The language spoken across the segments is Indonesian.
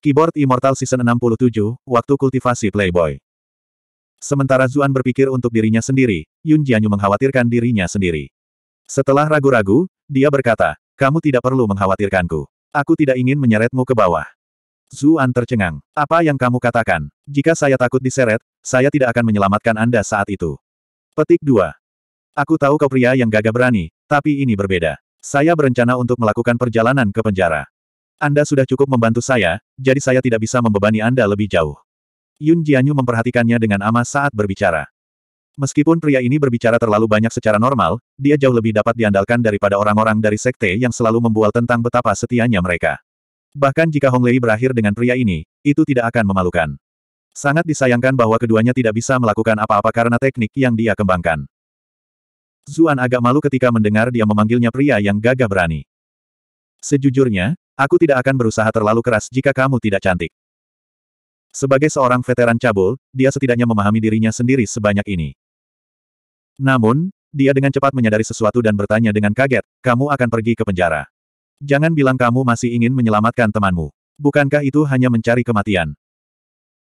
Keyboard Immortal Season 67, Waktu Kultivasi Playboy. Sementara Zuan berpikir untuk dirinya sendiri, Yun Jianyu mengkhawatirkan dirinya sendiri. Setelah ragu-ragu, dia berkata, kamu tidak perlu mengkhawatirkanku. Aku tidak ingin menyeretmu ke bawah. Zuan tercengang. Apa yang kamu katakan? Jika saya takut diseret, saya tidak akan menyelamatkan Anda saat itu. Petik 2. Aku tahu kau pria yang gagah berani, tapi ini berbeda. Saya berencana untuk melakukan perjalanan ke penjara. Anda sudah cukup membantu saya, jadi saya tidak bisa membebani Anda lebih jauh. Yun Jianyu memperhatikannya dengan aman saat berbicara. Meskipun pria ini berbicara terlalu banyak secara normal, dia jauh lebih dapat diandalkan daripada orang-orang dari sekte yang selalu membual tentang betapa setianya mereka. Bahkan jika Hong Lei berakhir dengan pria ini, itu tidak akan memalukan. Sangat disayangkan bahwa keduanya tidak bisa melakukan apa-apa karena teknik yang dia kembangkan. Zuan agak malu ketika mendengar dia memanggilnya pria yang gagah berani. Sejujurnya, Aku tidak akan berusaha terlalu keras jika kamu tidak cantik. Sebagai seorang veteran cabul, dia setidaknya memahami dirinya sendiri sebanyak ini. Namun, dia dengan cepat menyadari sesuatu dan bertanya dengan kaget, kamu akan pergi ke penjara. Jangan bilang kamu masih ingin menyelamatkan temanmu. Bukankah itu hanya mencari kematian?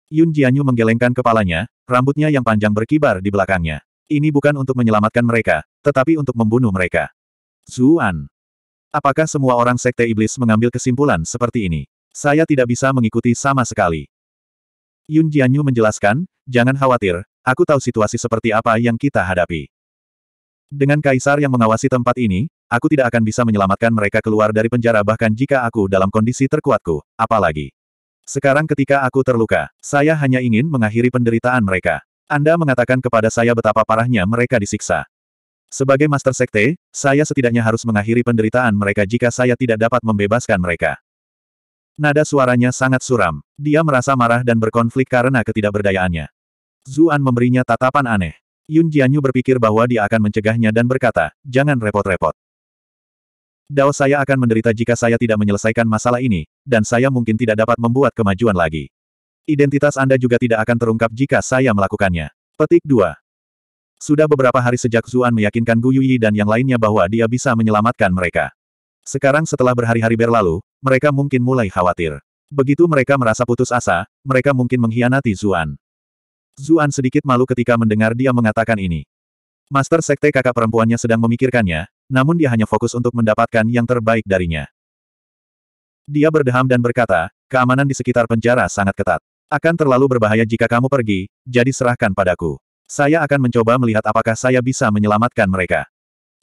Yun Jianyu menggelengkan kepalanya, rambutnya yang panjang berkibar di belakangnya. Ini bukan untuk menyelamatkan mereka, tetapi untuk membunuh mereka. Zuan, Apakah semua orang sekte iblis mengambil kesimpulan seperti ini? Saya tidak bisa mengikuti sama sekali. Yun Jianyu menjelaskan, jangan khawatir, aku tahu situasi seperti apa yang kita hadapi. Dengan kaisar yang mengawasi tempat ini, aku tidak akan bisa menyelamatkan mereka keluar dari penjara bahkan jika aku dalam kondisi terkuatku, apalagi. Sekarang ketika aku terluka, saya hanya ingin mengakhiri penderitaan mereka. Anda mengatakan kepada saya betapa parahnya mereka disiksa. Sebagai Master Sekte, saya setidaknya harus mengakhiri penderitaan mereka jika saya tidak dapat membebaskan mereka. Nada suaranya sangat suram. Dia merasa marah dan berkonflik karena ketidakberdayaannya. Zuan memberinya tatapan aneh. Yun Jianyu berpikir bahwa dia akan mencegahnya dan berkata, jangan repot-repot. Dao saya akan menderita jika saya tidak menyelesaikan masalah ini, dan saya mungkin tidak dapat membuat kemajuan lagi. Identitas Anda juga tidak akan terungkap jika saya melakukannya. Petik 2. Sudah beberapa hari sejak Zuan meyakinkan Gu Yuyi dan yang lainnya bahwa dia bisa menyelamatkan mereka. Sekarang setelah berhari-hari berlalu, mereka mungkin mulai khawatir. Begitu mereka merasa putus asa, mereka mungkin mengkhianati Zuan. Zuan sedikit malu ketika mendengar dia mengatakan ini. Master Sekte kakak perempuannya sedang memikirkannya, namun dia hanya fokus untuk mendapatkan yang terbaik darinya. Dia berdeham dan berkata, keamanan di sekitar penjara sangat ketat. Akan terlalu berbahaya jika kamu pergi, jadi serahkan padaku. Saya akan mencoba melihat apakah saya bisa menyelamatkan mereka.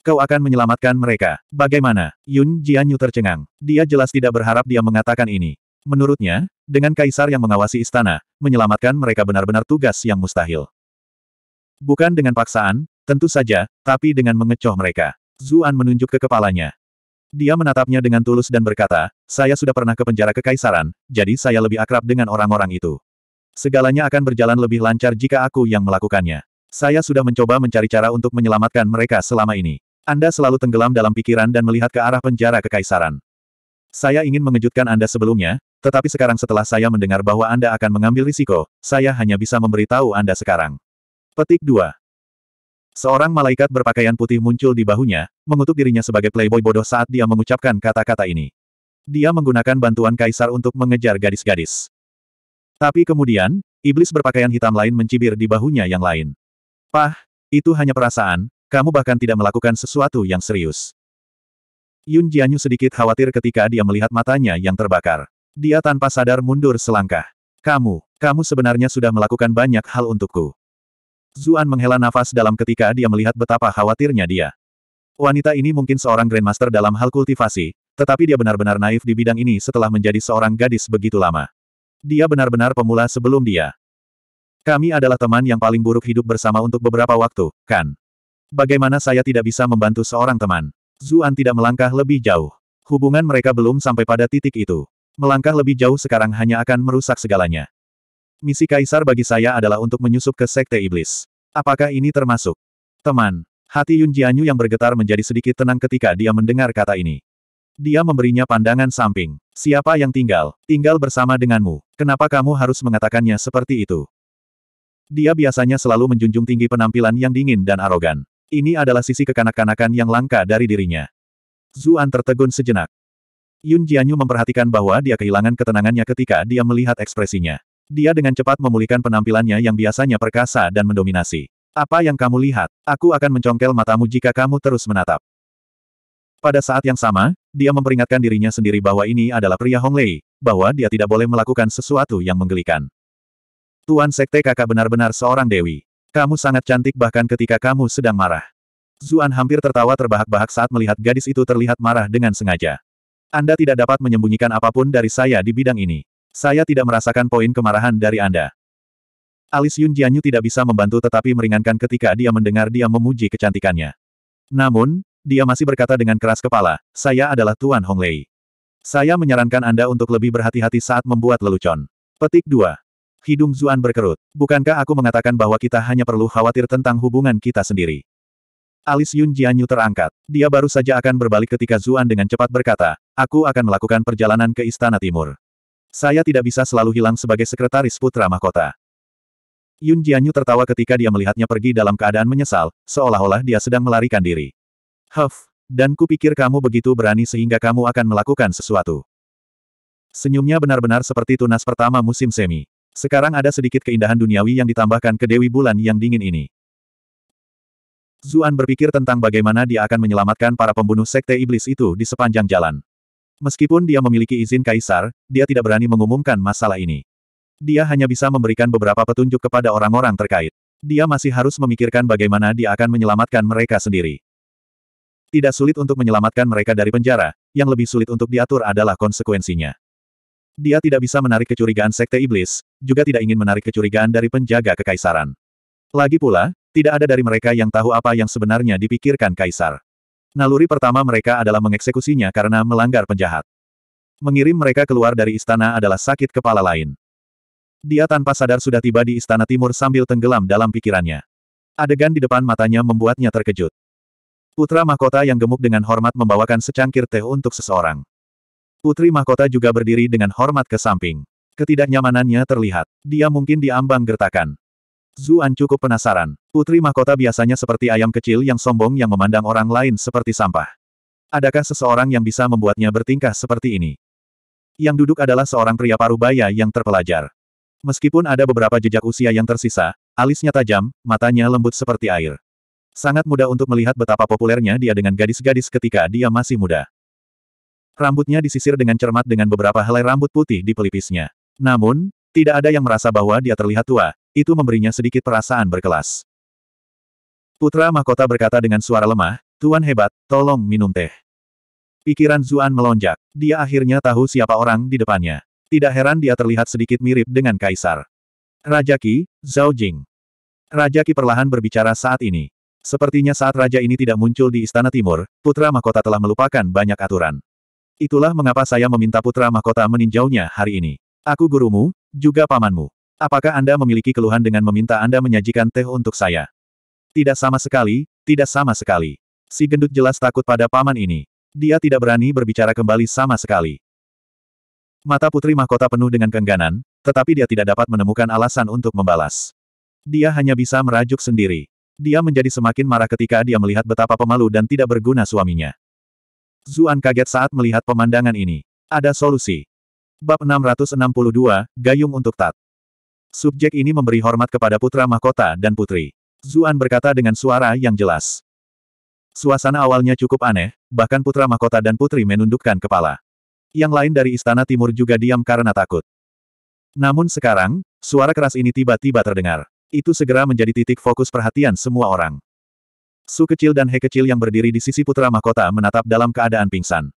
Kau akan menyelamatkan mereka. Bagaimana? Yun Jianyu tercengang. Dia jelas tidak berharap dia mengatakan ini. Menurutnya, dengan kaisar yang mengawasi istana, menyelamatkan mereka benar-benar tugas yang mustahil. Bukan dengan paksaan, tentu saja, tapi dengan mengecoh mereka. Zuan menunjuk ke kepalanya. Dia menatapnya dengan tulus dan berkata, saya sudah pernah ke penjara kekaisaran, jadi saya lebih akrab dengan orang-orang itu. Segalanya akan berjalan lebih lancar jika aku yang melakukannya. Saya sudah mencoba mencari cara untuk menyelamatkan mereka selama ini. Anda selalu tenggelam dalam pikiran dan melihat ke arah penjara kekaisaran. Saya ingin mengejutkan Anda sebelumnya, tetapi sekarang setelah saya mendengar bahwa Anda akan mengambil risiko, saya hanya bisa memberitahu Anda sekarang. Petik 2. Seorang malaikat berpakaian putih muncul di bahunya, mengutuk dirinya sebagai playboy bodoh saat dia mengucapkan kata-kata ini. Dia menggunakan bantuan kaisar untuk mengejar gadis-gadis. Tapi kemudian, iblis berpakaian hitam lain mencibir di bahunya yang lain. Pah, itu hanya perasaan, kamu bahkan tidak melakukan sesuatu yang serius. Yun Jianyu sedikit khawatir ketika dia melihat matanya yang terbakar. Dia tanpa sadar mundur selangkah. Kamu, kamu sebenarnya sudah melakukan banyak hal untukku. Zuan menghela nafas dalam ketika dia melihat betapa khawatirnya dia. Wanita ini mungkin seorang grandmaster dalam hal kultivasi, tetapi dia benar-benar naif di bidang ini setelah menjadi seorang gadis begitu lama. Dia benar-benar pemula sebelum dia. Kami adalah teman yang paling buruk hidup bersama untuk beberapa waktu, kan? Bagaimana saya tidak bisa membantu seorang teman? Zuan tidak melangkah lebih jauh. Hubungan mereka belum sampai pada titik itu. Melangkah lebih jauh sekarang hanya akan merusak segalanya. Misi kaisar bagi saya adalah untuk menyusup ke sekte iblis. Apakah ini termasuk? Teman, hati Yun Jianyu yang bergetar menjadi sedikit tenang ketika dia mendengar kata ini. Dia memberinya pandangan samping. Siapa yang tinggal? Tinggal bersama denganmu. Kenapa kamu harus mengatakannya seperti itu? Dia biasanya selalu menjunjung tinggi penampilan yang dingin dan arogan. Ini adalah sisi kekanak-kanakan yang langka dari dirinya. Zuan tertegun sejenak. Yun Jianyu memperhatikan bahwa dia kehilangan ketenangannya ketika dia melihat ekspresinya. Dia dengan cepat memulihkan penampilannya yang biasanya perkasa dan mendominasi. Apa yang kamu lihat? Aku akan mencongkel matamu jika kamu terus menatap. Pada saat yang sama, dia memperingatkan dirinya sendiri bahwa ini adalah pria Hong Lei, bahwa dia tidak boleh melakukan sesuatu yang menggelikan. Tuan Sekte kakak benar-benar seorang dewi. Kamu sangat cantik bahkan ketika kamu sedang marah. Zuan hampir tertawa terbahak-bahak saat melihat gadis itu terlihat marah dengan sengaja. Anda tidak dapat menyembunyikan apapun dari saya di bidang ini. Saya tidak merasakan poin kemarahan dari Anda. Alis Yun Jianyu tidak bisa membantu tetapi meringankan ketika dia mendengar dia memuji kecantikannya. Namun, dia masih berkata dengan keras kepala, saya adalah Tuan Hong Lei. Saya menyarankan Anda untuk lebih berhati-hati saat membuat lelucon. Petik 2. Hidung Zuan berkerut. Bukankah aku mengatakan bahwa kita hanya perlu khawatir tentang hubungan kita sendiri? Alis Yun Jianyu terangkat. Dia baru saja akan berbalik ketika Zuan dengan cepat berkata, aku akan melakukan perjalanan ke Istana Timur. Saya tidak bisa selalu hilang sebagai sekretaris putra mahkota. Yun Jianyu tertawa ketika dia melihatnya pergi dalam keadaan menyesal, seolah-olah dia sedang melarikan diri. Huff, dan kupikir kamu begitu berani sehingga kamu akan melakukan sesuatu. Senyumnya benar-benar seperti tunas pertama musim semi. Sekarang ada sedikit keindahan duniawi yang ditambahkan ke Dewi Bulan yang dingin ini. Zuan berpikir tentang bagaimana dia akan menyelamatkan para pembunuh sekte iblis itu di sepanjang jalan. Meskipun dia memiliki izin kaisar, dia tidak berani mengumumkan masalah ini. Dia hanya bisa memberikan beberapa petunjuk kepada orang-orang terkait. Dia masih harus memikirkan bagaimana dia akan menyelamatkan mereka sendiri. Tidak sulit untuk menyelamatkan mereka dari penjara, yang lebih sulit untuk diatur adalah konsekuensinya. Dia tidak bisa menarik kecurigaan Sekte Iblis, juga tidak ingin menarik kecurigaan dari penjaga kekaisaran. Lagi pula, tidak ada dari mereka yang tahu apa yang sebenarnya dipikirkan kaisar. Naluri pertama mereka adalah mengeksekusinya karena melanggar penjahat. Mengirim mereka keluar dari istana adalah sakit kepala lain. Dia tanpa sadar sudah tiba di istana timur sambil tenggelam dalam pikirannya. Adegan di depan matanya membuatnya terkejut. Putra mahkota yang gemuk dengan hormat membawakan secangkir teh untuk seseorang. Putri mahkota juga berdiri dengan hormat ke samping. Ketidaknyamanannya terlihat. Dia mungkin diambang gertakan. Zuan cukup penasaran. Putri mahkota biasanya seperti ayam kecil yang sombong yang memandang orang lain seperti sampah. Adakah seseorang yang bisa membuatnya bertingkah seperti ini? Yang duduk adalah seorang pria parubaya yang terpelajar. Meskipun ada beberapa jejak usia yang tersisa, alisnya tajam, matanya lembut seperti air. Sangat mudah untuk melihat betapa populernya dia dengan gadis-gadis ketika dia masih muda. Rambutnya disisir dengan cermat dengan beberapa helai rambut putih di pelipisnya. Namun, tidak ada yang merasa bahwa dia terlihat tua, itu memberinya sedikit perasaan berkelas. Putra mahkota berkata dengan suara lemah, Tuan hebat, tolong minum teh. Pikiran Zuan melonjak, dia akhirnya tahu siapa orang di depannya. Tidak heran dia terlihat sedikit mirip dengan Kaisar. Raja Ki Zhao Jing. Raja Ki perlahan berbicara saat ini. Sepertinya saat raja ini tidak muncul di Istana Timur, Putra Mahkota telah melupakan banyak aturan. Itulah mengapa saya meminta Putra Mahkota meninjaunya hari ini. Aku gurumu, juga pamanmu. Apakah Anda memiliki keluhan dengan meminta Anda menyajikan teh untuk saya? Tidak sama sekali, tidak sama sekali. Si gendut jelas takut pada paman ini. Dia tidak berani berbicara kembali sama sekali. Mata Putri Mahkota penuh dengan kengganan, tetapi dia tidak dapat menemukan alasan untuk membalas. Dia hanya bisa merajuk sendiri. Dia menjadi semakin marah ketika dia melihat betapa pemalu dan tidak berguna suaminya. Zuan kaget saat melihat pemandangan ini. Ada solusi. Bab 662, Gayung untuk Tat. Subjek ini memberi hormat kepada putra mahkota dan putri. Zuan berkata dengan suara yang jelas. Suasana awalnya cukup aneh, bahkan putra mahkota dan putri menundukkan kepala. Yang lain dari istana timur juga diam karena takut. Namun sekarang, suara keras ini tiba-tiba terdengar. Itu segera menjadi titik fokus perhatian semua orang. Su kecil dan He kecil yang berdiri di sisi putra mahkota menatap dalam keadaan pingsan.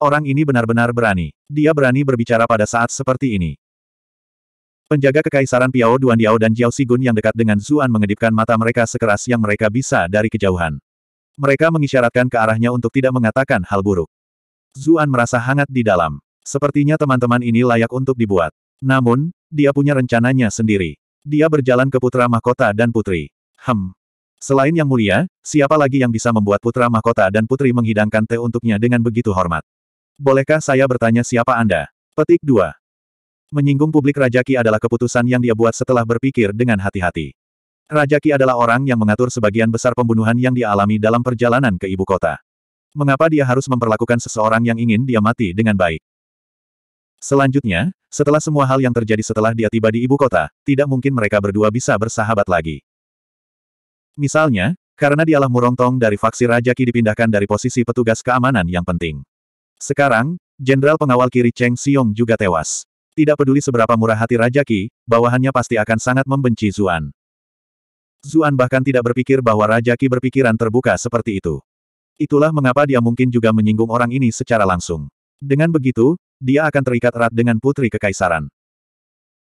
Orang ini benar-benar berani. Dia berani berbicara pada saat seperti ini. Penjaga kekaisaran Piao Duan Diao dan Jiao Sigun yang dekat dengan Zuan mengedipkan mata mereka sekeras yang mereka bisa dari kejauhan. Mereka mengisyaratkan ke arahnya untuk tidak mengatakan hal buruk. Zuan merasa hangat di dalam. Sepertinya teman-teman ini layak untuk dibuat. Namun, dia punya rencananya sendiri. Dia berjalan ke putra mahkota dan putri. Hem. Selain yang mulia, siapa lagi yang bisa membuat putra mahkota dan putri menghidangkan teh untuknya dengan begitu hormat? Bolehkah saya bertanya siapa Anda? Petik 2. Menyinggung publik Raja Ki adalah keputusan yang dia buat setelah berpikir dengan hati-hati. Raja Ki adalah orang yang mengatur sebagian besar pembunuhan yang dia alami dalam perjalanan ke ibu kota. Mengapa dia harus memperlakukan seseorang yang ingin dia mati dengan baik? Selanjutnya, setelah semua hal yang terjadi setelah dia tiba di ibu kota, tidak mungkin mereka berdua bisa bersahabat lagi. Misalnya, karena dialah Murongtong dari faksi Raja Ki dipindahkan dari posisi petugas keamanan yang penting. Sekarang, Jenderal Pengawal Kiri Cheng Xiong juga tewas. Tidak peduli seberapa murah hati Raja Ki, bawahannya pasti akan sangat membenci Zuan. Zuan bahkan tidak berpikir bahwa Raja Ki berpikiran terbuka seperti itu. Itulah mengapa dia mungkin juga menyinggung orang ini secara langsung. Dengan begitu, dia akan terikat erat dengan putri kekaisaran.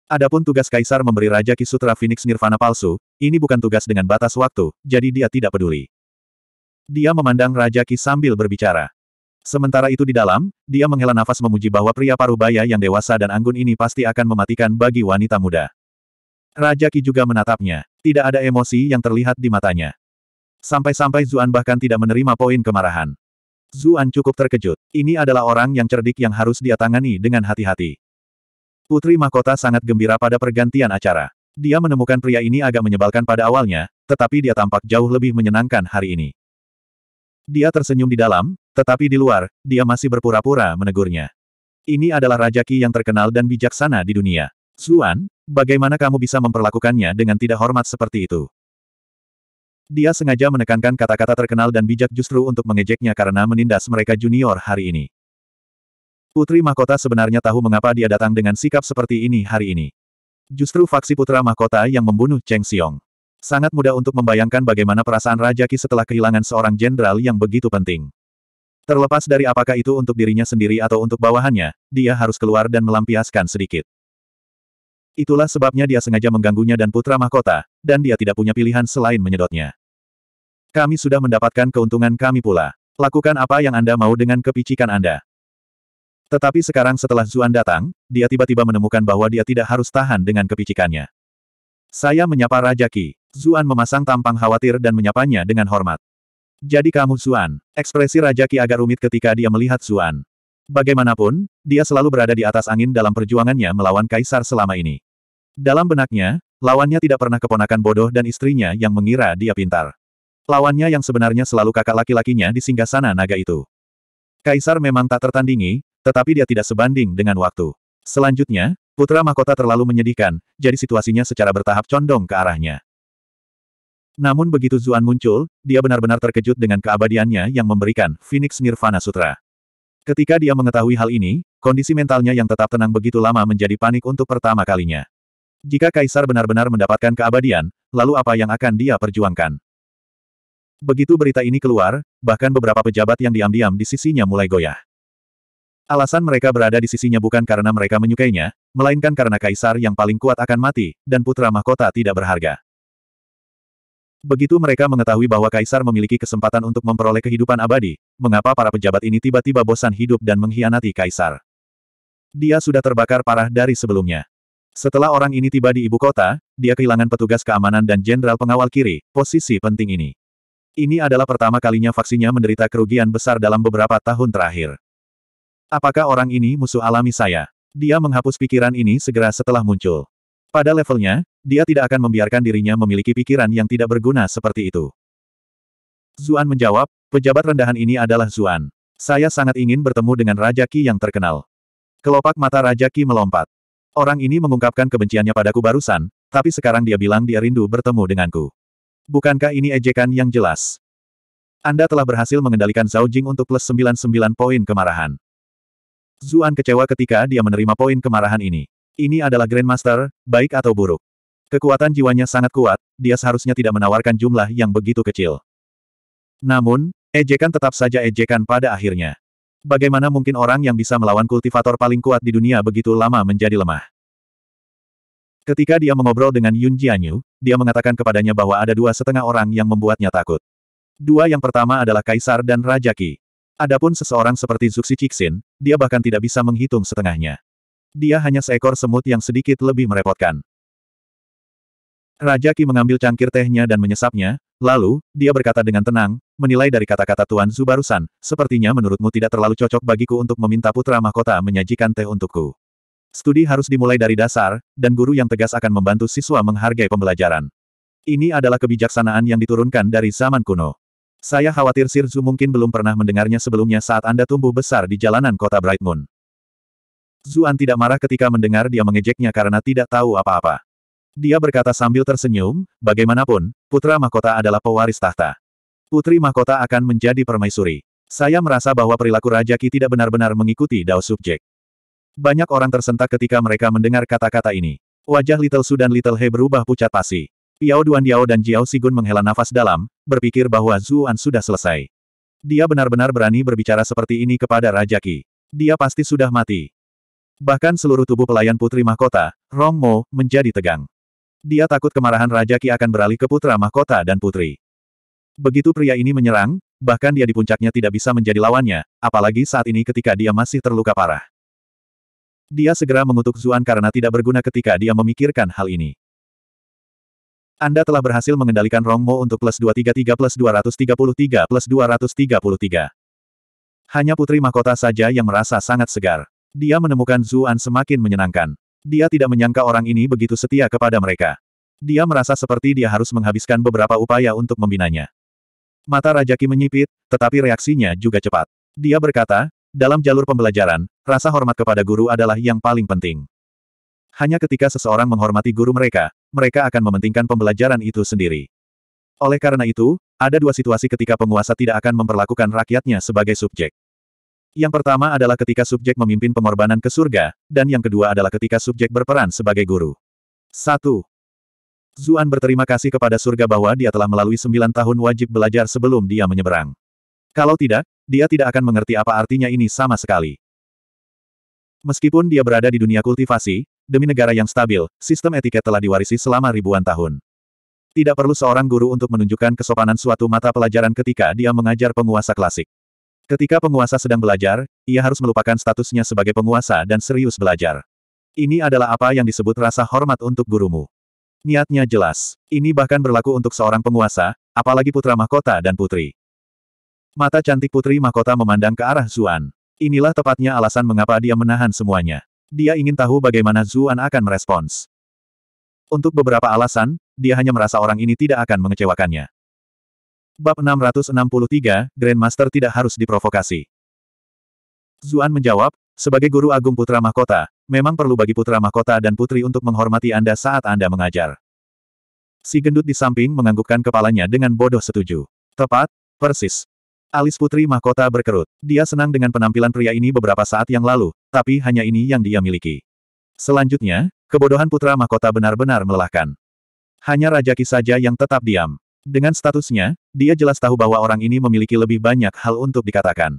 Adapun tugas kaisar memberi Raja Kisutra Phoenix Nirvana palsu, ini bukan tugas dengan batas waktu, jadi dia tidak peduli. Dia memandang Raja Ki sambil berbicara. Sementara itu di dalam, dia menghela nafas memuji bahwa pria parubaya yang dewasa dan anggun ini pasti akan mematikan bagi wanita muda. Raja Ki juga menatapnya. Tidak ada emosi yang terlihat di matanya. Sampai-sampai Zuan bahkan tidak menerima poin kemarahan. Zuan cukup terkejut. Ini adalah orang yang cerdik yang harus dia tangani dengan hati-hati. Putri Mahkota sangat gembira pada pergantian acara. Dia menemukan pria ini agak menyebalkan pada awalnya, tetapi dia tampak jauh lebih menyenangkan hari ini. Dia tersenyum di dalam, tetapi di luar, dia masih berpura-pura menegurnya. Ini adalah Raja Ki yang terkenal dan bijaksana di dunia. Zuan, bagaimana kamu bisa memperlakukannya dengan tidak hormat seperti itu? Dia sengaja menekankan kata-kata terkenal dan bijak justru untuk mengejeknya karena menindas mereka junior hari ini. Putri Mahkota sebenarnya tahu mengapa dia datang dengan sikap seperti ini hari ini. Justru faksi Putra Mahkota yang membunuh Cheng Xiong. Sangat mudah untuk membayangkan bagaimana perasaan Raja ki setelah kehilangan seorang jenderal yang begitu penting. Terlepas dari apakah itu untuk dirinya sendiri atau untuk bawahannya, dia harus keluar dan melampiaskan sedikit. Itulah sebabnya dia sengaja mengganggunya dan putra mahkota, dan dia tidak punya pilihan selain menyedotnya. Kami sudah mendapatkan keuntungan kami pula. Lakukan apa yang Anda mau dengan kepicikan Anda. Tetapi sekarang setelah Zuan datang, dia tiba-tiba menemukan bahwa dia tidak harus tahan dengan kepicikannya. Saya menyapa Raja Ki. Zuan memasang tampang khawatir dan menyapanya dengan hormat. Jadi kamu Zuan. Ekspresi Raja Ki agak rumit ketika dia melihat Zuan. Bagaimanapun, dia selalu berada di atas angin dalam perjuangannya melawan Kaisar selama ini. Dalam benaknya, lawannya tidak pernah keponakan bodoh dan istrinya yang mengira dia pintar. Lawannya yang sebenarnya selalu kakak laki-lakinya di singgah sana naga itu. Kaisar memang tak tertandingi, tetapi dia tidak sebanding dengan waktu. Selanjutnya, putra mahkota terlalu menyedihkan, jadi situasinya secara bertahap condong ke arahnya. Namun begitu Zuan muncul, dia benar-benar terkejut dengan keabadiannya yang memberikan Phoenix Nirvana Sutra. Ketika dia mengetahui hal ini, kondisi mentalnya yang tetap tenang begitu lama menjadi panik untuk pertama kalinya. Jika Kaisar benar-benar mendapatkan keabadian, lalu apa yang akan dia perjuangkan? Begitu berita ini keluar, bahkan beberapa pejabat yang diam-diam di sisinya mulai goyah. Alasan mereka berada di sisinya bukan karena mereka menyukainya, melainkan karena kaisar yang paling kuat akan mati, dan putra mahkota tidak berharga. Begitu mereka mengetahui bahwa kaisar memiliki kesempatan untuk memperoleh kehidupan abadi, mengapa para pejabat ini tiba-tiba bosan hidup dan mengkhianati kaisar? Dia sudah terbakar parah dari sebelumnya. Setelah orang ini tiba di ibu kota, dia kehilangan petugas keamanan dan jenderal pengawal kiri, posisi penting ini. Ini adalah pertama kalinya vaksinnya menderita kerugian besar dalam beberapa tahun terakhir. Apakah orang ini musuh alami saya? Dia menghapus pikiran ini segera setelah muncul. Pada levelnya, dia tidak akan membiarkan dirinya memiliki pikiran yang tidak berguna seperti itu. Zuan menjawab, pejabat rendahan ini adalah Zuan. Saya sangat ingin bertemu dengan Raja Ki yang terkenal. Kelopak mata Raja Ki melompat. Orang ini mengungkapkan kebenciannya padaku barusan, tapi sekarang dia bilang dia rindu bertemu denganku. Bukankah ini ejekan yang jelas? Anda telah berhasil mengendalikan Zhao Jing untuk plus 99 poin kemarahan. Zuan kecewa ketika dia menerima poin kemarahan ini. Ini adalah Grandmaster, baik atau buruk. Kekuatan jiwanya sangat kuat, dia seharusnya tidak menawarkan jumlah yang begitu kecil. Namun, ejekan tetap saja ejekan pada akhirnya. Bagaimana mungkin orang yang bisa melawan kultivator paling kuat di dunia begitu lama menjadi lemah? Ketika dia mengobrol dengan Yun Jianyu, dia mengatakan kepadanya bahwa ada dua setengah orang yang membuatnya takut. Dua yang pertama adalah Kaisar dan Raja Qi. Adapun seseorang seperti Zuxi Cixin, dia bahkan tidak bisa menghitung setengahnya. Dia hanya seekor semut yang sedikit lebih merepotkan. Raja Ki mengambil cangkir tehnya dan menyesapnya, lalu, dia berkata dengan tenang, menilai dari kata-kata Tuan Zu barusan, sepertinya menurutmu tidak terlalu cocok bagiku untuk meminta putra mahkota menyajikan teh untukku. Studi harus dimulai dari dasar, dan guru yang tegas akan membantu siswa menghargai pembelajaran. Ini adalah kebijaksanaan yang diturunkan dari zaman kuno. Saya khawatir Sir Zu mungkin belum pernah mendengarnya sebelumnya saat Anda tumbuh besar di jalanan kota Bright Moon. Zuan tidak marah ketika mendengar dia mengejeknya karena tidak tahu apa-apa. Dia berkata sambil tersenyum, bagaimanapun, putra mahkota adalah pewaris tahta. Putri mahkota akan menjadi permaisuri. Saya merasa bahwa perilaku Raja Ki tidak benar-benar mengikuti Dao subjek. Banyak orang tersentak ketika mereka mendengar kata-kata ini. Wajah Little Su dan Little He berubah pucat pasi. Piao Duan Diao dan Jiao Sigun menghela nafas dalam, berpikir bahwa Zuan sudah selesai. Dia benar-benar berani berbicara seperti ini kepada Raja Ki. Dia pasti sudah mati. Bahkan seluruh tubuh pelayan putri mahkota, Rong Mo, menjadi tegang. Dia takut kemarahan Raja Ki akan beralih ke putra mahkota dan putri. Begitu pria ini menyerang, bahkan dia di puncaknya tidak bisa menjadi lawannya, apalagi saat ini ketika dia masih terluka parah. Dia segera mengutuk Zuan karena tidak berguna ketika dia memikirkan hal ini. Anda telah berhasil mengendalikan Rongmo untuk plus 233 plus 233 plus 233. Hanya Putri Mahkota saja yang merasa sangat segar. Dia menemukan Zuan semakin menyenangkan. Dia tidak menyangka orang ini begitu setia kepada mereka. Dia merasa seperti dia harus menghabiskan beberapa upaya untuk membinanya. Mata Raja Ki menyipit, tetapi reaksinya juga cepat. Dia berkata, dalam jalur pembelajaran, rasa hormat kepada guru adalah yang paling penting. Hanya ketika seseorang menghormati guru mereka, mereka akan mementingkan pembelajaran itu sendiri. Oleh karena itu, ada dua situasi ketika penguasa tidak akan memperlakukan rakyatnya sebagai subjek. Yang pertama adalah ketika subjek memimpin pengorbanan ke surga, dan yang kedua adalah ketika subjek berperan sebagai guru. 1. Zuan berterima kasih kepada surga bahwa dia telah melalui sembilan tahun wajib belajar sebelum dia menyeberang. Kalau tidak, dia tidak akan mengerti apa artinya ini sama sekali. Meskipun dia berada di dunia kultivasi, demi negara yang stabil, sistem etiket telah diwarisi selama ribuan tahun. Tidak perlu seorang guru untuk menunjukkan kesopanan suatu mata pelajaran ketika dia mengajar penguasa klasik. Ketika penguasa sedang belajar, ia harus melupakan statusnya sebagai penguasa dan serius belajar. Ini adalah apa yang disebut rasa hormat untuk gurumu. Niatnya jelas. Ini bahkan berlaku untuk seorang penguasa, apalagi putra mahkota dan putri. Mata cantik putri mahkota memandang ke arah Zuan. Inilah tepatnya alasan mengapa dia menahan semuanya. Dia ingin tahu bagaimana Zuan akan merespons. Untuk beberapa alasan, dia hanya merasa orang ini tidak akan mengecewakannya. Bab 663, Grandmaster tidak harus diprovokasi. Zuan menjawab, sebagai guru agung putra mahkota, memang perlu bagi putra mahkota dan putri untuk menghormati Anda saat Anda mengajar. Si gendut di samping menganggukkan kepalanya dengan bodoh setuju. Tepat, persis. Alis putri mahkota berkerut. Dia senang dengan penampilan pria ini beberapa saat yang lalu, tapi hanya ini yang dia miliki. Selanjutnya, kebodohan putra mahkota benar-benar melelahkan. Hanya Raja Ki saja yang tetap diam. Dengan statusnya, dia jelas tahu bahwa orang ini memiliki lebih banyak hal untuk dikatakan.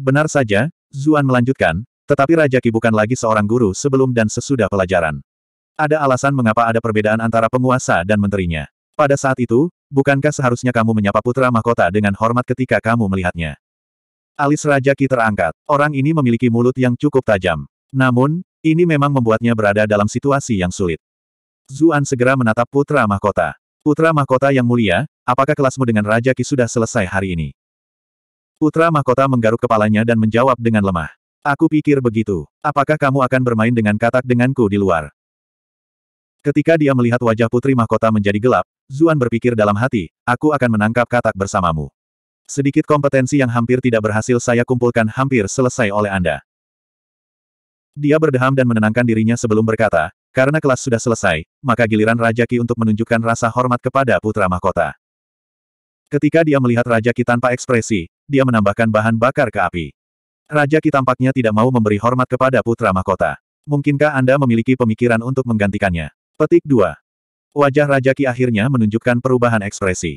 Benar saja, Zuan melanjutkan, tetapi Raja Ki bukan lagi seorang guru sebelum dan sesudah pelajaran. Ada alasan mengapa ada perbedaan antara penguasa dan menterinya. Pada saat itu, bukankah seharusnya kamu menyapa putra mahkota dengan hormat ketika kamu melihatnya? Alis Raja Ki terangkat. Orang ini memiliki mulut yang cukup tajam. Namun, ini memang membuatnya berada dalam situasi yang sulit. Zuan segera menatap putra mahkota. Putra Mahkota yang mulia, apakah kelasmu dengan Raja Ki sudah selesai hari ini? Putra Mahkota menggaruk kepalanya dan menjawab dengan lemah. Aku pikir begitu. Apakah kamu akan bermain dengan katak denganku di luar? Ketika dia melihat wajah Putri Mahkota menjadi gelap, Zuan berpikir dalam hati, aku akan menangkap katak bersamamu. Sedikit kompetensi yang hampir tidak berhasil saya kumpulkan hampir selesai oleh Anda. Dia berdeham dan menenangkan dirinya sebelum berkata, karena kelas sudah selesai, maka giliran Raja Ki untuk menunjukkan rasa hormat kepada putra mahkota. Ketika dia melihat Raja Ki tanpa ekspresi, dia menambahkan bahan bakar ke api. Raja Ki tampaknya tidak mau memberi hormat kepada putra mahkota. Mungkinkah Anda memiliki pemikiran untuk menggantikannya? Petik 2. Wajah Raja Ki akhirnya menunjukkan perubahan ekspresi.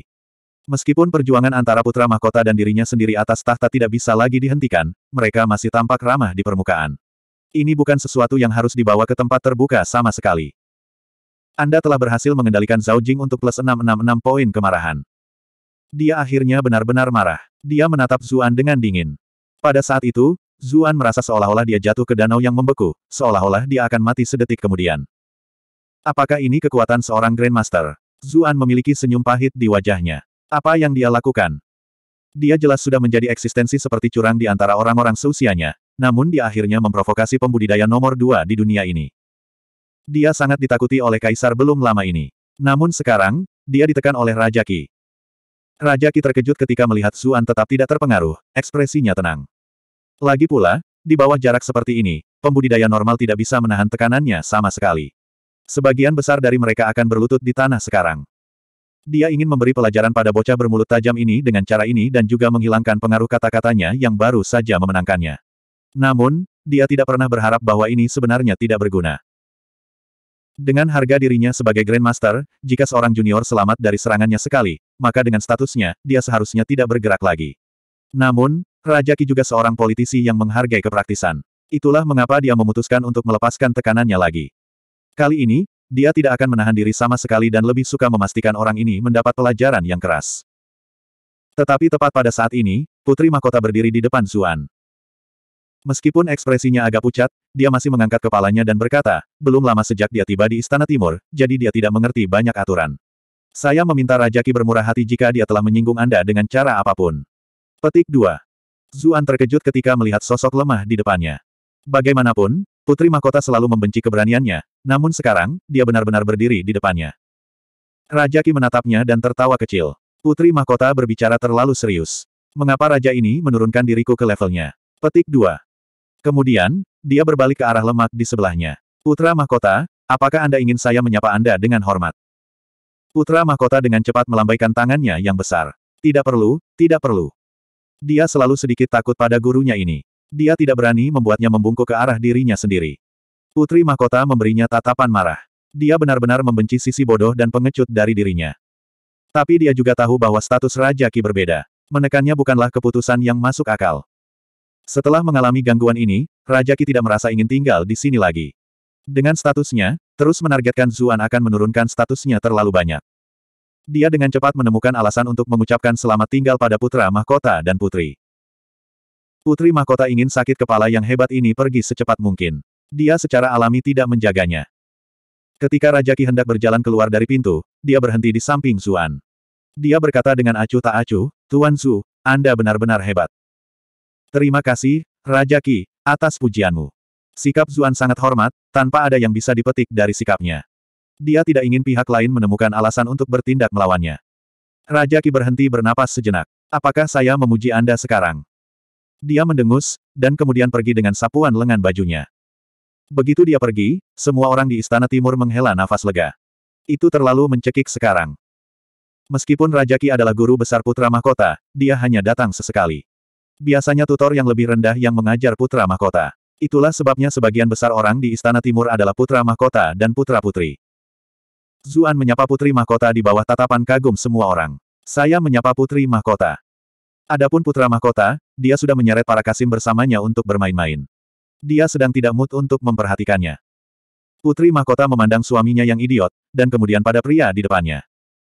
Meskipun perjuangan antara putra mahkota dan dirinya sendiri atas tahta tidak bisa lagi dihentikan, mereka masih tampak ramah di permukaan. Ini bukan sesuatu yang harus dibawa ke tempat terbuka sama sekali. Anda telah berhasil mengendalikan Zhao Jing untuk plus 666 poin kemarahan. Dia akhirnya benar-benar marah. Dia menatap Zuan dengan dingin. Pada saat itu, Zuan merasa seolah-olah dia jatuh ke danau yang membeku, seolah-olah dia akan mati sedetik kemudian. Apakah ini kekuatan seorang Grandmaster? Zuan memiliki senyum pahit di wajahnya. Apa yang dia lakukan? Dia jelas sudah menjadi eksistensi seperti curang di antara orang-orang seusianya, namun dia akhirnya memprovokasi pembudidaya nomor dua di dunia ini. Dia sangat ditakuti oleh kaisar belum lama ini. Namun sekarang, dia ditekan oleh Raja Rajaki Raja Ki terkejut ketika melihat Zuan tetap tidak terpengaruh, ekspresinya tenang. Lagi pula, di bawah jarak seperti ini, pembudidaya normal tidak bisa menahan tekanannya sama sekali. Sebagian besar dari mereka akan berlutut di tanah sekarang. Dia ingin memberi pelajaran pada bocah bermulut tajam ini dengan cara ini dan juga menghilangkan pengaruh kata-katanya yang baru saja memenangkannya. Namun, dia tidak pernah berharap bahwa ini sebenarnya tidak berguna. Dengan harga dirinya sebagai Grandmaster, jika seorang junior selamat dari serangannya sekali, maka dengan statusnya, dia seharusnya tidak bergerak lagi. Namun, Raja Ki juga seorang politisi yang menghargai kepraktisan. Itulah mengapa dia memutuskan untuk melepaskan tekanannya lagi. Kali ini, dia tidak akan menahan diri sama sekali dan lebih suka memastikan orang ini mendapat pelajaran yang keras. Tetapi tepat pada saat ini, Putri Mahkota berdiri di depan Zuan. Meskipun ekspresinya agak pucat, dia masih mengangkat kepalanya dan berkata, belum lama sejak dia tiba di Istana Timur, jadi dia tidak mengerti banyak aturan. Saya meminta Raja Ki bermurah hati jika dia telah menyinggung Anda dengan cara apapun. Petik 2. Zuan terkejut ketika melihat sosok lemah di depannya. Bagaimanapun, Putri Mahkota selalu membenci keberaniannya, namun sekarang, dia benar-benar berdiri di depannya. Raja Ki menatapnya dan tertawa kecil. Putri Mahkota berbicara terlalu serius. Mengapa raja ini menurunkan diriku ke levelnya? Petik 2. Kemudian, dia berbalik ke arah lemak di sebelahnya. Putra Mahkota, apakah Anda ingin saya menyapa Anda dengan hormat? Putra Mahkota dengan cepat melambaikan tangannya yang besar. Tidak perlu, tidak perlu. Dia selalu sedikit takut pada gurunya ini. Dia tidak berani membuatnya membungkuk ke arah dirinya sendiri. Putri Mahkota memberinya tatapan marah. Dia benar-benar membenci sisi bodoh dan pengecut dari dirinya. Tapi dia juga tahu bahwa status Raja Ki berbeda. Menekannya bukanlah keputusan yang masuk akal. Setelah mengalami gangguan ini, Raja Ki tidak merasa ingin tinggal di sini lagi. Dengan statusnya, terus menargetkan Zuan akan menurunkan statusnya terlalu banyak. Dia dengan cepat menemukan alasan untuk mengucapkan selamat tinggal pada putra mahkota dan putri. Putri mahkota ingin sakit kepala yang hebat ini pergi secepat mungkin. Dia secara alami tidak menjaganya. Ketika Raja Ki hendak berjalan keluar dari pintu, dia berhenti di samping Zuan. Dia berkata dengan acuh tak acuh, Tuan Zu, Anda benar-benar hebat. Terima kasih, Raja Ki, atas pujianmu. Sikap Zuan sangat hormat, tanpa ada yang bisa dipetik dari sikapnya. Dia tidak ingin pihak lain menemukan alasan untuk bertindak melawannya. Raja Ki berhenti bernapas sejenak. Apakah saya memuji Anda sekarang? Dia mendengus, dan kemudian pergi dengan sapuan lengan bajunya. Begitu dia pergi, semua orang di Istana Timur menghela nafas lega. Itu terlalu mencekik sekarang. Meskipun Raja Ki adalah guru besar putra mahkota, dia hanya datang sesekali. Biasanya tutor yang lebih rendah yang mengajar putra mahkota. Itulah sebabnya sebagian besar orang di Istana Timur adalah putra mahkota dan putra-putri. Zuan menyapa putri mahkota di bawah tatapan kagum semua orang. Saya menyapa putri mahkota. Adapun putra mahkota, dia sudah menyeret para kasim bersamanya untuk bermain-main. Dia sedang tidak mood untuk memperhatikannya. Putri mahkota memandang suaminya yang idiot, dan kemudian pada pria di depannya.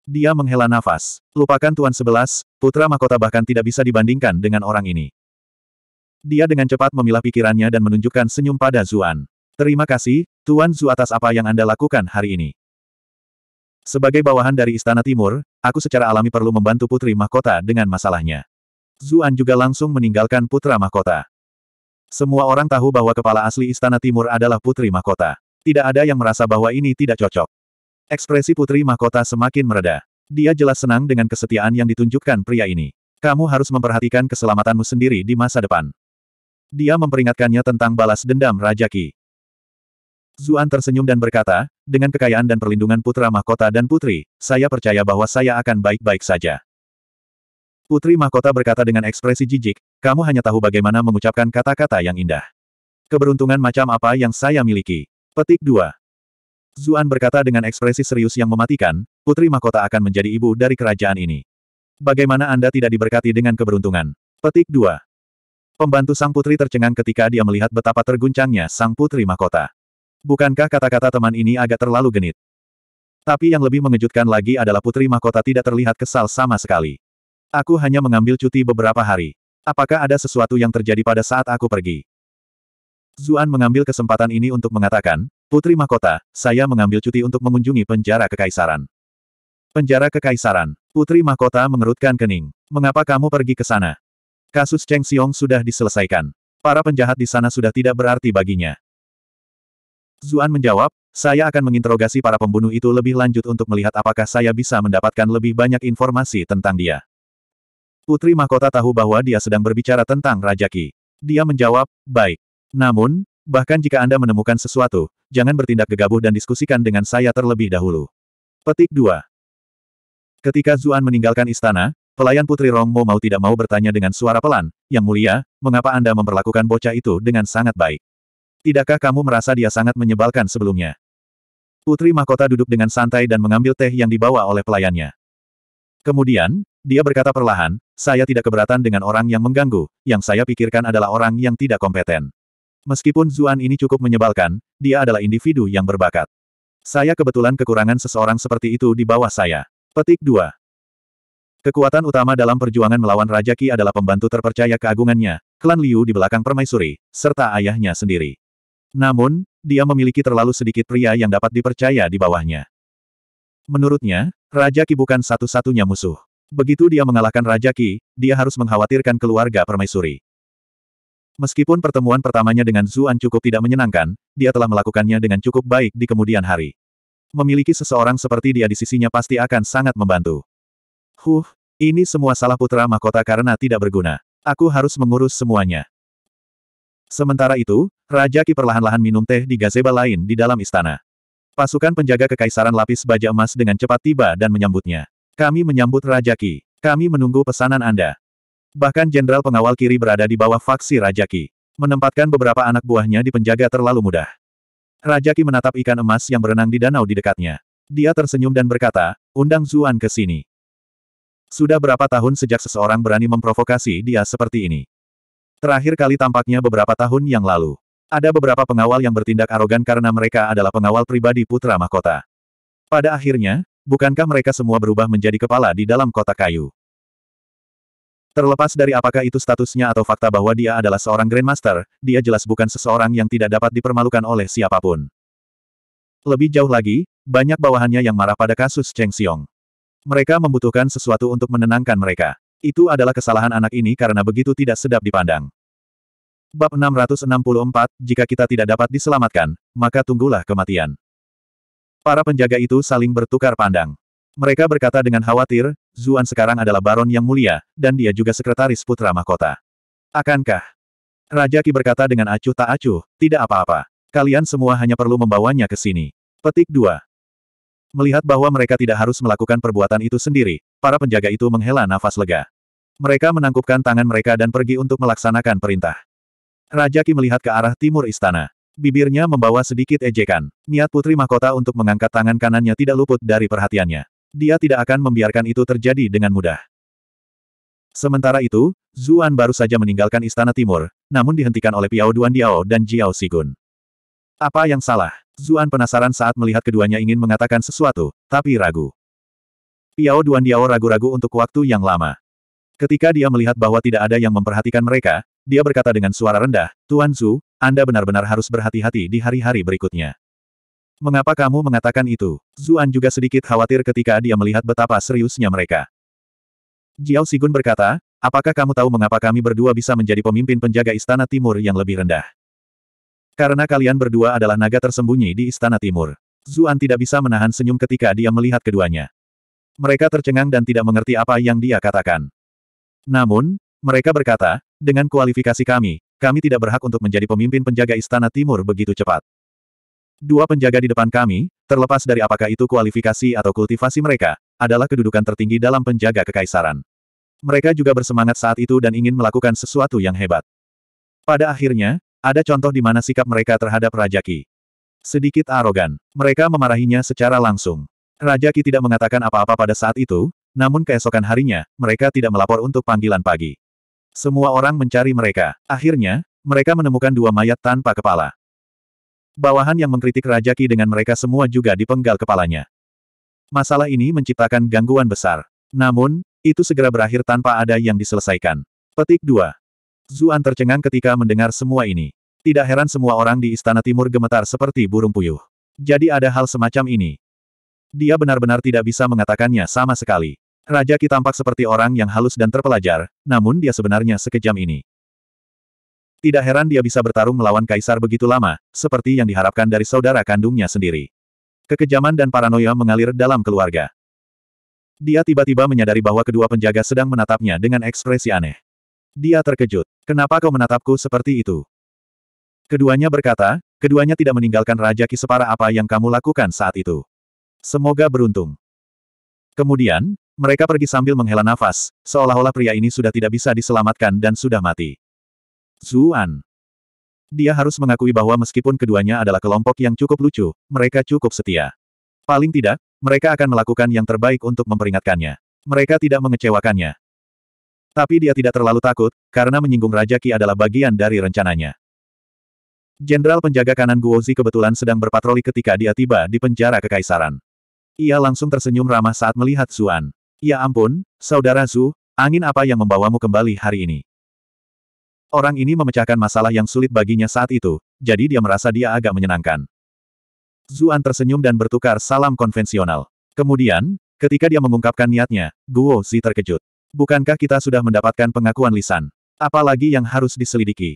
Dia menghela nafas. Lupakan Tuan Sebelas, putra mahkota bahkan tidak bisa dibandingkan dengan orang ini. Dia dengan cepat memilah pikirannya dan menunjukkan senyum pada Zuan. Terima kasih, Tuan Zu atas apa yang Anda lakukan hari ini. Sebagai bawahan dari Istana Timur, aku secara alami perlu membantu Putri Mahkota dengan masalahnya. Zuan juga langsung meninggalkan Putra Mahkota. Semua orang tahu bahwa kepala asli Istana Timur adalah Putri Mahkota. Tidak ada yang merasa bahwa ini tidak cocok. Ekspresi putri mahkota semakin mereda. Dia jelas senang dengan kesetiaan yang ditunjukkan pria ini. Kamu harus memperhatikan keselamatanmu sendiri di masa depan. Dia memperingatkannya tentang balas dendam Raja Ki. Zuan tersenyum dan berkata, dengan kekayaan dan perlindungan putra mahkota dan putri, saya percaya bahwa saya akan baik-baik saja. Putri mahkota berkata dengan ekspresi jijik, kamu hanya tahu bagaimana mengucapkan kata-kata yang indah. Keberuntungan macam apa yang saya miliki. Petik 2. Zuan berkata dengan ekspresi serius yang mematikan, Putri Mahkota akan menjadi ibu dari kerajaan ini. Bagaimana Anda tidak diberkati dengan keberuntungan? Petik 2. Pembantu sang putri tercengang ketika dia melihat betapa terguncangnya sang putri mahkota. Bukankah kata-kata teman ini agak terlalu genit? Tapi yang lebih mengejutkan lagi adalah putri mahkota tidak terlihat kesal sama sekali. Aku hanya mengambil cuti beberapa hari. Apakah ada sesuatu yang terjadi pada saat aku pergi? Zuan mengambil kesempatan ini untuk mengatakan, Putri Mahkota, saya mengambil cuti untuk mengunjungi penjara kekaisaran. Penjara kekaisaran. Putri Mahkota mengerutkan kening. Mengapa kamu pergi ke sana? Kasus Cheng Xiong sudah diselesaikan. Para penjahat di sana sudah tidak berarti baginya. Zuan menjawab, saya akan menginterogasi para pembunuh itu lebih lanjut untuk melihat apakah saya bisa mendapatkan lebih banyak informasi tentang dia. Putri Mahkota tahu bahwa dia sedang berbicara tentang Raja Qi. Dia menjawab, baik. Namun, Bahkan jika Anda menemukan sesuatu, jangan bertindak gegabah dan diskusikan dengan saya terlebih dahulu. Petik 2. Ketika Zuan meninggalkan istana, pelayan Putri Rongmo mau tidak mau bertanya dengan suara pelan, Yang mulia, mengapa Anda memperlakukan bocah itu dengan sangat baik? Tidakkah kamu merasa dia sangat menyebalkan sebelumnya? Putri Mahkota duduk dengan santai dan mengambil teh yang dibawa oleh pelayannya. Kemudian, dia berkata perlahan, saya tidak keberatan dengan orang yang mengganggu, yang saya pikirkan adalah orang yang tidak kompeten. Meskipun Zuan ini cukup menyebalkan, dia adalah individu yang berbakat. Saya kebetulan kekurangan seseorang seperti itu di bawah saya. Petik 2. Kekuatan utama dalam perjuangan melawan Raja Ki adalah pembantu terpercaya keagungannya, klan Liu di belakang permaisuri, serta ayahnya sendiri. Namun, dia memiliki terlalu sedikit pria yang dapat dipercaya di bawahnya. Menurutnya, Raja Ki bukan satu-satunya musuh. Begitu dia mengalahkan Raja Ki, dia harus mengkhawatirkan keluarga permaisuri. Meskipun pertemuan pertamanya dengan Zuan cukup tidak menyenangkan, dia telah melakukannya dengan cukup baik di kemudian hari. Memiliki seseorang seperti dia di sisinya pasti akan sangat membantu. Huh, ini semua salah putra mahkota karena tidak berguna. Aku harus mengurus semuanya. Sementara itu, Raja Ki perlahan-lahan minum teh di gazebo lain di dalam istana. Pasukan penjaga kekaisaran lapis baja emas dengan cepat tiba dan menyambutnya. Kami menyambut Raja Ki. Kami menunggu pesanan Anda. Bahkan jenderal pengawal kiri berada di bawah faksi Rajaki, Menempatkan beberapa anak buahnya di penjaga terlalu mudah. Rajaki menatap ikan emas yang berenang di danau di dekatnya. Dia tersenyum dan berkata, undang Zuan ke sini. Sudah berapa tahun sejak seseorang berani memprovokasi dia seperti ini. Terakhir kali tampaknya beberapa tahun yang lalu. Ada beberapa pengawal yang bertindak arogan karena mereka adalah pengawal pribadi putra mahkota. Pada akhirnya, bukankah mereka semua berubah menjadi kepala di dalam kota kayu? Terlepas dari apakah itu statusnya atau fakta bahwa dia adalah seorang Grandmaster, dia jelas bukan seseorang yang tidak dapat dipermalukan oleh siapapun. Lebih jauh lagi, banyak bawahannya yang marah pada kasus Cheng Xiong. Mereka membutuhkan sesuatu untuk menenangkan mereka. Itu adalah kesalahan anak ini karena begitu tidak sedap dipandang. Bab 664, jika kita tidak dapat diselamatkan, maka tunggulah kematian. Para penjaga itu saling bertukar pandang. Mereka berkata dengan khawatir, Zuan sekarang adalah baron yang mulia, dan dia juga sekretaris putra mahkota. Akankah? Raja Ki berkata dengan acuh tak acuh, tidak apa-apa. Kalian semua hanya perlu membawanya ke sini. Petik 2. Melihat bahwa mereka tidak harus melakukan perbuatan itu sendiri, para penjaga itu menghela nafas lega. Mereka menangkupkan tangan mereka dan pergi untuk melaksanakan perintah. Raja Ki melihat ke arah timur istana. Bibirnya membawa sedikit ejekan. Niat putri mahkota untuk mengangkat tangan kanannya tidak luput dari perhatiannya dia tidak akan membiarkan itu terjadi dengan mudah. Sementara itu, Zuan baru saja meninggalkan Istana Timur, namun dihentikan oleh Piao Duan Diao dan Jiao Sigun. Apa yang salah? Zuan penasaran saat melihat keduanya ingin mengatakan sesuatu, tapi ragu. Piao Duan Diao ragu-ragu untuk waktu yang lama. Ketika dia melihat bahwa tidak ada yang memperhatikan mereka, dia berkata dengan suara rendah, Tuan Zhu, Anda benar-benar harus berhati-hati di hari-hari berikutnya. Mengapa kamu mengatakan itu? Zuan juga sedikit khawatir ketika dia melihat betapa seriusnya mereka. Jiao Sigun berkata, apakah kamu tahu mengapa kami berdua bisa menjadi pemimpin penjaga Istana Timur yang lebih rendah? Karena kalian berdua adalah naga tersembunyi di Istana Timur. Zuan tidak bisa menahan senyum ketika dia melihat keduanya. Mereka tercengang dan tidak mengerti apa yang dia katakan. Namun, mereka berkata, dengan kualifikasi kami, kami tidak berhak untuk menjadi pemimpin penjaga Istana Timur begitu cepat. Dua penjaga di depan kami, terlepas dari apakah itu kualifikasi atau kultivasi mereka, adalah kedudukan tertinggi dalam penjaga kekaisaran. Mereka juga bersemangat saat itu dan ingin melakukan sesuatu yang hebat. Pada akhirnya, ada contoh di mana sikap mereka terhadap Raja Ki Sedikit arogan, mereka memarahinya secara langsung. Raja Ki tidak mengatakan apa-apa pada saat itu, namun keesokan harinya, mereka tidak melapor untuk panggilan pagi. Semua orang mencari mereka. Akhirnya, mereka menemukan dua mayat tanpa kepala. Bawahan yang mengkritik Raja Ki dengan mereka semua juga dipenggal kepalanya. Masalah ini menciptakan gangguan besar. Namun, itu segera berakhir tanpa ada yang diselesaikan. Petik 2. Zuan tercengang ketika mendengar semua ini. Tidak heran semua orang di Istana Timur gemetar seperti burung puyuh. Jadi ada hal semacam ini. Dia benar-benar tidak bisa mengatakannya sama sekali. Raja Ki tampak seperti orang yang halus dan terpelajar, namun dia sebenarnya sekejam ini. Tidak heran dia bisa bertarung melawan kaisar begitu lama, seperti yang diharapkan dari saudara kandungnya sendiri. Kekejaman dan paranoia mengalir dalam keluarga. Dia tiba-tiba menyadari bahwa kedua penjaga sedang menatapnya dengan ekspresi aneh. Dia terkejut. Kenapa kau menatapku seperti itu? Keduanya berkata, keduanya tidak meninggalkan Raja Kisepara apa yang kamu lakukan saat itu. Semoga beruntung. Kemudian, mereka pergi sambil menghela nafas, seolah-olah pria ini sudah tidak bisa diselamatkan dan sudah mati. Zuan. Dia harus mengakui bahwa meskipun keduanya adalah kelompok yang cukup lucu, mereka cukup setia. Paling tidak, mereka akan melakukan yang terbaik untuk memperingatkannya. Mereka tidak mengecewakannya. Tapi dia tidak terlalu takut, karena menyinggung Raja Qi adalah bagian dari rencananya. Jenderal penjaga kanan Guozi kebetulan sedang berpatroli ketika dia tiba di penjara kekaisaran. Ia langsung tersenyum ramah saat melihat Zuan. Ya ampun, Saudara Zu, angin apa yang membawamu kembali hari ini? Orang ini memecahkan masalah yang sulit baginya saat itu, jadi dia merasa dia agak menyenangkan. Zuan tersenyum dan bertukar salam konvensional. Kemudian, ketika dia mengungkapkan niatnya, Guo Zi terkejut. Bukankah kita sudah mendapatkan pengakuan lisan? Apalagi yang harus diselidiki?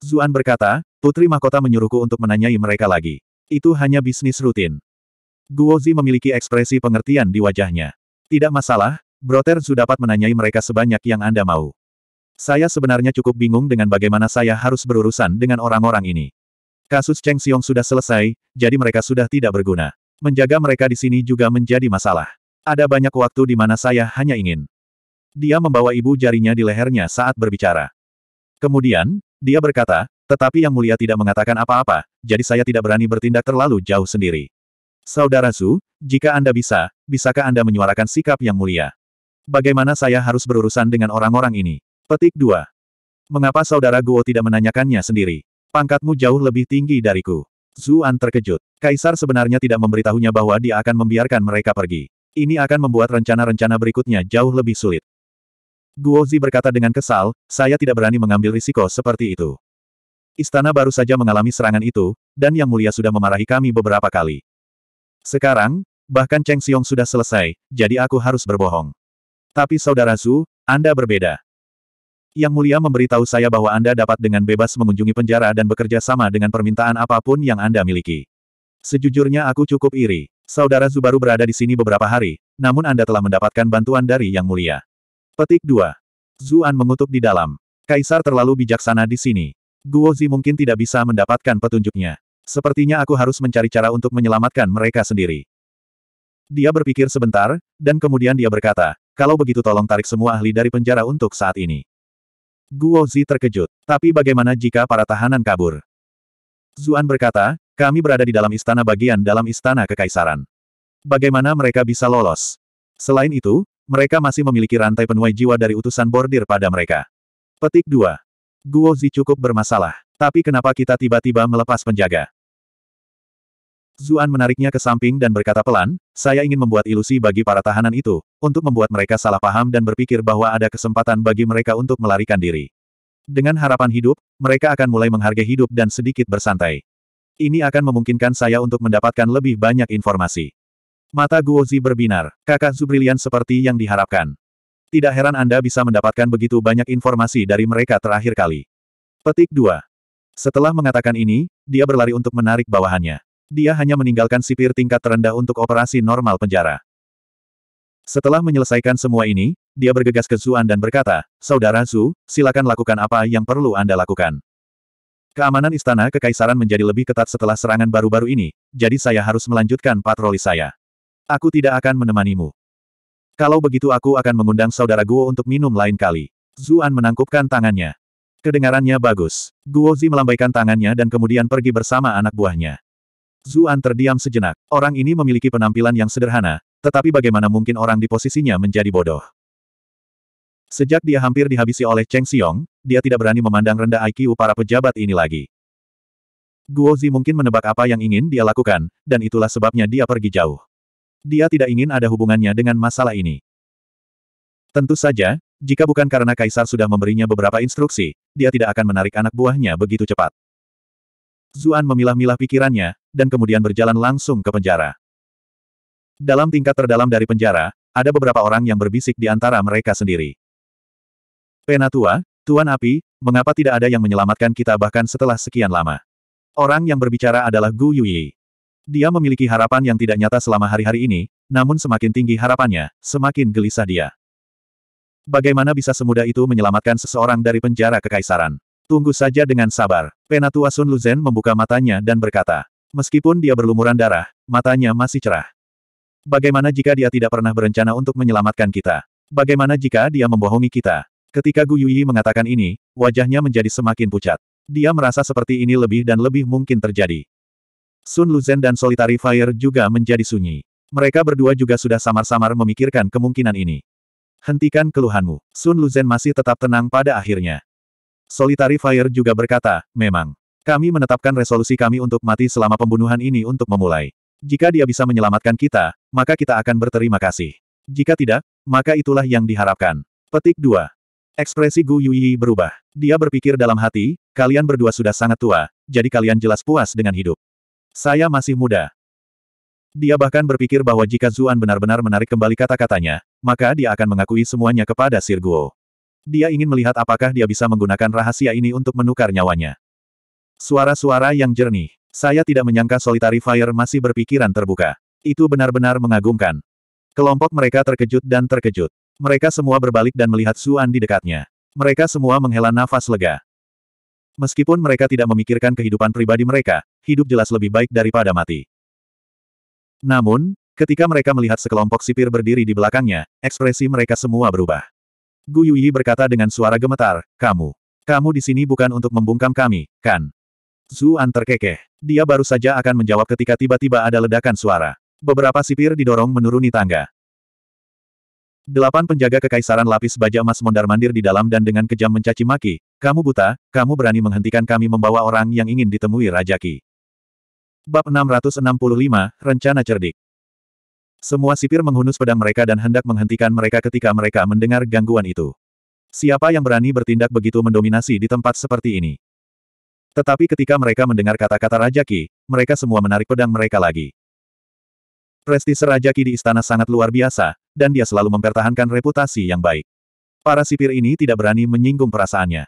Zuan berkata, Putri Mahkota menyuruhku untuk menanyai mereka lagi. Itu hanya bisnis rutin. Guo Zi memiliki ekspresi pengertian di wajahnya. Tidak masalah, Broter Zu dapat menanyai mereka sebanyak yang Anda mau. Saya sebenarnya cukup bingung dengan bagaimana saya harus berurusan dengan orang-orang ini. Kasus Cheng Xiong sudah selesai, jadi mereka sudah tidak berguna. Menjaga mereka di sini juga menjadi masalah. Ada banyak waktu di mana saya hanya ingin. Dia membawa ibu jarinya di lehernya saat berbicara. Kemudian, dia berkata, tetapi Yang Mulia tidak mengatakan apa-apa, jadi saya tidak berani bertindak terlalu jauh sendiri. Saudara Su, jika Anda bisa, bisakah Anda menyuarakan sikap Yang Mulia? Bagaimana saya harus berurusan dengan orang-orang ini? Petik 2. Mengapa saudara Guo tidak menanyakannya sendiri? Pangkatmu jauh lebih tinggi dariku. Zuan terkejut. Kaisar sebenarnya tidak memberitahunya bahwa dia akan membiarkan mereka pergi. Ini akan membuat rencana-rencana berikutnya jauh lebih sulit. Guo Zi berkata dengan kesal, saya tidak berani mengambil risiko seperti itu. Istana baru saja mengalami serangan itu, dan Yang Mulia sudah memarahi kami beberapa kali. Sekarang, bahkan Cheng Xiong sudah selesai, jadi aku harus berbohong. Tapi Saudara Zhu, Anda berbeda. Yang Mulia memberitahu saya bahwa Anda dapat dengan bebas mengunjungi penjara dan bekerja sama dengan permintaan apapun yang Anda miliki. Sejujurnya aku cukup iri. Saudara Zubaru berada di sini beberapa hari, namun Anda telah mendapatkan bantuan dari Yang Mulia. Petik 2. Zuan mengutuk di dalam. Kaisar terlalu bijaksana di sini. Guozi mungkin tidak bisa mendapatkan petunjuknya. Sepertinya aku harus mencari cara untuk menyelamatkan mereka sendiri. Dia berpikir sebentar, dan kemudian dia berkata, kalau begitu tolong tarik semua ahli dari penjara untuk saat ini. Guo Zi terkejut. Tapi bagaimana jika para tahanan kabur? Zuan berkata, kami berada di dalam istana bagian dalam istana kekaisaran. Bagaimana mereka bisa lolos? Selain itu, mereka masih memiliki rantai penuai jiwa dari utusan bordir pada mereka. Petik 2. Guo Zi cukup bermasalah. Tapi kenapa kita tiba-tiba melepas penjaga? Zuan menariknya ke samping dan berkata pelan, saya ingin membuat ilusi bagi para tahanan itu, untuk membuat mereka salah paham dan berpikir bahwa ada kesempatan bagi mereka untuk melarikan diri. Dengan harapan hidup, mereka akan mulai menghargai hidup dan sedikit bersantai. Ini akan memungkinkan saya untuk mendapatkan lebih banyak informasi. Mata Guozi berbinar, kakak Zubrilian seperti yang diharapkan. Tidak heran Anda bisa mendapatkan begitu banyak informasi dari mereka terakhir kali. Petik 2. Setelah mengatakan ini, dia berlari untuk menarik bawahannya dia hanya meninggalkan sipir tingkat terendah untuk operasi normal penjara. Setelah menyelesaikan semua ini, dia bergegas ke Zuan dan berkata, Saudara Zu, silakan lakukan apa yang perlu Anda lakukan. Keamanan istana kekaisaran menjadi lebih ketat setelah serangan baru-baru ini, jadi saya harus melanjutkan patroli saya. Aku tidak akan menemanimu. Kalau begitu aku akan mengundang saudara Guo untuk minum lain kali. Zuan menangkupkan tangannya. Kedengarannya bagus. Guo Zi melambaikan tangannya dan kemudian pergi bersama anak buahnya. Zuan terdiam sejenak. Orang ini memiliki penampilan yang sederhana, tetapi bagaimana mungkin orang di posisinya menjadi bodoh? Sejak dia hampir dihabisi oleh Cheng Xiong, dia tidak berani memandang rendah IQ para pejabat ini lagi. Guo Zi mungkin menebak apa yang ingin dia lakukan, dan itulah sebabnya dia pergi jauh. Dia tidak ingin ada hubungannya dengan masalah ini. Tentu saja, jika bukan karena Kaisar sudah memberinya beberapa instruksi, dia tidak akan menarik anak buahnya begitu cepat. Zuan memilah-milah pikirannya, dan kemudian berjalan langsung ke penjara. Dalam tingkat terdalam dari penjara, ada beberapa orang yang berbisik di antara mereka sendiri. Penatua, Tuan Api, mengapa tidak ada yang menyelamatkan kita bahkan setelah sekian lama? Orang yang berbicara adalah Gu Yuyi. Dia memiliki harapan yang tidak nyata selama hari-hari ini, namun semakin tinggi harapannya, semakin gelisah dia. Bagaimana bisa semudah itu menyelamatkan seseorang dari penjara kekaisaran? Tunggu saja dengan sabar. Penatua Sun Luzhen membuka matanya dan berkata. Meskipun dia berlumuran darah, matanya masih cerah. Bagaimana jika dia tidak pernah berencana untuk menyelamatkan kita? Bagaimana jika dia membohongi kita? Ketika Gu Yuyi mengatakan ini, wajahnya menjadi semakin pucat. Dia merasa seperti ini lebih dan lebih mungkin terjadi. Sun Luzhen dan Solitary Fire juga menjadi sunyi. Mereka berdua juga sudah samar-samar memikirkan kemungkinan ini. Hentikan keluhanmu. Sun Luzhen masih tetap tenang pada akhirnya. Solitary Fire juga berkata, memang. Kami menetapkan resolusi kami untuk mati selama pembunuhan ini untuk memulai. Jika dia bisa menyelamatkan kita, maka kita akan berterima kasih. Jika tidak, maka itulah yang diharapkan. Petik 2. Ekspresi Gu Yuyi berubah. Dia berpikir dalam hati, kalian berdua sudah sangat tua, jadi kalian jelas puas dengan hidup. Saya masih muda. Dia bahkan berpikir bahwa jika Zuan benar-benar menarik kembali kata-katanya, maka dia akan mengakui semuanya kepada Sir Guo. Dia ingin melihat apakah dia bisa menggunakan rahasia ini untuk menukar nyawanya. Suara-suara yang jernih. Saya tidak menyangka Solitary Fire masih berpikiran terbuka. Itu benar-benar mengagumkan. Kelompok mereka terkejut dan terkejut. Mereka semua berbalik dan melihat Suan di dekatnya. Mereka semua menghela nafas lega. Meskipun mereka tidak memikirkan kehidupan pribadi mereka, hidup jelas lebih baik daripada mati. Namun, ketika mereka melihat sekelompok sipir berdiri di belakangnya, ekspresi mereka semua berubah. Gu Yuyi berkata dengan suara gemetar, kamu. Kamu di sini bukan untuk membungkam kami, kan? Zuan terkekeh. Dia baru saja akan menjawab ketika tiba-tiba ada ledakan suara. Beberapa sipir didorong menuruni tangga. Delapan penjaga kekaisaran lapis baja emas mondar-mandir di dalam dan dengan kejam mencaci maki, kamu buta, kamu berani menghentikan kami membawa orang yang ingin ditemui Rajaki. Bab 665, Rencana Cerdik semua sipir menghunus pedang mereka dan hendak menghentikan mereka ketika mereka mendengar gangguan itu. Siapa yang berani bertindak begitu mendominasi di tempat seperti ini? Tetapi ketika mereka mendengar kata-kata Raja Ki, mereka semua menarik pedang mereka lagi. Prestise Raja Ki di istana sangat luar biasa, dan dia selalu mempertahankan reputasi yang baik. Para sipir ini tidak berani menyinggung perasaannya.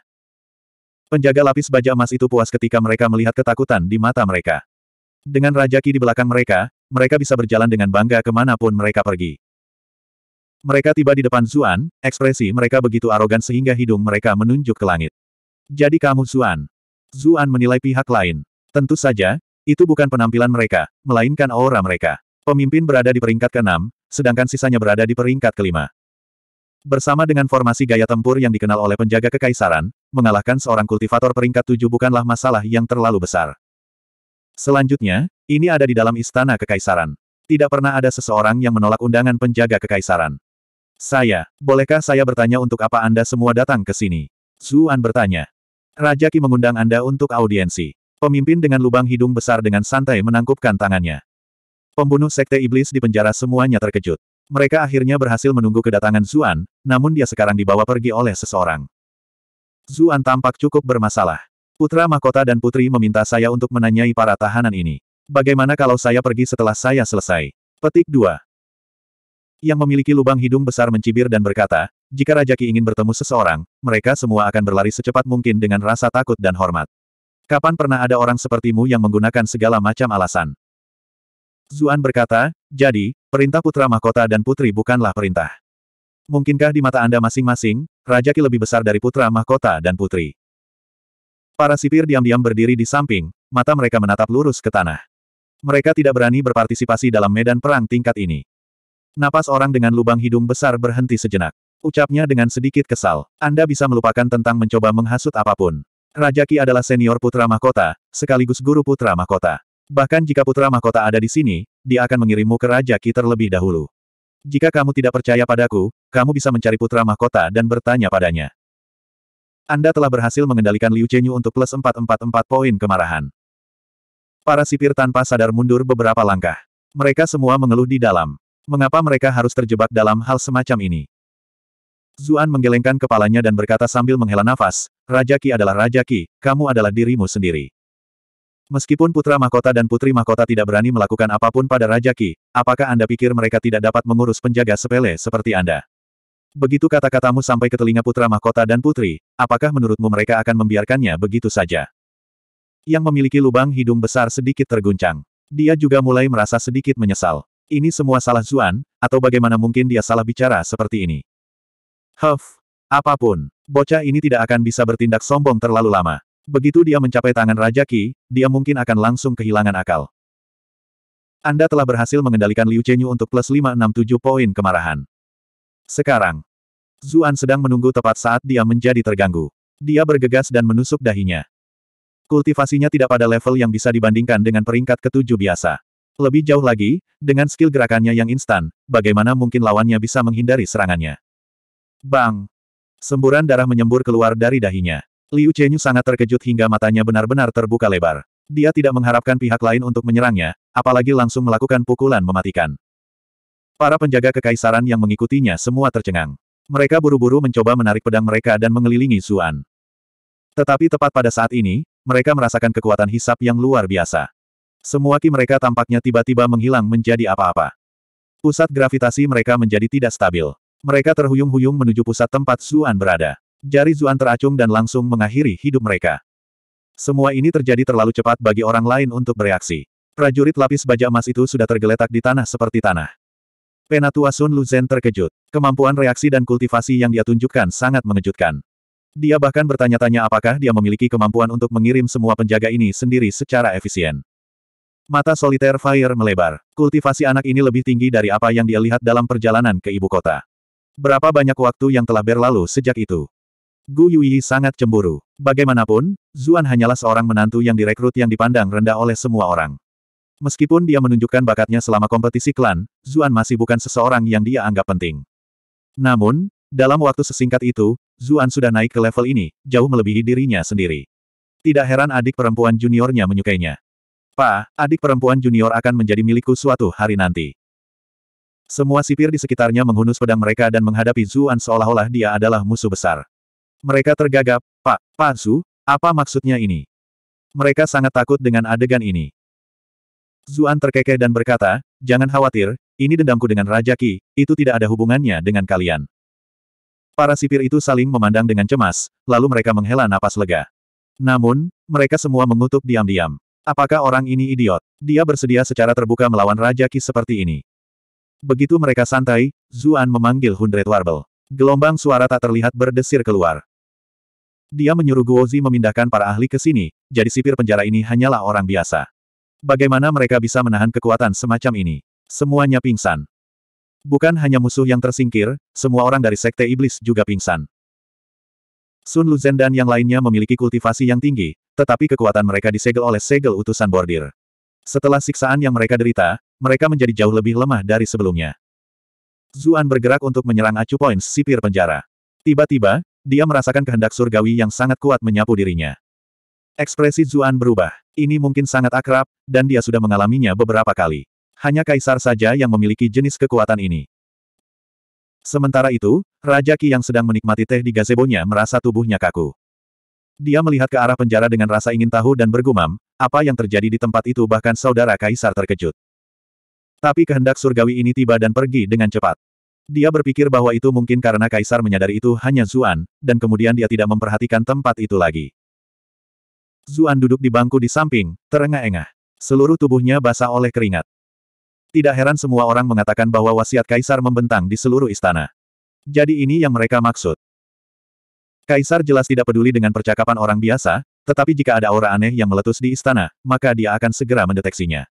Penjaga lapis baja emas itu puas ketika mereka melihat ketakutan di mata mereka. Dengan Raja Ki di belakang mereka, mereka bisa berjalan dengan bangga kemanapun mereka pergi. Mereka tiba di depan Zuan, ekspresi mereka begitu arogan sehingga hidung mereka menunjuk ke langit. Jadi kamu Zuan. Zuan menilai pihak lain. Tentu saja, itu bukan penampilan mereka, melainkan aura mereka. Pemimpin berada di peringkat ke-6, sedangkan sisanya berada di peringkat kelima. Bersama dengan formasi gaya tempur yang dikenal oleh penjaga kekaisaran, mengalahkan seorang kultivator peringkat 7 bukanlah masalah yang terlalu besar. Selanjutnya, ini ada di dalam istana kekaisaran. Tidak pernah ada seseorang yang menolak undangan penjaga kekaisaran. Saya, bolehkah saya bertanya untuk apa Anda semua datang ke sini? Zuan bertanya. Raja Ki mengundang Anda untuk audiensi. Pemimpin dengan lubang hidung besar dengan santai menangkupkan tangannya. Pembunuh sekte iblis di penjara semuanya terkejut. Mereka akhirnya berhasil menunggu kedatangan Zuan, namun dia sekarang dibawa pergi oleh seseorang. Zuan tampak cukup bermasalah. Putra Mahkota dan Putri meminta saya untuk menanyai para tahanan ini. Bagaimana kalau saya pergi setelah saya selesai? Petik 2. Yang memiliki lubang hidung besar mencibir dan berkata, jika Raja Ki ingin bertemu seseorang, mereka semua akan berlari secepat mungkin dengan rasa takut dan hormat. Kapan pernah ada orang sepertimu yang menggunakan segala macam alasan? Zuan berkata, jadi, perintah putra mahkota dan putri bukanlah perintah. Mungkinkah di mata Anda masing-masing, Raja Ki lebih besar dari putra mahkota dan putri? Para sipir diam-diam berdiri di samping, mata mereka menatap lurus ke tanah. Mereka tidak berani berpartisipasi dalam medan perang tingkat ini. Napas orang dengan lubang hidung besar berhenti sejenak. Ucapnya dengan sedikit kesal, Anda bisa melupakan tentang mencoba menghasut apapun. Raja Ki adalah senior putra mahkota, sekaligus guru putra mahkota. Bahkan jika putra mahkota ada di sini, dia akan mengirimmu ke Raja Ki terlebih dahulu. Jika kamu tidak percaya padaku, kamu bisa mencari putra mahkota dan bertanya padanya. Anda telah berhasil mengendalikan Liu Chenyu untuk plus 444 poin kemarahan. Para sipir tanpa sadar mundur beberapa langkah. Mereka semua mengeluh di dalam. Mengapa mereka harus terjebak dalam hal semacam ini? Zuan menggelengkan kepalanya dan berkata sambil menghela nafas, Raja Ki adalah Raja Ki, kamu adalah dirimu sendiri. Meskipun putra mahkota dan putri mahkota tidak berani melakukan apapun pada Raja Ki, apakah Anda pikir mereka tidak dapat mengurus penjaga sepele seperti Anda? Begitu kata-katamu sampai ke telinga putra mahkota dan putri, apakah menurutmu mereka akan membiarkannya begitu saja? Yang memiliki lubang hidung besar sedikit terguncang. Dia juga mulai merasa sedikit menyesal. Ini semua salah Zuan, atau bagaimana mungkin dia salah bicara seperti ini? Huff, apapun, bocah ini tidak akan bisa bertindak sombong terlalu lama. Begitu dia mencapai tangan Raja Ki, dia mungkin akan langsung kehilangan akal. Anda telah berhasil mengendalikan Liu Chenyu untuk plus 567 poin kemarahan. Sekarang. Zuan sedang menunggu tepat saat dia menjadi terganggu. Dia bergegas dan menusuk dahinya. Kultivasinya tidak pada level yang bisa dibandingkan dengan peringkat ketujuh biasa. Lebih jauh lagi, dengan skill gerakannya yang instan, bagaimana mungkin lawannya bisa menghindari serangannya? Bang! Semburan darah menyembur keluar dari dahinya. Liu Chenyu sangat terkejut hingga matanya benar-benar terbuka lebar. Dia tidak mengharapkan pihak lain untuk menyerangnya, apalagi langsung melakukan pukulan mematikan. Para penjaga kekaisaran yang mengikutinya semua tercengang. Mereka buru-buru mencoba menarik pedang mereka dan mengelilingi Zuan. Tetapi tepat pada saat ini, mereka merasakan kekuatan hisap yang luar biasa. Semua ki mereka tampaknya tiba-tiba menghilang menjadi apa-apa. Pusat gravitasi mereka menjadi tidak stabil. Mereka terhuyung-huyung menuju pusat tempat Zuan berada. Jari Zuan teracung dan langsung mengakhiri hidup mereka. Semua ini terjadi terlalu cepat bagi orang lain untuk bereaksi. Prajurit lapis baja emas itu sudah tergeletak di tanah seperti tanah. Penatua Sun Luzhen terkejut. Kemampuan reaksi dan kultivasi yang dia tunjukkan sangat mengejutkan. Dia bahkan bertanya-tanya apakah dia memiliki kemampuan untuk mengirim semua penjaga ini sendiri secara efisien. Mata soliter Fire melebar. Kultivasi anak ini lebih tinggi dari apa yang dia lihat dalam perjalanan ke ibu kota. Berapa banyak waktu yang telah berlalu sejak itu? Gu Yuyi sangat cemburu. Bagaimanapun, Zuan hanyalah seorang menantu yang direkrut yang dipandang rendah oleh semua orang. Meskipun dia menunjukkan bakatnya selama kompetisi klan, Zuan masih bukan seseorang yang dia anggap penting. Namun, dalam waktu sesingkat itu, Zuan sudah naik ke level ini, jauh melebihi dirinya sendiri. Tidak heran adik perempuan juniornya menyukainya. Pa, adik perempuan junior akan menjadi milikku suatu hari nanti. Semua sipir di sekitarnya menghunus pedang mereka dan menghadapi Zuan seolah-olah dia adalah musuh besar. Mereka tergagap, Pak, Pak Zu, apa maksudnya ini? Mereka sangat takut dengan adegan ini. Zuan terkekeh dan berkata, jangan khawatir, ini dendamku dengan Raja Ki. itu tidak ada hubungannya dengan kalian. Para sipir itu saling memandang dengan cemas, lalu mereka menghela napas lega. Namun, mereka semua mengutuk diam-diam. Apakah orang ini idiot? Dia bersedia secara terbuka melawan Raja Ki seperti ini. Begitu mereka santai, Zuan memanggil Hundred Warbel. Gelombang suara tak terlihat berdesir keluar. Dia menyuruh Guozi memindahkan para ahli ke sini, jadi sipir penjara ini hanyalah orang biasa. Bagaimana mereka bisa menahan kekuatan semacam ini? Semuanya pingsan. Bukan hanya musuh yang tersingkir, semua orang dari Sekte Iblis juga pingsan. Sun Luzhen dan yang lainnya memiliki kultivasi yang tinggi, tetapi kekuatan mereka disegel oleh segel utusan bordir. Setelah siksaan yang mereka derita, mereka menjadi jauh lebih lemah dari sebelumnya. Zuan bergerak untuk menyerang acu points sipir penjara. Tiba-tiba, dia merasakan kehendak surgawi yang sangat kuat menyapu dirinya. Ekspresi Zuan berubah. Ini mungkin sangat akrab, dan dia sudah mengalaminya beberapa kali. Hanya kaisar saja yang memiliki jenis kekuatan ini. Sementara itu, Raja Ki yang sedang menikmati teh di gazebonya merasa tubuhnya kaku. Dia melihat ke arah penjara dengan rasa ingin tahu dan bergumam, apa yang terjadi di tempat itu bahkan saudara kaisar terkejut. Tapi kehendak surgawi ini tiba dan pergi dengan cepat. Dia berpikir bahwa itu mungkin karena kaisar menyadari itu hanya Zuan, dan kemudian dia tidak memperhatikan tempat itu lagi. Zuan duduk di bangku di samping, terengah-engah. Seluruh tubuhnya basah oleh keringat. Tidak heran semua orang mengatakan bahwa wasiat kaisar membentang di seluruh istana. Jadi ini yang mereka maksud. Kaisar jelas tidak peduli dengan percakapan orang biasa, tetapi jika ada aura aneh yang meletus di istana, maka dia akan segera mendeteksinya.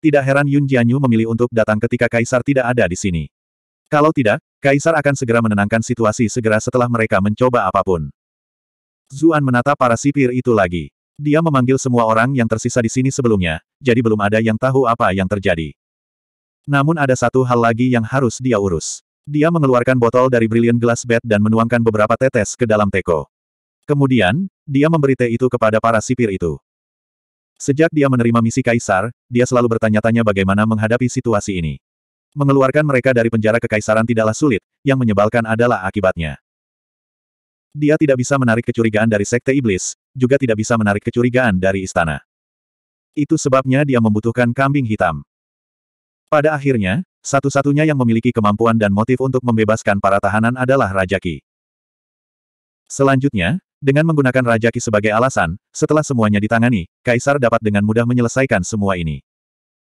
Tidak heran Yun Jianyu memilih untuk datang ketika kaisar tidak ada di sini. Kalau tidak, kaisar akan segera menenangkan situasi segera setelah mereka mencoba apapun. Zuan menatap para sipir itu lagi. Dia memanggil semua orang yang tersisa di sini sebelumnya, jadi belum ada yang tahu apa yang terjadi. Namun ada satu hal lagi yang harus dia urus. Dia mengeluarkan botol dari Brilliant Glass Bed dan menuangkan beberapa tetes ke dalam teko. Kemudian, dia memberi teh itu kepada para sipir itu. Sejak dia menerima misi kaisar, dia selalu bertanya-tanya bagaimana menghadapi situasi ini. Mengeluarkan mereka dari penjara kekaisaran tidaklah sulit, yang menyebalkan adalah akibatnya. Dia tidak bisa menarik kecurigaan dari Sekte Iblis, juga tidak bisa menarik kecurigaan dari istana. Itu sebabnya dia membutuhkan kambing hitam. Pada akhirnya, satu-satunya yang memiliki kemampuan dan motif untuk membebaskan para tahanan adalah Raja Ki. Selanjutnya, dengan menggunakan Raja Ki sebagai alasan, setelah semuanya ditangani, Kaisar dapat dengan mudah menyelesaikan semua ini.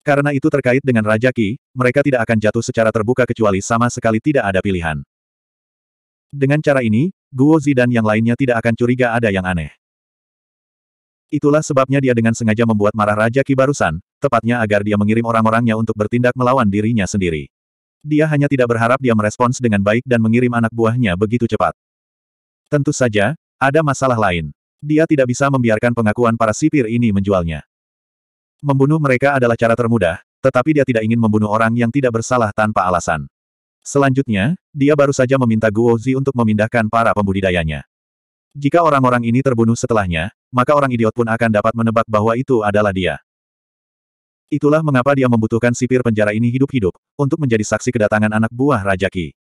Karena itu terkait dengan Raja Ki, mereka tidak akan jatuh secara terbuka kecuali sama sekali tidak ada pilihan. Dengan cara ini, Guo Zi dan yang lainnya tidak akan curiga ada yang aneh. Itulah sebabnya dia dengan sengaja membuat marah Raja Ki Barusan, tepatnya agar dia mengirim orang-orangnya untuk bertindak melawan dirinya sendiri. Dia hanya tidak berharap dia merespons dengan baik dan mengirim anak buahnya begitu cepat. Tentu saja, ada masalah lain. Dia tidak bisa membiarkan pengakuan para sipir ini menjualnya. Membunuh mereka adalah cara termudah, tetapi dia tidak ingin membunuh orang yang tidak bersalah tanpa alasan. Selanjutnya, dia baru saja meminta Guo Zi untuk memindahkan para pembudidayanya. Jika orang-orang ini terbunuh setelahnya, maka orang idiot pun akan dapat menebak bahwa itu adalah dia. Itulah mengapa dia membutuhkan sipir penjara ini hidup-hidup, untuk menjadi saksi kedatangan anak buah Raja Ki.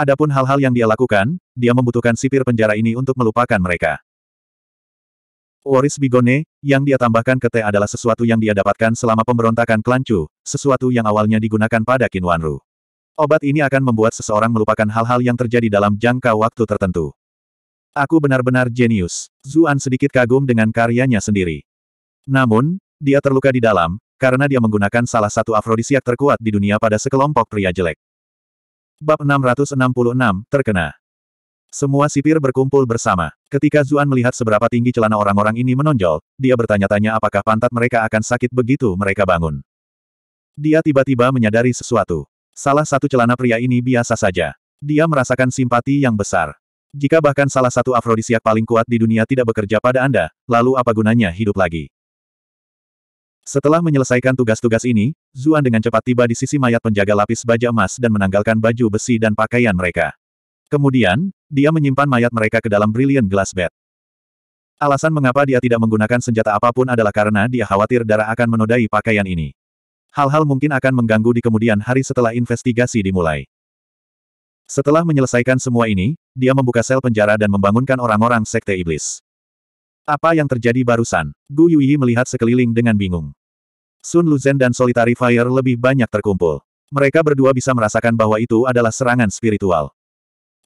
Adapun hal-hal yang dia lakukan, dia membutuhkan sipir penjara ini untuk melupakan mereka. Waris Bigone, yang dia tambahkan ke teh adalah sesuatu yang dia dapatkan selama pemberontakan Klancu, sesuatu yang awalnya digunakan pada Kinwanru. Obat ini akan membuat seseorang melupakan hal-hal yang terjadi dalam jangka waktu tertentu. Aku benar-benar jenius. Zuan sedikit kagum dengan karyanya sendiri. Namun, dia terluka di dalam, karena dia menggunakan salah satu afrodisiak terkuat di dunia pada sekelompok pria jelek. Bab 666, terkena. Semua sipir berkumpul bersama. Ketika Zuan melihat seberapa tinggi celana orang-orang ini menonjol, dia bertanya-tanya apakah pantat mereka akan sakit begitu mereka bangun. Dia tiba-tiba menyadari sesuatu. Salah satu celana pria ini biasa saja. Dia merasakan simpati yang besar. Jika bahkan salah satu afrodisiak paling kuat di dunia tidak bekerja pada Anda, lalu apa gunanya hidup lagi? Setelah menyelesaikan tugas-tugas ini, Zuan dengan cepat tiba di sisi mayat penjaga lapis baja emas dan menanggalkan baju besi dan pakaian mereka. Kemudian, dia menyimpan mayat mereka ke dalam Brilliant Glass Bed. Alasan mengapa dia tidak menggunakan senjata apapun adalah karena dia khawatir darah akan menodai pakaian ini. Hal-hal mungkin akan mengganggu di kemudian hari setelah investigasi dimulai. Setelah menyelesaikan semua ini, dia membuka sel penjara dan membangunkan orang-orang sekte iblis. Apa yang terjadi barusan? Gu Yuyi melihat sekeliling dengan bingung. Sun Luzhen dan Solitary Fire lebih banyak terkumpul. Mereka berdua bisa merasakan bahwa itu adalah serangan spiritual.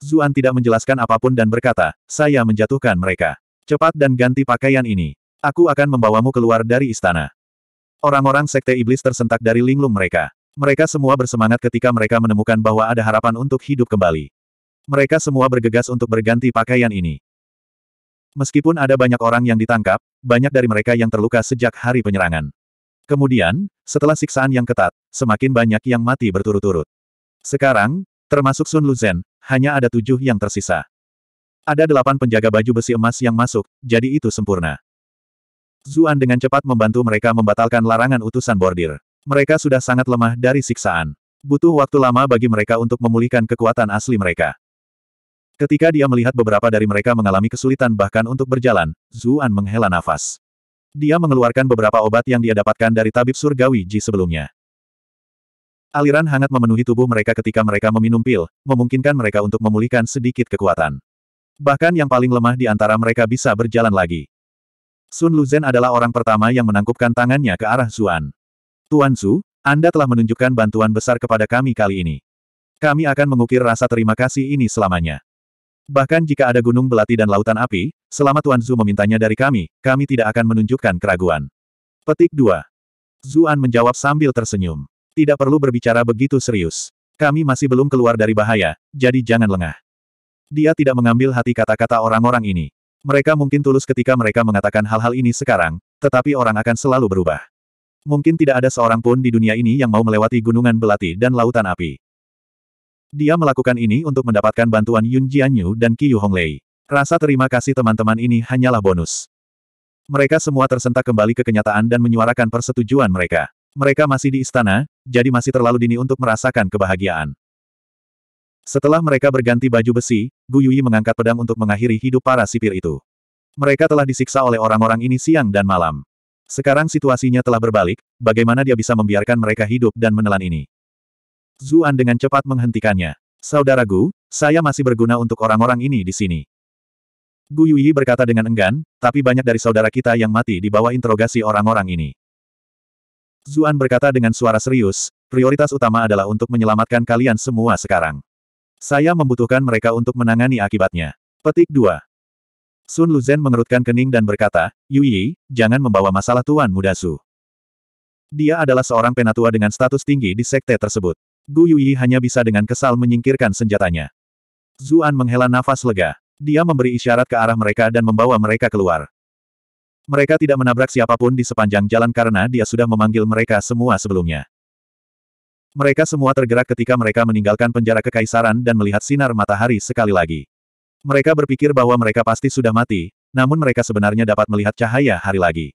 Zuan tidak menjelaskan apapun dan berkata, saya menjatuhkan mereka. Cepat dan ganti pakaian ini. Aku akan membawamu keluar dari istana. Orang-orang sekte iblis tersentak dari linglung mereka. Mereka semua bersemangat ketika mereka menemukan bahwa ada harapan untuk hidup kembali. Mereka semua bergegas untuk berganti pakaian ini. Meskipun ada banyak orang yang ditangkap, banyak dari mereka yang terluka sejak hari penyerangan. Kemudian, setelah siksaan yang ketat, semakin banyak yang mati berturut-turut. Sekarang, termasuk Sun Luzhen, hanya ada tujuh yang tersisa. Ada delapan penjaga baju besi emas yang masuk, jadi itu sempurna. Zuan dengan cepat membantu mereka membatalkan larangan utusan bordir. Mereka sudah sangat lemah dari siksaan. Butuh waktu lama bagi mereka untuk memulihkan kekuatan asli mereka. Ketika dia melihat beberapa dari mereka mengalami kesulitan bahkan untuk berjalan, Zuan menghela nafas. Dia mengeluarkan beberapa obat yang dia dapatkan dari tabib surgawi Ji sebelumnya. Aliran hangat memenuhi tubuh mereka ketika mereka meminum pil, memungkinkan mereka untuk memulihkan sedikit kekuatan. Bahkan yang paling lemah di antara mereka bisa berjalan lagi. Sun Luzhen adalah orang pertama yang menangkupkan tangannya ke arah Zuan. Tuan Su, Anda telah menunjukkan bantuan besar kepada kami kali ini. Kami akan mengukir rasa terima kasih ini selamanya. Bahkan jika ada gunung belati dan lautan api, selama Tuan Zu memintanya dari kami, kami tidak akan menunjukkan keraguan. Petik 2. Zuan menjawab sambil tersenyum. Tidak perlu berbicara begitu serius. Kami masih belum keluar dari bahaya, jadi jangan lengah. Dia tidak mengambil hati kata-kata orang-orang ini. Mereka mungkin tulus ketika mereka mengatakan hal-hal ini sekarang, tetapi orang akan selalu berubah. Mungkin tidak ada seorang pun di dunia ini yang mau melewati gunungan belati dan lautan api. Dia melakukan ini untuk mendapatkan bantuan Yun Jianyu dan Hong Honglei. Rasa terima kasih teman-teman ini hanyalah bonus. Mereka semua tersentak kembali ke kenyataan dan menyuarakan persetujuan mereka. Mereka masih di istana, jadi masih terlalu dini untuk merasakan kebahagiaan. Setelah mereka berganti baju besi, Gu Yui mengangkat pedang untuk mengakhiri hidup para sipir itu. Mereka telah disiksa oleh orang-orang ini siang dan malam. Sekarang situasinya telah berbalik, bagaimana dia bisa membiarkan mereka hidup dan menelan ini? Zuan dengan cepat menghentikannya. Saudara Gu, saya masih berguna untuk orang-orang ini di sini. Gu Yuyi berkata dengan enggan, tapi banyak dari saudara kita yang mati di bawah interogasi orang-orang ini. Zuan berkata dengan suara serius, prioritas utama adalah untuk menyelamatkan kalian semua sekarang. Saya membutuhkan mereka untuk menangani akibatnya. Petik 2. Sun Luzhen mengerutkan kening dan berkata, Yuyi, jangan membawa masalah Tuan Mudasu. Dia adalah seorang penatua dengan status tinggi di sekte tersebut. Gu Yuyi hanya bisa dengan kesal menyingkirkan senjatanya. Zuan menghela nafas lega. Dia memberi isyarat ke arah mereka dan membawa mereka keluar. Mereka tidak menabrak siapapun di sepanjang jalan karena dia sudah memanggil mereka semua sebelumnya. Mereka semua tergerak ketika mereka meninggalkan penjara kekaisaran dan melihat sinar matahari sekali lagi. Mereka berpikir bahwa mereka pasti sudah mati, namun mereka sebenarnya dapat melihat cahaya hari lagi.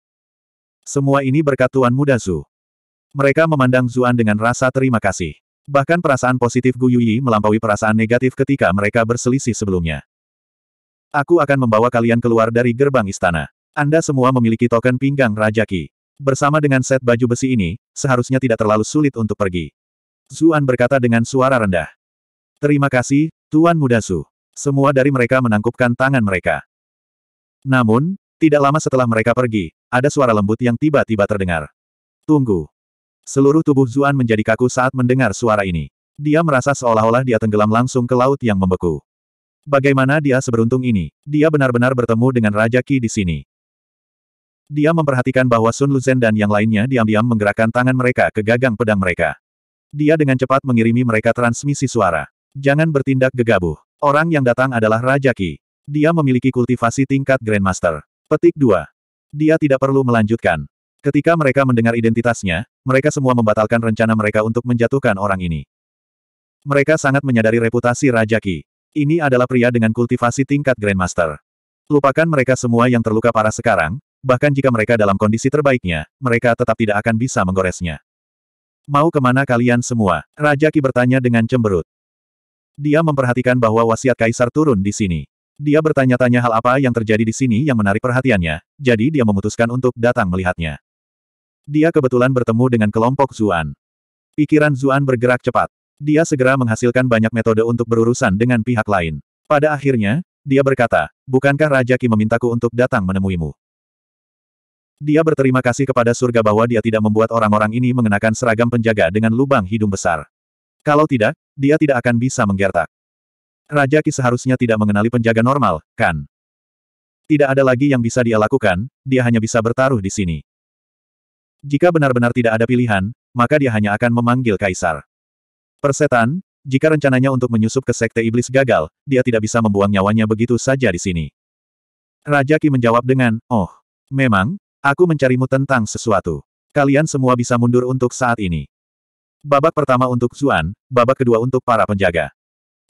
Semua ini berkat Tuan Muda Zu. Mereka memandang Zuan dengan rasa terima kasih. Bahkan perasaan positif Gu Yuyi melampaui perasaan negatif ketika mereka berselisih sebelumnya. Aku akan membawa kalian keluar dari gerbang istana. Anda semua memiliki token pinggang Raja Ki. Bersama dengan set baju besi ini, seharusnya tidak terlalu sulit untuk pergi. Zuan berkata dengan suara rendah. Terima kasih, Tuan Muda Su. Semua dari mereka menangkupkan tangan mereka. Namun, tidak lama setelah mereka pergi, ada suara lembut yang tiba-tiba terdengar. Tunggu. Seluruh tubuh Zuan menjadi kaku saat mendengar suara ini. Dia merasa seolah-olah dia tenggelam langsung ke laut yang membeku. Bagaimana dia seberuntung ini? Dia benar-benar bertemu dengan Raja Ki di sini. Dia memperhatikan bahwa Sun Luzhen dan yang lainnya diam-diam menggerakkan tangan mereka ke gagang pedang mereka. Dia dengan cepat mengirimi mereka transmisi suara. Jangan bertindak gegabah. Orang yang datang adalah Raja Ki. Dia memiliki kultivasi tingkat Grandmaster. Petik 2. Dia tidak perlu melanjutkan. Ketika mereka mendengar identitasnya, mereka semua membatalkan rencana mereka untuk menjatuhkan orang ini. Mereka sangat menyadari reputasi Raja Ki. Ini adalah pria dengan kultivasi tingkat Grandmaster. Lupakan mereka semua yang terluka parah sekarang, bahkan jika mereka dalam kondisi terbaiknya, mereka tetap tidak akan bisa menggoresnya. Mau kemana kalian semua? Raja Ki bertanya dengan cemberut. Dia memperhatikan bahwa wasiat kaisar turun di sini. Dia bertanya-tanya hal apa yang terjadi di sini yang menarik perhatiannya, jadi dia memutuskan untuk datang melihatnya. Dia kebetulan bertemu dengan kelompok Zuan. Pikiran Zuan bergerak cepat. Dia segera menghasilkan banyak metode untuk berurusan dengan pihak lain. Pada akhirnya, dia berkata, bukankah Raja Ki memintaku untuk datang menemuimu? Dia berterima kasih kepada surga bahwa dia tidak membuat orang-orang ini mengenakan seragam penjaga dengan lubang hidung besar. Kalau tidak, dia tidak akan bisa menggertak. Raja Ki seharusnya tidak mengenali penjaga normal, kan? Tidak ada lagi yang bisa dia lakukan, dia hanya bisa bertaruh di sini. Jika benar-benar tidak ada pilihan, maka dia hanya akan memanggil kaisar. Persetan, jika rencananya untuk menyusup ke sekte iblis gagal, dia tidak bisa membuang nyawanya begitu saja di sini. Raja Ki menjawab dengan, oh, memang, Aku mencarimu tentang sesuatu. Kalian semua bisa mundur untuk saat ini. Babak pertama untuk Zuan, babak kedua untuk para penjaga.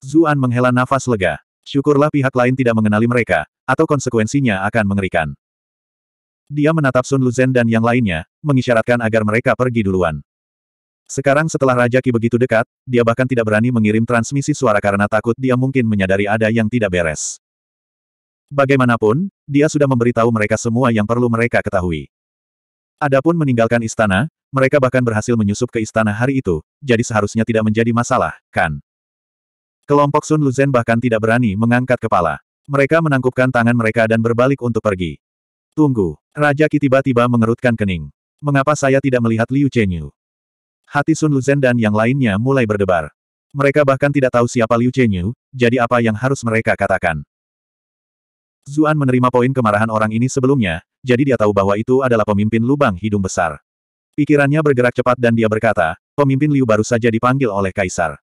Zuan menghela nafas lega. Syukurlah pihak lain tidak mengenali mereka, atau konsekuensinya akan mengerikan. Dia menatap Sun Luzen dan yang lainnya, mengisyaratkan agar mereka pergi duluan. Sekarang setelah Raja Ki begitu dekat, dia bahkan tidak berani mengirim transmisi suara karena takut dia mungkin menyadari ada yang tidak beres. Bagaimanapun, dia sudah memberitahu mereka semua yang perlu mereka ketahui. Adapun meninggalkan istana, mereka bahkan berhasil menyusup ke istana hari itu, jadi seharusnya tidak menjadi masalah, kan? Kelompok Sun Luzhen bahkan tidak berani mengangkat kepala. Mereka menangkupkan tangan mereka dan berbalik untuk pergi. Tunggu, Raja Ki tiba-tiba mengerutkan kening. Mengapa saya tidak melihat Liu Chenyu? Hati Sun Luzhen dan yang lainnya mulai berdebar. Mereka bahkan tidak tahu siapa Liu Chenyu, jadi apa yang harus mereka katakan. Zuan menerima poin kemarahan orang ini sebelumnya, jadi dia tahu bahwa itu adalah pemimpin lubang hidung besar. Pikirannya bergerak cepat dan dia berkata, pemimpin Liu baru saja dipanggil oleh Kaisar.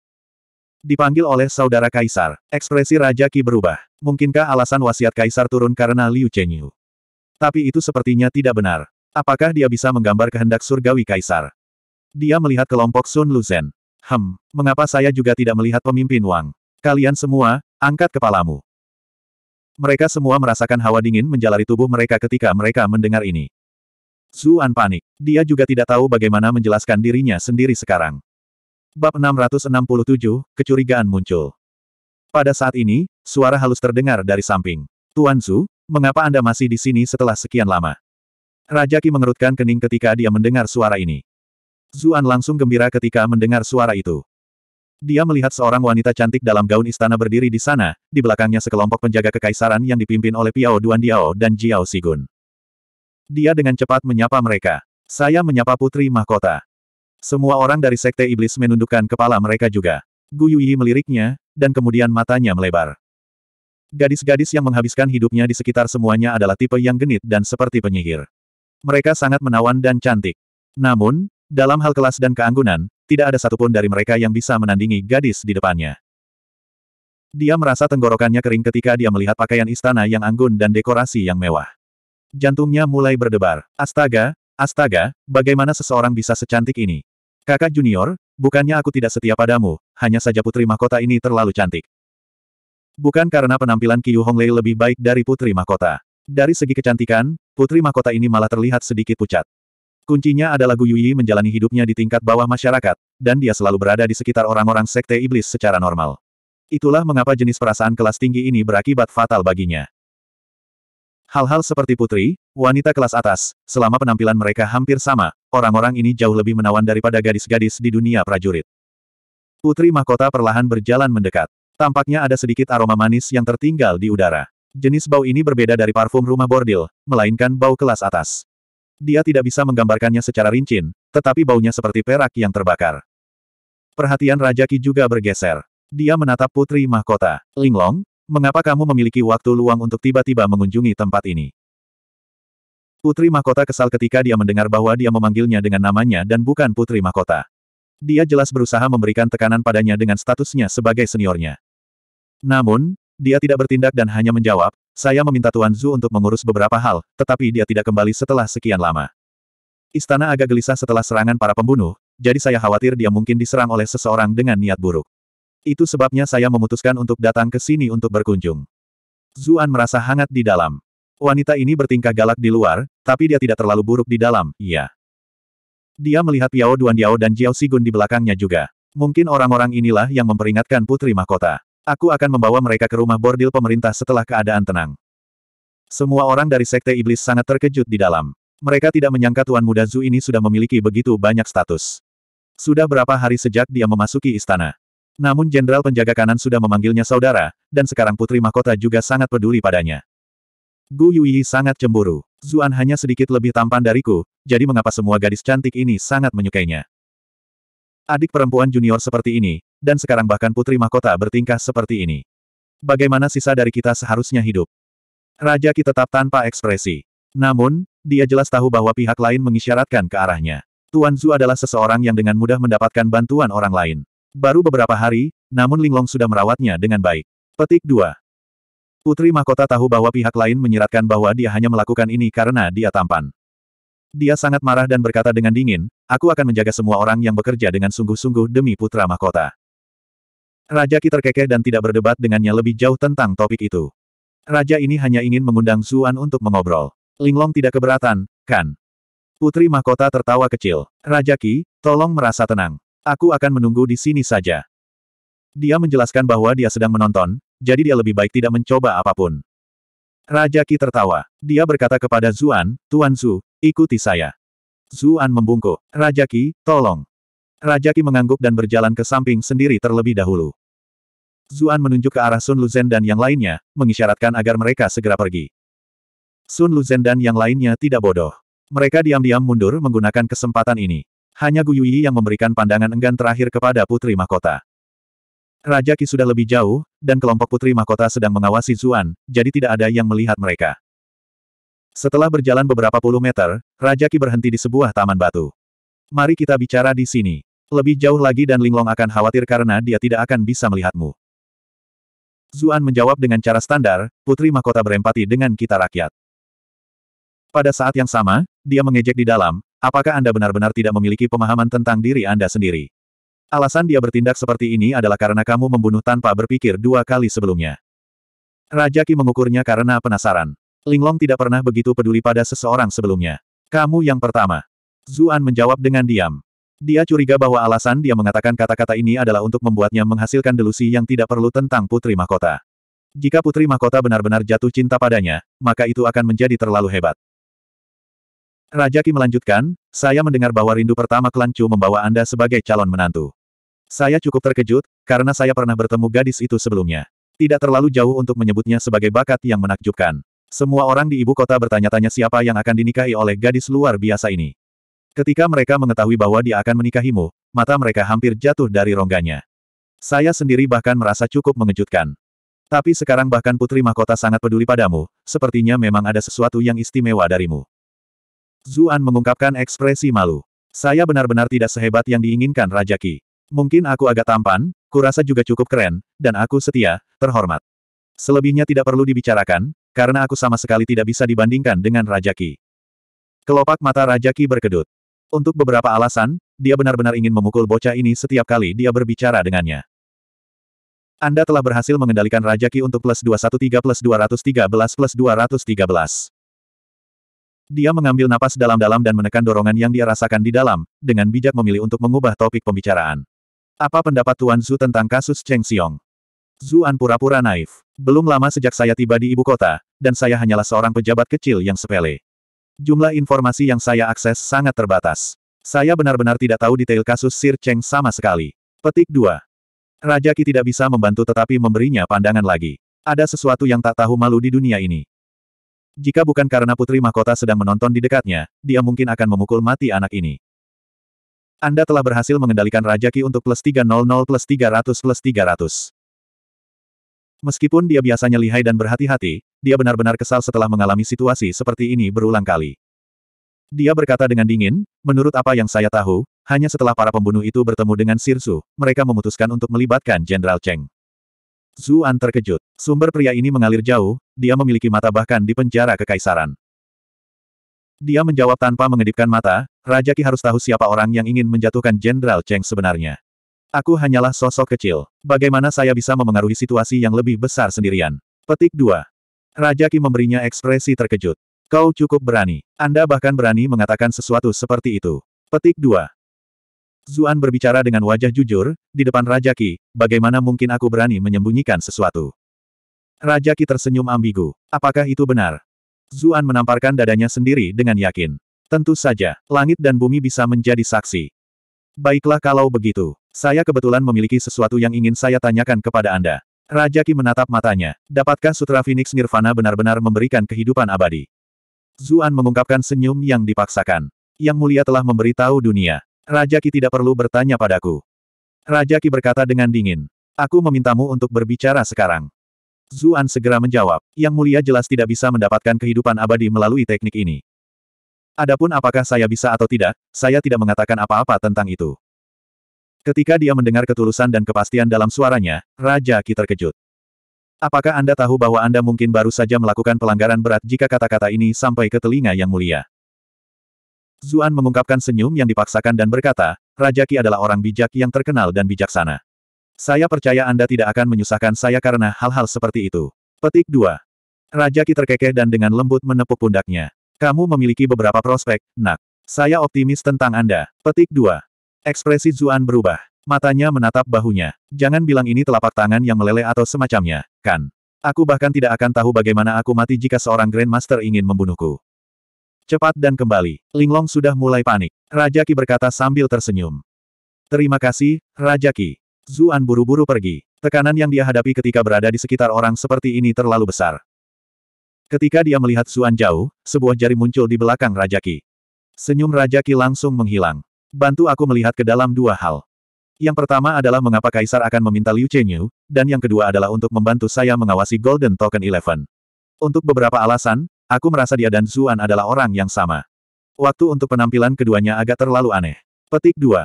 Dipanggil oleh saudara Kaisar, ekspresi Raja Qi berubah. Mungkinkah alasan wasiat Kaisar turun karena Liu Chenyu? Tapi itu sepertinya tidak benar. Apakah dia bisa menggambar kehendak surgawi Kaisar? Dia melihat kelompok Sun Luzen. Hem, mengapa saya juga tidak melihat pemimpin Wang? Kalian semua, angkat kepalamu. Mereka semua merasakan hawa dingin menjalari tubuh mereka ketika mereka mendengar ini. Zuan panik. Dia juga tidak tahu bagaimana menjelaskan dirinya sendiri sekarang. Bab 667, Kecurigaan muncul. Pada saat ini, suara halus terdengar dari samping. Tuan Zhu, mengapa Anda masih di sini setelah sekian lama? Raja Qi mengerutkan kening ketika dia mendengar suara ini. Zuan langsung gembira ketika mendengar suara itu. Dia melihat seorang wanita cantik dalam gaun istana berdiri di sana, di belakangnya sekelompok penjaga kekaisaran yang dipimpin oleh Piao Duan Diao dan Jiao Sigun. Dia dengan cepat menyapa mereka. Saya menyapa Putri Mahkota. Semua orang dari Sekte Iblis menundukkan kepala mereka juga. Gu Yuyi meliriknya, dan kemudian matanya melebar. Gadis-gadis yang menghabiskan hidupnya di sekitar semuanya adalah tipe yang genit dan seperti penyihir. Mereka sangat menawan dan cantik. Namun, dalam hal kelas dan keanggunan, tidak ada satupun dari mereka yang bisa menandingi gadis di depannya. Dia merasa tenggorokannya kering ketika dia melihat pakaian istana yang anggun dan dekorasi yang mewah. Jantungnya mulai berdebar. Astaga, astaga, bagaimana seseorang bisa secantik ini? Kakak junior, bukannya aku tidak setia padamu, hanya saja putri mahkota ini terlalu cantik. Bukan karena penampilan Qiu Honglei lebih baik dari putri mahkota. Dari segi kecantikan, putri mahkota ini malah terlihat sedikit pucat. Kuncinya adalah Gu Yuyi menjalani hidupnya di tingkat bawah masyarakat, dan dia selalu berada di sekitar orang-orang sekte iblis secara normal. Itulah mengapa jenis perasaan kelas tinggi ini berakibat fatal baginya. Hal-hal seperti putri, wanita kelas atas, selama penampilan mereka hampir sama, orang-orang ini jauh lebih menawan daripada gadis-gadis di dunia prajurit. Putri mahkota perlahan berjalan mendekat. Tampaknya ada sedikit aroma manis yang tertinggal di udara. Jenis bau ini berbeda dari parfum rumah bordil, melainkan bau kelas atas. Dia tidak bisa menggambarkannya secara rinci, tetapi baunya seperti perak yang terbakar. Perhatian Raja Ki juga bergeser. Dia menatap Putri Mahkota. Linglong, mengapa kamu memiliki waktu luang untuk tiba-tiba mengunjungi tempat ini? Putri Mahkota kesal ketika dia mendengar bahwa dia memanggilnya dengan namanya dan bukan Putri Mahkota. Dia jelas berusaha memberikan tekanan padanya dengan statusnya sebagai seniornya. Namun, dia tidak bertindak dan hanya menjawab, saya meminta Tuan Zhu untuk mengurus beberapa hal, tetapi dia tidak kembali setelah sekian lama. Istana agak gelisah setelah serangan para pembunuh, jadi saya khawatir dia mungkin diserang oleh seseorang dengan niat buruk. Itu sebabnya saya memutuskan untuk datang ke sini untuk berkunjung. Zuan merasa hangat di dalam. Wanita ini bertingkah galak di luar, tapi dia tidak terlalu buruk di dalam, iya. Dia melihat Piao Duan Diao dan Jiao Sigun di belakangnya juga. Mungkin orang-orang inilah yang memperingatkan Putri Mahkota. Aku akan membawa mereka ke rumah bordil pemerintah setelah keadaan tenang. Semua orang dari Sekte Iblis sangat terkejut di dalam. Mereka tidak menyangka Tuan Muda Zhu ini sudah memiliki begitu banyak status. Sudah berapa hari sejak dia memasuki istana. Namun Jenderal Penjaga Kanan sudah memanggilnya saudara, dan sekarang Putri Mahkota juga sangat peduli padanya. Gu Yuyi sangat cemburu. Zuan hanya sedikit lebih tampan dariku, jadi mengapa semua gadis cantik ini sangat menyukainya. Adik perempuan junior seperti ini, dan sekarang bahkan putri mahkota bertingkah seperti ini. Bagaimana sisa dari kita seharusnya hidup? Raja kita tetap tanpa ekspresi. Namun, dia jelas tahu bahwa pihak lain mengisyaratkan ke arahnya. Tuan Zhu adalah seseorang yang dengan mudah mendapatkan bantuan orang lain. Baru beberapa hari, namun Linglong sudah merawatnya dengan baik. Petik 2. Putri Mahkota tahu bahwa pihak lain menyiratkan bahwa dia hanya melakukan ini karena dia tampan. Dia sangat marah dan berkata dengan dingin, aku akan menjaga semua orang yang bekerja dengan sungguh-sungguh demi putra mahkota. Raja Ki terkekeh dan tidak berdebat dengannya lebih jauh tentang topik itu. Raja ini hanya ingin mengundang Zuan untuk mengobrol. Linglong tidak keberatan, kan? Putri mahkota tertawa kecil. Raja Ki, tolong merasa tenang. Aku akan menunggu di sini saja. Dia menjelaskan bahwa dia sedang menonton, jadi dia lebih baik tidak mencoba apapun. Raja Ki tertawa. Dia berkata kepada Zuan, Tuan Zu, Ikuti saya. Zuan membungkuk. Raja Ki, tolong. Raja Ki mengangguk dan berjalan ke samping sendiri terlebih dahulu. Zuan menunjuk ke arah Sun Luzen dan yang lainnya, mengisyaratkan agar mereka segera pergi. Sun Luzen dan yang lainnya tidak bodoh. Mereka diam-diam mundur menggunakan kesempatan ini. Hanya Guyuyi yang memberikan pandangan enggan terakhir kepada Putri Mahkota. Raja Ki sudah lebih jauh, dan kelompok Putri Mahkota sedang mengawasi Zuan, jadi tidak ada yang melihat mereka. Setelah berjalan beberapa puluh meter, Raja Ki berhenti di sebuah taman batu. Mari kita bicara di sini. Lebih jauh lagi dan Linglong akan khawatir karena dia tidak akan bisa melihatmu. Zuan menjawab dengan cara standar, Putri Mahkota berempati dengan kita rakyat. Pada saat yang sama, dia mengejek di dalam, apakah Anda benar-benar tidak memiliki pemahaman tentang diri Anda sendiri? Alasan dia bertindak seperti ini adalah karena kamu membunuh tanpa berpikir dua kali sebelumnya. Raja Ki mengukurnya karena penasaran. Linglong tidak pernah begitu peduli pada seseorang sebelumnya. Kamu yang pertama. Zuan menjawab dengan diam. Dia curiga bahwa alasan dia mengatakan kata-kata ini adalah untuk membuatnya menghasilkan delusi yang tidak perlu tentang Putri Mahkota. Jika Putri Mahkota benar-benar jatuh cinta padanya, maka itu akan menjadi terlalu hebat. Raja Ki melanjutkan, saya mendengar bahwa rindu pertama klan Chu membawa Anda sebagai calon menantu. Saya cukup terkejut, karena saya pernah bertemu gadis itu sebelumnya. Tidak terlalu jauh untuk menyebutnya sebagai bakat yang menakjubkan. Semua orang di ibu kota bertanya-tanya siapa yang akan dinikahi oleh gadis luar biasa ini. Ketika mereka mengetahui bahwa dia akan menikahimu, mata mereka hampir jatuh dari rongganya. Saya sendiri bahkan merasa cukup mengejutkan. Tapi sekarang bahkan putri mahkota sangat peduli padamu, sepertinya memang ada sesuatu yang istimewa darimu. Zuan mengungkapkan ekspresi malu. Saya benar-benar tidak sehebat yang diinginkan Raja Ki. Mungkin aku agak tampan, kurasa juga cukup keren, dan aku setia, terhormat. Selebihnya tidak perlu dibicarakan, karena aku sama sekali tidak bisa dibandingkan dengan Raja Ki. Kelopak mata Raja Ki berkedut. Untuk beberapa alasan, dia benar-benar ingin memukul bocah ini setiap kali dia berbicara dengannya. Anda telah berhasil mengendalikan Raja Ki untuk plus 213 plus 213 plus 213. Dia mengambil napas dalam-dalam dan menekan dorongan yang dia rasakan di dalam, dengan bijak memilih untuk mengubah topik pembicaraan. Apa pendapat Tuan Zhu tentang kasus Cheng Xiong? Zuan pura-pura naif. Belum lama sejak saya tiba di ibu kota, dan saya hanyalah seorang pejabat kecil yang sepele. Jumlah informasi yang saya akses sangat terbatas. Saya benar-benar tidak tahu detail kasus Sir Cheng sama sekali. Petik 2. Raja Ki tidak bisa membantu tetapi memberinya pandangan lagi. Ada sesuatu yang tak tahu malu di dunia ini. Jika bukan karena Putri Mahkota sedang menonton di dekatnya, dia mungkin akan memukul mati anak ini. Anda telah berhasil mengendalikan Raja Ki untuk plus 300 plus 300 plus 300. Meskipun dia biasanya lihai dan berhati-hati, dia benar-benar kesal setelah mengalami situasi seperti ini berulang kali. Dia berkata dengan dingin, menurut apa yang saya tahu, hanya setelah para pembunuh itu bertemu dengan Sirsu, mereka memutuskan untuk melibatkan Jenderal Cheng. Zuan terkejut. Sumber pria ini mengalir jauh, dia memiliki mata bahkan di penjara kekaisaran. Dia menjawab tanpa mengedipkan mata, Raja Ki harus tahu siapa orang yang ingin menjatuhkan Jenderal Cheng sebenarnya. Aku hanyalah sosok kecil. Bagaimana saya bisa memengaruhi situasi yang lebih besar sendirian? Petik 2. Raja Ki memberinya ekspresi terkejut. Kau cukup berani. Anda bahkan berani mengatakan sesuatu seperti itu. Petik 2. Zuan berbicara dengan wajah jujur, di depan Raja Ki, bagaimana mungkin aku berani menyembunyikan sesuatu? Raja Ki tersenyum ambigu. Apakah itu benar? Zuan menamparkan dadanya sendiri dengan yakin. Tentu saja, langit dan bumi bisa menjadi saksi. Baiklah kalau begitu. Saya kebetulan memiliki sesuatu yang ingin saya tanyakan kepada Anda. Raja Ki menatap matanya. Dapatkah Sutra Phoenix Nirvana benar-benar memberikan kehidupan abadi? Zuan mengungkapkan senyum yang dipaksakan. Yang mulia telah memberitahu dunia. Raja Ki tidak perlu bertanya padaku. Raja Ki berkata dengan dingin. Aku memintamu untuk berbicara sekarang. Zuan segera menjawab, Yang mulia jelas tidak bisa mendapatkan kehidupan abadi melalui teknik ini. Adapun apakah saya bisa atau tidak, saya tidak mengatakan apa-apa tentang itu. Ketika dia mendengar ketulusan dan kepastian dalam suaranya, Raja Ki terkejut. Apakah Anda tahu bahwa Anda mungkin baru saja melakukan pelanggaran berat jika kata-kata ini sampai ke telinga yang mulia? Zuan mengungkapkan senyum yang dipaksakan dan berkata, Raja Ki adalah orang bijak yang terkenal dan bijaksana. Saya percaya Anda tidak akan menyusahkan saya karena hal-hal seperti itu. Petik 2. Raja Ki terkekeh dan dengan lembut menepuk pundaknya. Kamu memiliki beberapa prospek, nak. Saya optimis tentang Anda. Petik 2. Ekspresi Zuan berubah. Matanya menatap bahunya. Jangan bilang ini telapak tangan yang meleleh atau semacamnya, kan? Aku bahkan tidak akan tahu bagaimana aku mati jika seorang Grandmaster ingin membunuhku. Cepat dan kembali. Linglong sudah mulai panik. Raja Ki berkata sambil tersenyum. Terima kasih, Raja Ki. Zuan buru-buru pergi. Tekanan yang dia hadapi ketika berada di sekitar orang seperti ini terlalu besar. Ketika dia melihat Zuan jauh, sebuah jari muncul di belakang Raja Ki. Senyum Raja Ki langsung menghilang. Bantu aku melihat ke dalam dua hal. Yang pertama adalah mengapa Kaisar akan meminta Liu Chenyu, dan yang kedua adalah untuk membantu saya mengawasi Golden Token Eleven. Untuk beberapa alasan, aku merasa dia dan Zuan adalah orang yang sama. Waktu untuk penampilan keduanya agak terlalu aneh. Petik 2.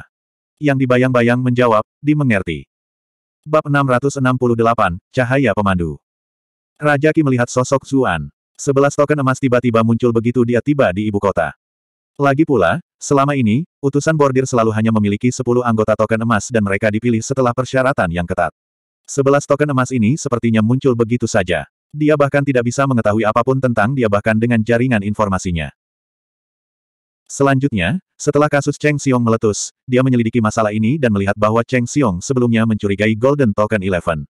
Yang dibayang-bayang menjawab, dimengerti. Bab 668, Cahaya Pemandu. Raja Ki melihat sosok Zuan. Sebelas token emas tiba-tiba muncul begitu dia tiba di ibu kota. Lagi pula, Selama ini, utusan bordir selalu hanya memiliki 10 anggota token emas dan mereka dipilih setelah persyaratan yang ketat. 11 token emas ini sepertinya muncul begitu saja. Dia bahkan tidak bisa mengetahui apapun tentang dia bahkan dengan jaringan informasinya. Selanjutnya, setelah kasus Cheng Xiong meletus, dia menyelidiki masalah ini dan melihat bahwa Cheng Xiong sebelumnya mencurigai Golden Token Eleven.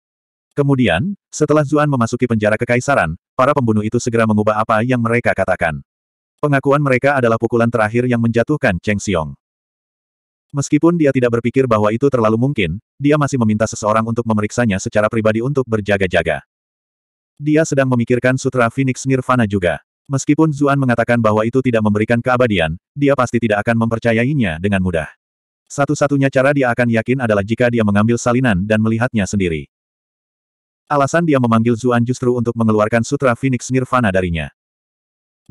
Kemudian, setelah Zuan memasuki penjara kekaisaran, para pembunuh itu segera mengubah apa yang mereka katakan. Pengakuan mereka adalah pukulan terakhir yang menjatuhkan Cheng Xiong. Meskipun dia tidak berpikir bahwa itu terlalu mungkin, dia masih meminta seseorang untuk memeriksanya secara pribadi untuk berjaga-jaga. Dia sedang memikirkan Sutra Phoenix Nirvana juga. Meskipun Zuan mengatakan bahwa itu tidak memberikan keabadian, dia pasti tidak akan mempercayainya dengan mudah. Satu-satunya cara dia akan yakin adalah jika dia mengambil salinan dan melihatnya sendiri. Alasan dia memanggil Zuan justru untuk mengeluarkan Sutra Phoenix Nirvana darinya.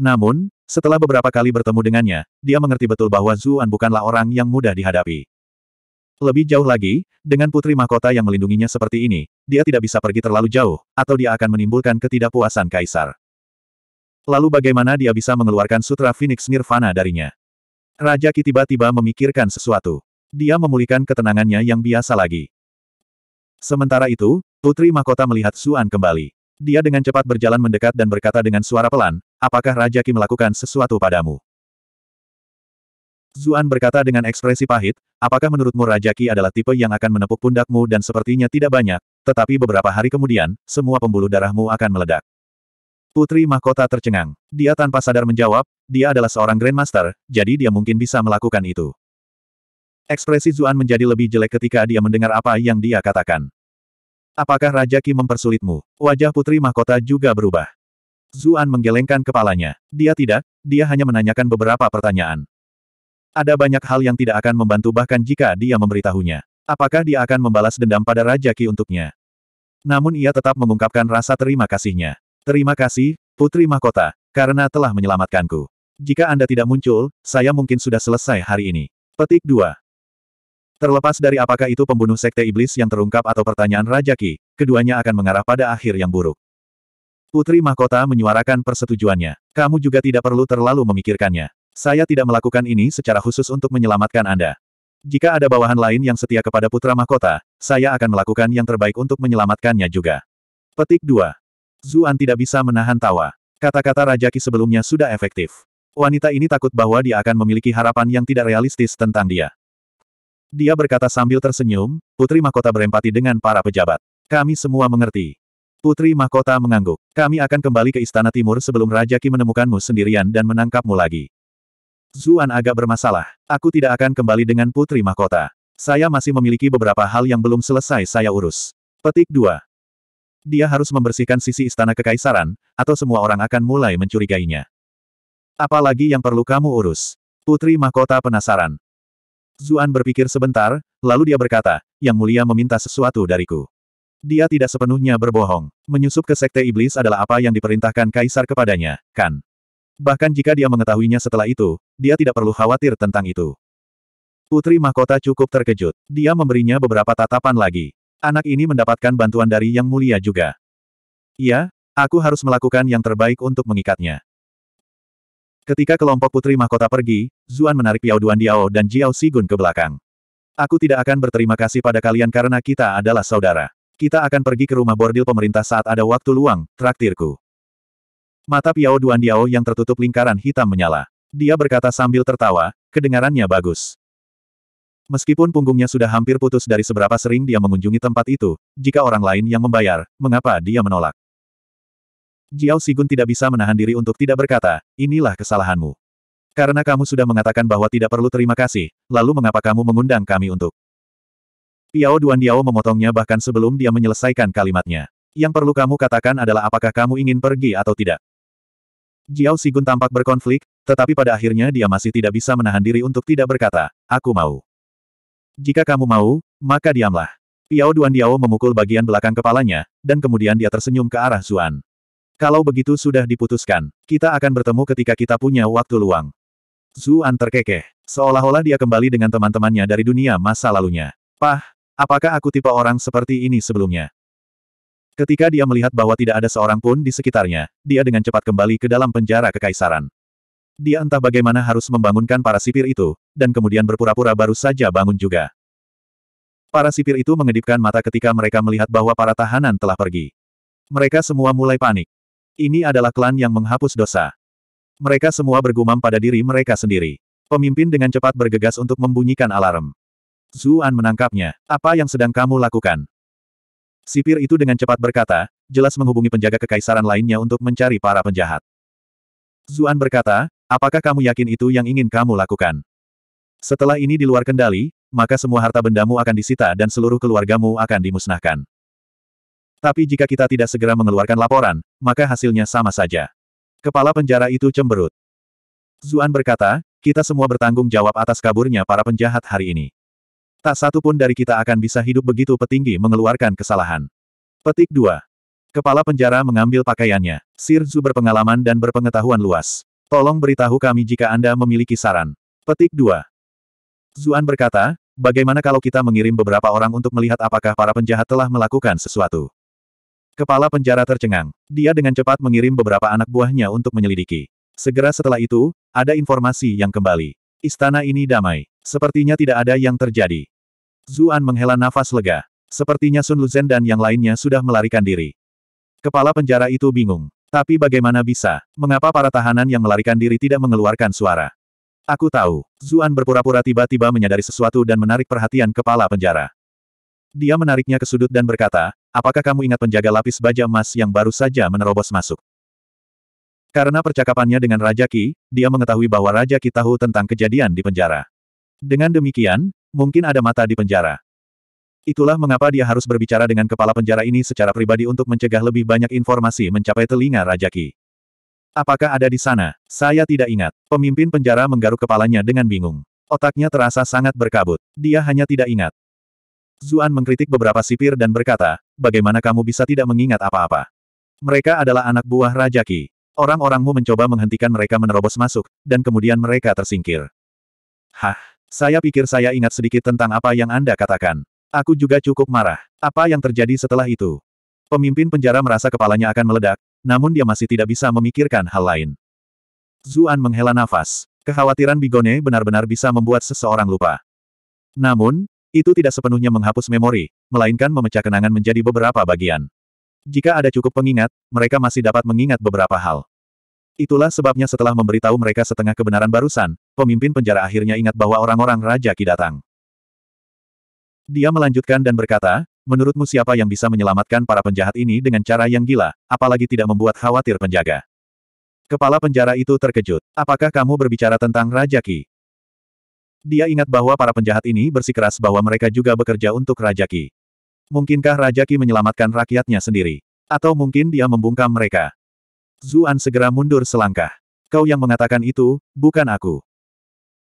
Namun, setelah beberapa kali bertemu dengannya, dia mengerti betul bahwa Zuan bukanlah orang yang mudah dihadapi. Lebih jauh lagi, dengan putri mahkota yang melindunginya seperti ini, dia tidak bisa pergi terlalu jauh, atau dia akan menimbulkan ketidakpuasan kaisar. Lalu bagaimana dia bisa mengeluarkan sutra Phoenix Nirvana darinya? Raja Ki tiba-tiba memikirkan sesuatu. Dia memulihkan ketenangannya yang biasa lagi. Sementara itu, Putri Mahkota melihat Suan kembali. Dia dengan cepat berjalan mendekat dan berkata dengan suara pelan, apakah Raja Qi melakukan sesuatu padamu? Zuan berkata dengan ekspresi pahit, apakah menurutmu Raja Qi adalah tipe yang akan menepuk pundakmu dan sepertinya tidak banyak, tetapi beberapa hari kemudian, semua pembuluh darahmu akan meledak. Putri Mahkota tercengang. Dia tanpa sadar menjawab, dia adalah seorang Grandmaster, jadi dia mungkin bisa melakukan itu. Ekspresi Zuan menjadi lebih jelek ketika dia mendengar apa yang dia katakan. Apakah Raja Ki mempersulitmu? Wajah Putri Mahkota juga berubah. Zuan menggelengkan kepalanya. Dia tidak, dia hanya menanyakan beberapa pertanyaan. Ada banyak hal yang tidak akan membantu bahkan jika dia memberitahunya. Apakah dia akan membalas dendam pada Raja Ki untuknya? Namun ia tetap mengungkapkan rasa terima kasihnya. Terima kasih, Putri Mahkota, karena telah menyelamatkanku. Jika Anda tidak muncul, saya mungkin sudah selesai hari ini. Petik 2. Terlepas dari apakah itu pembunuh sekte iblis yang terungkap atau pertanyaan Raja Ki, keduanya akan mengarah pada akhir yang buruk. Putri Mahkota menyuarakan persetujuannya. Kamu juga tidak perlu terlalu memikirkannya. Saya tidak melakukan ini secara khusus untuk menyelamatkan Anda. Jika ada bawahan lain yang setia kepada Putra Mahkota, saya akan melakukan yang terbaik untuk menyelamatkannya juga. Petik 2. Zuan tidak bisa menahan tawa. Kata-kata Raja Ki sebelumnya sudah efektif. Wanita ini takut bahwa dia akan memiliki harapan yang tidak realistis tentang dia. Dia berkata sambil tersenyum, Putri Mahkota berempati dengan para pejabat. Kami semua mengerti. Putri Mahkota mengangguk. Kami akan kembali ke Istana Timur sebelum Raja Ki menemukanmu sendirian dan menangkapmu lagi. Zuan agak bermasalah. Aku tidak akan kembali dengan Putri Mahkota. Saya masih memiliki beberapa hal yang belum selesai saya urus. Petik 2. Dia harus membersihkan sisi istana kekaisaran, atau semua orang akan mulai mencurigainya. Apalagi yang perlu kamu urus? Putri Mahkota penasaran. Zuan berpikir sebentar, lalu dia berkata, Yang Mulia meminta sesuatu dariku. Dia tidak sepenuhnya berbohong. Menyusup ke Sekte Iblis adalah apa yang diperintahkan Kaisar kepadanya, kan? Bahkan jika dia mengetahuinya setelah itu, dia tidak perlu khawatir tentang itu. Putri Mahkota cukup terkejut. Dia memberinya beberapa tatapan lagi. Anak ini mendapatkan bantuan dari Yang Mulia juga. Iya, aku harus melakukan yang terbaik untuk mengikatnya. Ketika kelompok putri mahkota pergi, Zuan menarik Piao Duan Diao dan Jiao Sigun ke belakang. Aku tidak akan berterima kasih pada kalian karena kita adalah saudara. Kita akan pergi ke rumah bordil pemerintah saat ada waktu luang, traktirku. Mata Piao Duan Diao yang tertutup lingkaran hitam menyala. Dia berkata sambil tertawa, kedengarannya bagus. Meskipun punggungnya sudah hampir putus dari seberapa sering dia mengunjungi tempat itu, jika orang lain yang membayar, mengapa dia menolak? Jiao Sigun tidak bisa menahan diri untuk tidak berkata, inilah kesalahanmu. Karena kamu sudah mengatakan bahwa tidak perlu terima kasih, lalu mengapa kamu mengundang kami untuk? Piao Duan Diao memotongnya bahkan sebelum dia menyelesaikan kalimatnya. Yang perlu kamu katakan adalah apakah kamu ingin pergi atau tidak. Jiao Sigun tampak berkonflik, tetapi pada akhirnya dia masih tidak bisa menahan diri untuk tidak berkata, aku mau. Jika kamu mau, maka diamlah. Piao Duan Diao memukul bagian belakang kepalanya, dan kemudian dia tersenyum ke arah Zuan. Kalau begitu sudah diputuskan, kita akan bertemu ketika kita punya waktu luang. Zuan terkekeh. Seolah-olah dia kembali dengan teman-temannya dari dunia masa lalunya. Pah, apakah aku tipe orang seperti ini sebelumnya? Ketika dia melihat bahwa tidak ada seorang pun di sekitarnya, dia dengan cepat kembali ke dalam penjara kekaisaran. Dia entah bagaimana harus membangunkan para sipir itu, dan kemudian berpura-pura baru saja bangun juga. Para sipir itu mengedipkan mata ketika mereka melihat bahwa para tahanan telah pergi. Mereka semua mulai panik. Ini adalah klan yang menghapus dosa. Mereka semua bergumam pada diri mereka sendiri. Pemimpin dengan cepat bergegas untuk membunyikan alarm. Zuan menangkapnya. Apa yang sedang kamu lakukan? Sipir itu dengan cepat berkata, jelas menghubungi penjaga kekaisaran lainnya untuk mencari para penjahat. Zuan berkata, apakah kamu yakin itu yang ingin kamu lakukan? Setelah ini di luar kendali, maka semua harta bendamu akan disita dan seluruh keluargamu akan dimusnahkan. Tapi jika kita tidak segera mengeluarkan laporan, maka hasilnya sama saja. Kepala penjara itu cemberut. Zuan berkata, kita semua bertanggung jawab atas kaburnya para penjahat hari ini. Tak satu pun dari kita akan bisa hidup begitu petinggi mengeluarkan kesalahan. Petik 2. Kepala penjara mengambil pakaiannya. Sir Zu berpengalaman dan berpengetahuan luas. Tolong beritahu kami jika Anda memiliki saran. Petik 2. Zuan berkata, bagaimana kalau kita mengirim beberapa orang untuk melihat apakah para penjahat telah melakukan sesuatu? Kepala penjara tercengang. Dia dengan cepat mengirim beberapa anak buahnya untuk menyelidiki. Segera setelah itu, ada informasi yang kembali. Istana ini damai. Sepertinya tidak ada yang terjadi. Zuan menghela nafas lega. Sepertinya Sun Luzhen dan yang lainnya sudah melarikan diri. Kepala penjara itu bingung. Tapi bagaimana bisa? Mengapa para tahanan yang melarikan diri tidak mengeluarkan suara? Aku tahu. Zuan berpura-pura tiba-tiba menyadari sesuatu dan menarik perhatian kepala penjara. Dia menariknya ke sudut dan berkata, Apakah kamu ingat penjaga lapis baja emas yang baru saja menerobos masuk? Karena percakapannya dengan Raja Ki, dia mengetahui bahwa Raja Ki tahu tentang kejadian di penjara. Dengan demikian, mungkin ada mata di penjara. Itulah mengapa dia harus berbicara dengan kepala penjara ini secara pribadi untuk mencegah lebih banyak informasi mencapai telinga Raja Ki. Apakah ada di sana? Saya tidak ingat. Pemimpin penjara menggaruk kepalanya dengan bingung. Otaknya terasa sangat berkabut. Dia hanya tidak ingat. Zuan mengkritik beberapa sipir dan berkata, bagaimana kamu bisa tidak mengingat apa-apa? Mereka adalah anak buah Raja Ki. Orang-orangmu mencoba menghentikan mereka menerobos masuk, dan kemudian mereka tersingkir. Hah, saya pikir saya ingat sedikit tentang apa yang Anda katakan. Aku juga cukup marah. Apa yang terjadi setelah itu? Pemimpin penjara merasa kepalanya akan meledak, namun dia masih tidak bisa memikirkan hal lain. Zuan menghela nafas. Kekhawatiran Bigone benar-benar bisa membuat seseorang lupa. Namun, itu tidak sepenuhnya menghapus memori, melainkan memecah kenangan menjadi beberapa bagian. Jika ada cukup pengingat, mereka masih dapat mengingat beberapa hal. Itulah sebabnya setelah memberitahu mereka setengah kebenaran barusan, pemimpin penjara akhirnya ingat bahwa orang-orang Raja Ki datang. Dia melanjutkan dan berkata, menurutmu siapa yang bisa menyelamatkan para penjahat ini dengan cara yang gila, apalagi tidak membuat khawatir penjaga? Kepala penjara itu terkejut. Apakah kamu berbicara tentang Raja Ki? Dia ingat bahwa para penjahat ini bersikeras bahwa mereka juga bekerja untuk Raja Ki. Mungkinkah Raja Ki menyelamatkan rakyatnya sendiri? Atau mungkin dia membungkam mereka? Zuan segera mundur selangkah. Kau yang mengatakan itu, bukan aku.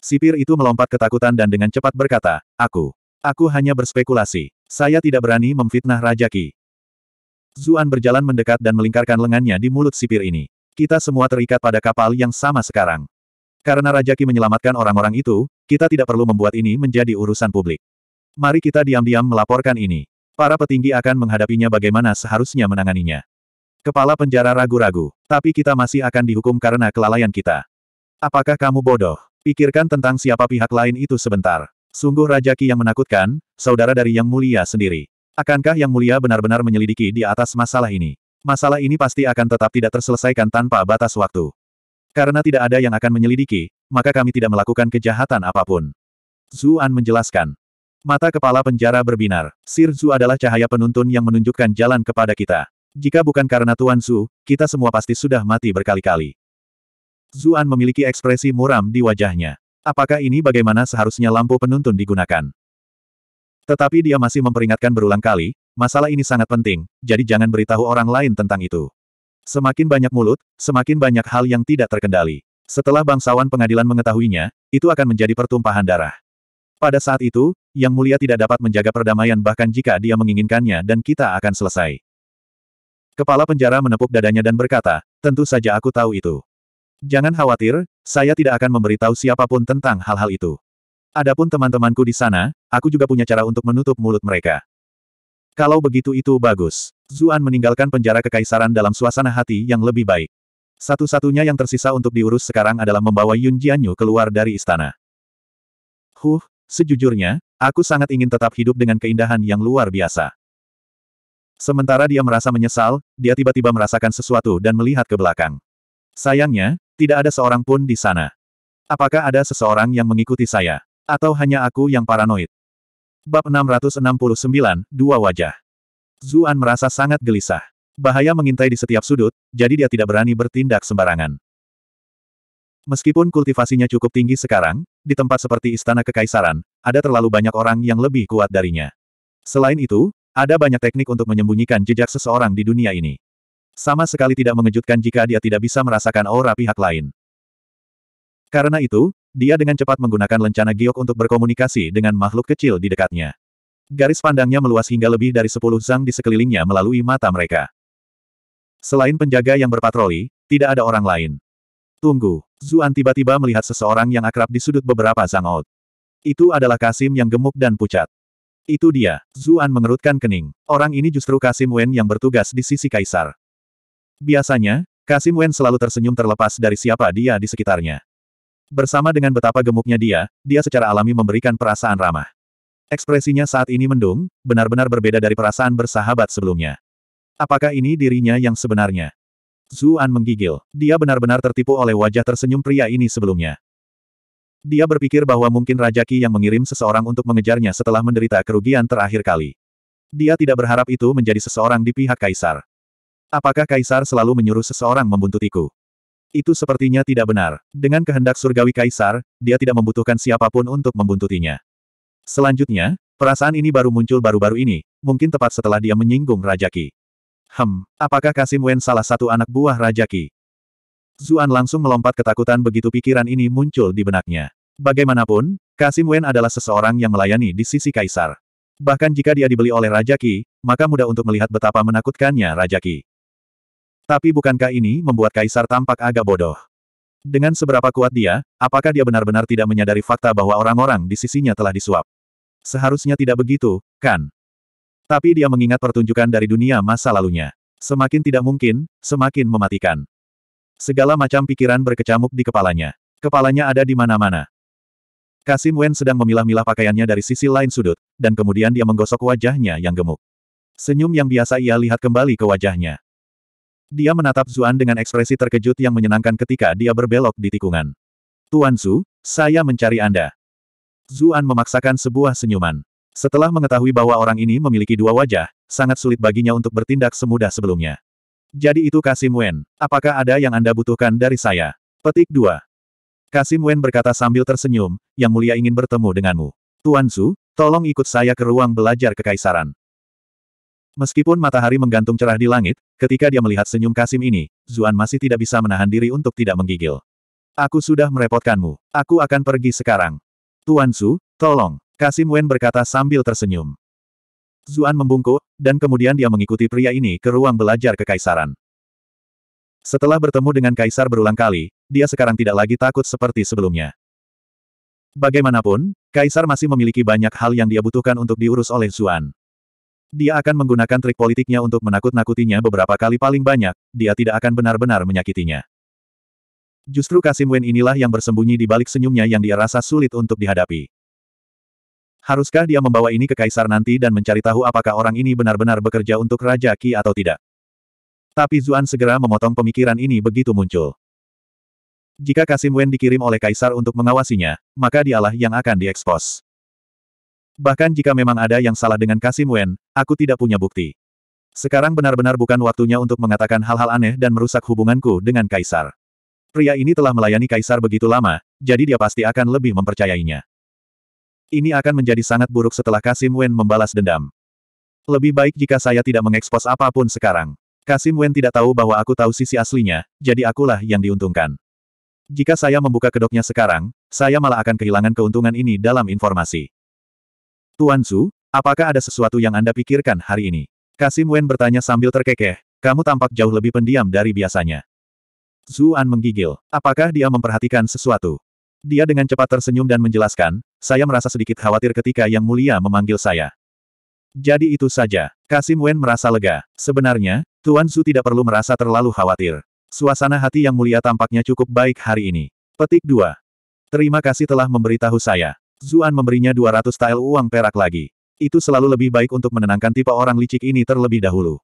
Sipir itu melompat ketakutan dan dengan cepat berkata, Aku. Aku hanya berspekulasi. Saya tidak berani memfitnah Raja Ki. Zuan berjalan mendekat dan melingkarkan lengannya di mulut sipir ini. Kita semua terikat pada kapal yang sama sekarang. Karena Raja Ki menyelamatkan orang-orang itu, kita tidak perlu membuat ini menjadi urusan publik. Mari kita diam-diam melaporkan ini. Para petinggi akan menghadapinya bagaimana seharusnya menanganinya. Kepala penjara ragu-ragu, tapi kita masih akan dihukum karena kelalaian kita. Apakah kamu bodoh? Pikirkan tentang siapa pihak lain itu sebentar. Sungguh Raja Ki yang menakutkan, saudara dari Yang Mulia sendiri. Akankah Yang Mulia benar-benar menyelidiki di atas masalah ini? Masalah ini pasti akan tetap tidak terselesaikan tanpa batas waktu. Karena tidak ada yang akan menyelidiki, maka kami tidak melakukan kejahatan apapun. Zuan menjelaskan. Mata kepala penjara berbinar. Sir Zu adalah cahaya penuntun yang menunjukkan jalan kepada kita. Jika bukan karena Tuan Zu, kita semua pasti sudah mati berkali-kali. Zuan memiliki ekspresi muram di wajahnya. Apakah ini bagaimana seharusnya lampu penuntun digunakan? Tetapi dia masih memperingatkan berulang kali, masalah ini sangat penting, jadi jangan beritahu orang lain tentang itu. Semakin banyak mulut, semakin banyak hal yang tidak terkendali. Setelah bangsawan pengadilan mengetahuinya, itu akan menjadi pertumpahan darah. Pada saat itu, Yang Mulia tidak dapat menjaga perdamaian bahkan jika dia menginginkannya dan kita akan selesai. Kepala penjara menepuk dadanya dan berkata, tentu saja aku tahu itu. Jangan khawatir, saya tidak akan memberitahu siapapun tentang hal-hal itu. Adapun teman-temanku di sana, aku juga punya cara untuk menutup mulut mereka. Kalau begitu itu bagus. Zuan meninggalkan penjara kekaisaran dalam suasana hati yang lebih baik. Satu-satunya yang tersisa untuk diurus sekarang adalah membawa Yun Jianyu keluar dari istana. Huh, sejujurnya, aku sangat ingin tetap hidup dengan keindahan yang luar biasa. Sementara dia merasa menyesal, dia tiba-tiba merasakan sesuatu dan melihat ke belakang. Sayangnya, tidak ada seorang pun di sana. Apakah ada seseorang yang mengikuti saya? Atau hanya aku yang paranoid? Bab 669, Dua Wajah. Zuan merasa sangat gelisah. Bahaya mengintai di setiap sudut, jadi dia tidak berani bertindak sembarangan. Meskipun kultivasinya cukup tinggi sekarang, di tempat seperti istana kekaisaran, ada terlalu banyak orang yang lebih kuat darinya. Selain itu, ada banyak teknik untuk menyembunyikan jejak seseorang di dunia ini. Sama sekali tidak mengejutkan jika dia tidak bisa merasakan aura pihak lain. Karena itu, dia dengan cepat menggunakan lencana giok untuk berkomunikasi dengan makhluk kecil di dekatnya. Garis pandangnya meluas hingga lebih dari sepuluh zang di sekelilingnya melalui mata mereka. Selain penjaga yang berpatroli, tidak ada orang lain. Tunggu, Zuan tiba-tiba melihat seseorang yang akrab di sudut beberapa zang out. Itu adalah Kasim yang gemuk dan pucat. Itu dia, Zuan mengerutkan kening. Orang ini justru Kasim Wen yang bertugas di sisi kaisar. Biasanya, Kasim Wen selalu tersenyum terlepas dari siapa dia di sekitarnya. Bersama dengan betapa gemuknya dia, dia secara alami memberikan perasaan ramah. Ekspresinya saat ini mendung, benar-benar berbeda dari perasaan bersahabat sebelumnya. Apakah ini dirinya yang sebenarnya? Zuan menggigil. Dia benar-benar tertipu oleh wajah tersenyum pria ini sebelumnya. Dia berpikir bahwa mungkin Rajaki yang mengirim seseorang untuk mengejarnya setelah menderita kerugian terakhir kali. Dia tidak berharap itu menjadi seseorang di pihak Kaisar. Apakah Kaisar selalu menyuruh seseorang membuntutiku? Itu sepertinya tidak benar. Dengan kehendak surgawi kaisar, dia tidak membutuhkan siapapun untuk membuntutinya. Selanjutnya, perasaan ini baru muncul baru-baru ini, mungkin tepat setelah dia menyinggung Rajaki. Hem, apakah Kasim Wen salah satu anak buah Rajaki? Zuan langsung melompat ketakutan begitu pikiran ini muncul di benaknya. Bagaimanapun, Kasim Wen adalah seseorang yang melayani di sisi kaisar. Bahkan jika dia dibeli oleh Rajaki, maka mudah untuk melihat betapa menakutkannya Rajaki. Tapi bukankah ini membuat Kaisar tampak agak bodoh? Dengan seberapa kuat dia, apakah dia benar-benar tidak menyadari fakta bahwa orang-orang di sisinya telah disuap? Seharusnya tidak begitu, kan? Tapi dia mengingat pertunjukan dari dunia masa lalunya. Semakin tidak mungkin, semakin mematikan. Segala macam pikiran berkecamuk di kepalanya. Kepalanya ada di mana-mana. Kasim Wen sedang memilah-milah pakaiannya dari sisi lain sudut, dan kemudian dia menggosok wajahnya yang gemuk. Senyum yang biasa ia lihat kembali ke wajahnya. Dia menatap Zuan dengan ekspresi terkejut yang menyenangkan ketika dia berbelok di tikungan. Tuan Zu, saya mencari Anda. Zuan memaksakan sebuah senyuman. Setelah mengetahui bahwa orang ini memiliki dua wajah, sangat sulit baginya untuk bertindak semudah sebelumnya. Jadi itu Kasim Wen. Apakah ada yang Anda butuhkan dari saya? Petik 2. Kasim Wen berkata sambil tersenyum, Yang Mulia ingin bertemu denganmu. Tuan Su, tolong ikut saya ke ruang belajar kekaisaran. Meskipun matahari menggantung cerah di langit, ketika dia melihat senyum Kasim ini, Zuan masih tidak bisa menahan diri untuk tidak menggigil. Aku sudah merepotkanmu. Aku akan pergi sekarang. Tuan Su, tolong. Kasim Wen berkata sambil tersenyum. Zuan membungkuk, dan kemudian dia mengikuti pria ini ke ruang belajar kekaisaran. Setelah bertemu dengan kaisar berulang kali, dia sekarang tidak lagi takut seperti sebelumnya. Bagaimanapun, kaisar masih memiliki banyak hal yang dia butuhkan untuk diurus oleh Zuan. Dia akan menggunakan trik politiknya untuk menakut-nakutinya beberapa kali paling banyak, dia tidak akan benar-benar menyakitinya. Justru Kasim Wen inilah yang bersembunyi di balik senyumnya yang dia rasa sulit untuk dihadapi. Haruskah dia membawa ini ke kaisar nanti dan mencari tahu apakah orang ini benar-benar bekerja untuk Raja Ki atau tidak? Tapi Zuan segera memotong pemikiran ini begitu muncul. Jika Kasim Wen dikirim oleh kaisar untuk mengawasinya, maka dialah yang akan diekspos. Bahkan jika memang ada yang salah dengan Kasim Wen, aku tidak punya bukti. Sekarang benar-benar bukan waktunya untuk mengatakan hal-hal aneh dan merusak hubunganku dengan Kaisar. Pria ini telah melayani Kaisar begitu lama, jadi dia pasti akan lebih mempercayainya. Ini akan menjadi sangat buruk setelah Kasim Wen membalas dendam. Lebih baik jika saya tidak mengekspos apapun sekarang. Kasim Wen tidak tahu bahwa aku tahu sisi aslinya, jadi akulah yang diuntungkan. Jika saya membuka kedoknya sekarang, saya malah akan kehilangan keuntungan ini dalam informasi. Tuan Su, apakah ada sesuatu yang Anda pikirkan hari ini? Kasim Wen bertanya sambil terkekeh, kamu tampak jauh lebih pendiam dari biasanya. Zuan menggigil, apakah dia memperhatikan sesuatu? Dia dengan cepat tersenyum dan menjelaskan, saya merasa sedikit khawatir ketika Yang Mulia memanggil saya. Jadi itu saja, Kasim Wen merasa lega. Sebenarnya, Tuan Su tidak perlu merasa terlalu khawatir. Suasana hati Yang Mulia tampaknya cukup baik hari ini. Petik 2. Terima kasih telah memberitahu saya. Zuan memberinya 200 tael uang perak lagi. Itu selalu lebih baik untuk menenangkan tipe orang licik ini terlebih dahulu.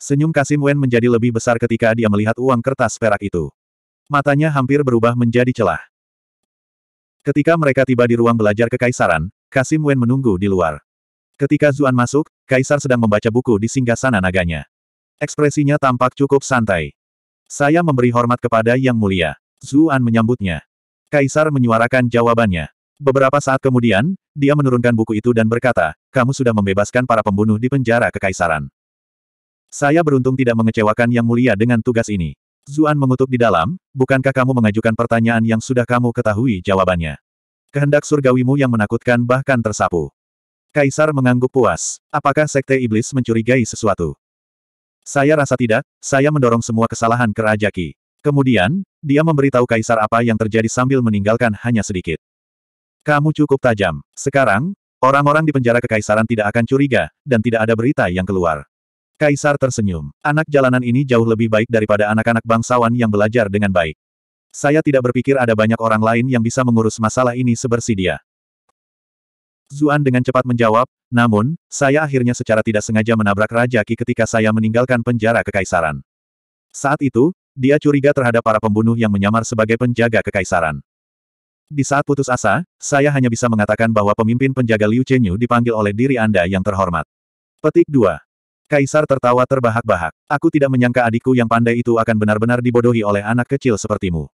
Senyum Kasim Wen menjadi lebih besar ketika dia melihat uang kertas perak itu. Matanya hampir berubah menjadi celah. Ketika mereka tiba di ruang belajar kekaisaran, Kasim Wen menunggu di luar. Ketika Zuan masuk, Kaisar sedang membaca buku di singgasana naganya. Ekspresinya tampak cukup santai. Saya memberi hormat kepada Yang Mulia. Zuan menyambutnya. Kaisar menyuarakan jawabannya. Beberapa saat kemudian, dia menurunkan buku itu dan berkata, kamu sudah membebaskan para pembunuh di penjara kekaisaran. Saya beruntung tidak mengecewakan Yang Mulia dengan tugas ini. Zuan mengutuk di dalam, bukankah kamu mengajukan pertanyaan yang sudah kamu ketahui jawabannya? Kehendak surgawimu yang menakutkan bahkan tersapu. Kaisar mengangguk puas. Apakah Sekte Iblis mencurigai sesuatu? Saya rasa tidak, saya mendorong semua kesalahan ke Kemudian, dia memberitahu Kaisar apa yang terjadi sambil meninggalkan hanya sedikit. Kamu cukup tajam. Sekarang, orang-orang di penjara kekaisaran tidak akan curiga, dan tidak ada berita yang keluar. Kaisar tersenyum. Anak jalanan ini jauh lebih baik daripada anak-anak bangsawan yang belajar dengan baik. Saya tidak berpikir ada banyak orang lain yang bisa mengurus masalah ini sebersih dia. Zuan dengan cepat menjawab, namun, saya akhirnya secara tidak sengaja menabrak Raja Ki ketika saya meninggalkan penjara kekaisaran. Saat itu, dia curiga terhadap para pembunuh yang menyamar sebagai penjaga kekaisaran. Di saat putus asa, saya hanya bisa mengatakan bahwa pemimpin penjaga Liu Chenyu dipanggil oleh diri Anda yang terhormat. Petik 2. Kaisar tertawa terbahak-bahak. Aku tidak menyangka adikku yang pandai itu akan benar-benar dibodohi oleh anak kecil sepertimu.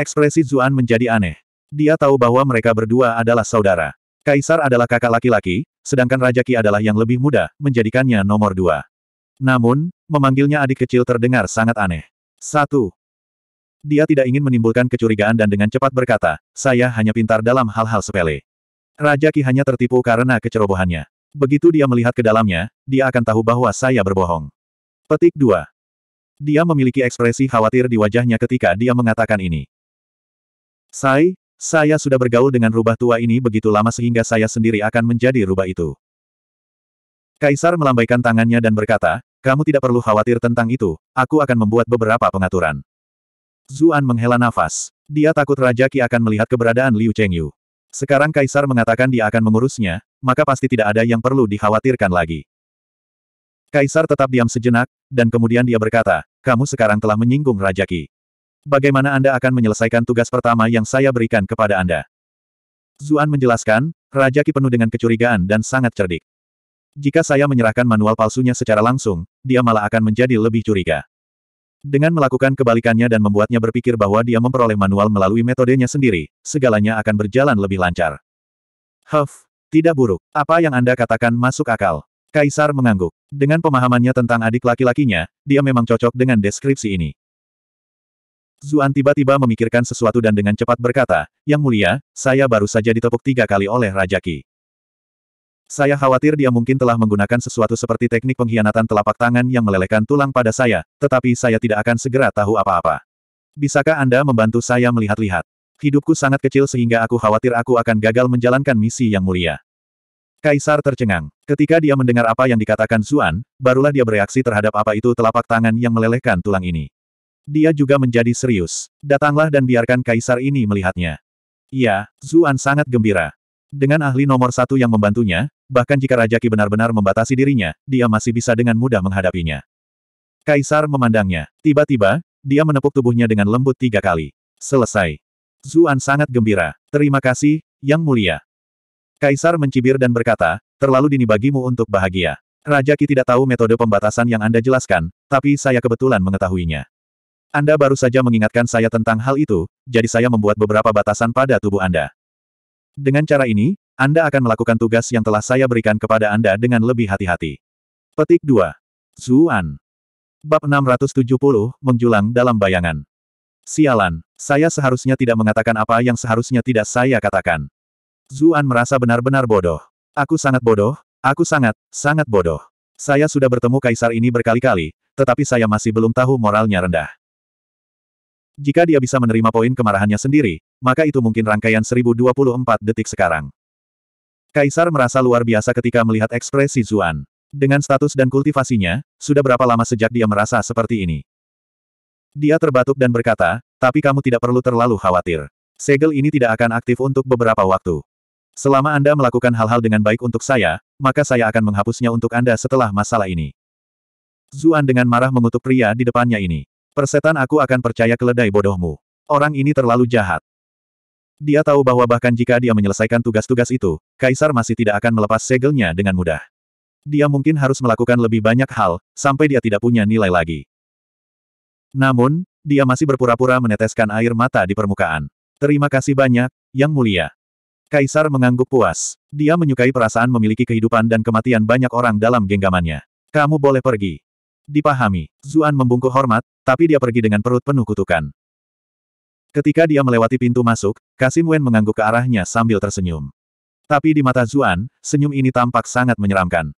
Ekspresi Zuan menjadi aneh. Dia tahu bahwa mereka berdua adalah saudara. Kaisar adalah kakak laki-laki, sedangkan Raja Ki adalah yang lebih muda, menjadikannya nomor dua. Namun, memanggilnya adik kecil terdengar sangat aneh. Satu, dia tidak ingin menimbulkan kecurigaan dan dengan cepat berkata, saya hanya pintar dalam hal-hal sepele. Raja Ki hanya tertipu karena kecerobohannya. Begitu dia melihat ke dalamnya, dia akan tahu bahwa saya berbohong. Petik 2. Dia memiliki ekspresi khawatir di wajahnya ketika dia mengatakan ini. Sai, saya sudah bergaul dengan rubah tua ini begitu lama sehingga saya sendiri akan menjadi rubah itu. Kaisar melambaikan tangannya dan berkata, kamu tidak perlu khawatir tentang itu, aku akan membuat beberapa pengaturan. Zuan menghela nafas. Dia takut Raja Qi akan melihat keberadaan Liu Chengyu. Sekarang Kaisar mengatakan dia akan mengurusnya, maka pasti tidak ada yang perlu dikhawatirkan lagi. Kaisar tetap diam sejenak, dan kemudian dia berkata, kamu sekarang telah menyinggung Raja Qi. Bagaimana Anda akan menyelesaikan tugas pertama yang saya berikan kepada Anda? Zuan menjelaskan, Raja Qi penuh dengan kecurigaan dan sangat cerdik. Jika saya menyerahkan manual palsunya secara langsung, dia malah akan menjadi lebih curiga. Dengan melakukan kebalikannya dan membuatnya berpikir bahwa dia memperoleh manual melalui metodenya sendiri, segalanya akan berjalan lebih lancar. Huff, tidak buruk. Apa yang Anda katakan masuk akal. Kaisar mengangguk. Dengan pemahamannya tentang adik laki-lakinya, dia memang cocok dengan deskripsi ini. Zuan tiba-tiba memikirkan sesuatu dan dengan cepat berkata, Yang mulia, saya baru saja ditepuk tiga kali oleh Raja Qi. Saya khawatir dia mungkin telah menggunakan sesuatu seperti teknik pengkhianatan telapak tangan yang melelehkan tulang pada saya, tetapi saya tidak akan segera tahu apa-apa. Bisakah Anda membantu saya melihat-lihat? Hidupku sangat kecil sehingga aku khawatir aku akan gagal menjalankan misi yang mulia. Kaisar tercengang. Ketika dia mendengar apa yang dikatakan Zuan, barulah dia bereaksi terhadap apa itu telapak tangan yang melelehkan tulang ini. Dia juga menjadi serius. Datanglah dan biarkan kaisar ini melihatnya. Ya, Zuan sangat gembira. Dengan ahli nomor satu yang membantunya, bahkan jika Raja Ki benar-benar membatasi dirinya, dia masih bisa dengan mudah menghadapinya. Kaisar memandangnya. Tiba-tiba, dia menepuk tubuhnya dengan lembut tiga kali. Selesai. Zuan sangat gembira. Terima kasih, Yang Mulia. Kaisar mencibir dan berkata, terlalu dini bagimu untuk bahagia. Raja Ki tidak tahu metode pembatasan yang Anda jelaskan, tapi saya kebetulan mengetahuinya. Anda baru saja mengingatkan saya tentang hal itu, jadi saya membuat beberapa batasan pada tubuh Anda. Dengan cara ini, Anda akan melakukan tugas yang telah saya berikan kepada Anda dengan lebih hati-hati. Petik 2. Zuan. Bab 670, menjulang dalam bayangan. Sialan, saya seharusnya tidak mengatakan apa yang seharusnya tidak saya katakan. Zuan merasa benar-benar bodoh. Aku sangat bodoh, aku sangat, sangat bodoh. Saya sudah bertemu kaisar ini berkali-kali, tetapi saya masih belum tahu moralnya rendah. Jika dia bisa menerima poin kemarahannya sendiri, maka itu mungkin rangkaian 1024 detik sekarang. Kaisar merasa luar biasa ketika melihat ekspresi Zuan. Dengan status dan kultivasinya, sudah berapa lama sejak dia merasa seperti ini? Dia terbatuk dan berkata, tapi kamu tidak perlu terlalu khawatir. Segel ini tidak akan aktif untuk beberapa waktu. Selama Anda melakukan hal-hal dengan baik untuk saya, maka saya akan menghapusnya untuk Anda setelah masalah ini. Zuan dengan marah mengutuk pria di depannya ini. Persetan aku akan percaya keledai bodohmu. Orang ini terlalu jahat. Dia tahu bahwa bahkan jika dia menyelesaikan tugas-tugas itu, Kaisar masih tidak akan melepas segelnya dengan mudah. Dia mungkin harus melakukan lebih banyak hal, sampai dia tidak punya nilai lagi. Namun, dia masih berpura-pura meneteskan air mata di permukaan. Terima kasih banyak, Yang Mulia. Kaisar mengangguk puas. Dia menyukai perasaan memiliki kehidupan dan kematian banyak orang dalam genggamannya. Kamu boleh pergi. Dipahami, Zuan membungkuk hormat, tapi dia pergi dengan perut penuh kutukan. Ketika dia melewati pintu masuk, Kasim Wen mengangguk ke arahnya sambil tersenyum. Tapi di mata Zuan, senyum ini tampak sangat menyeramkan.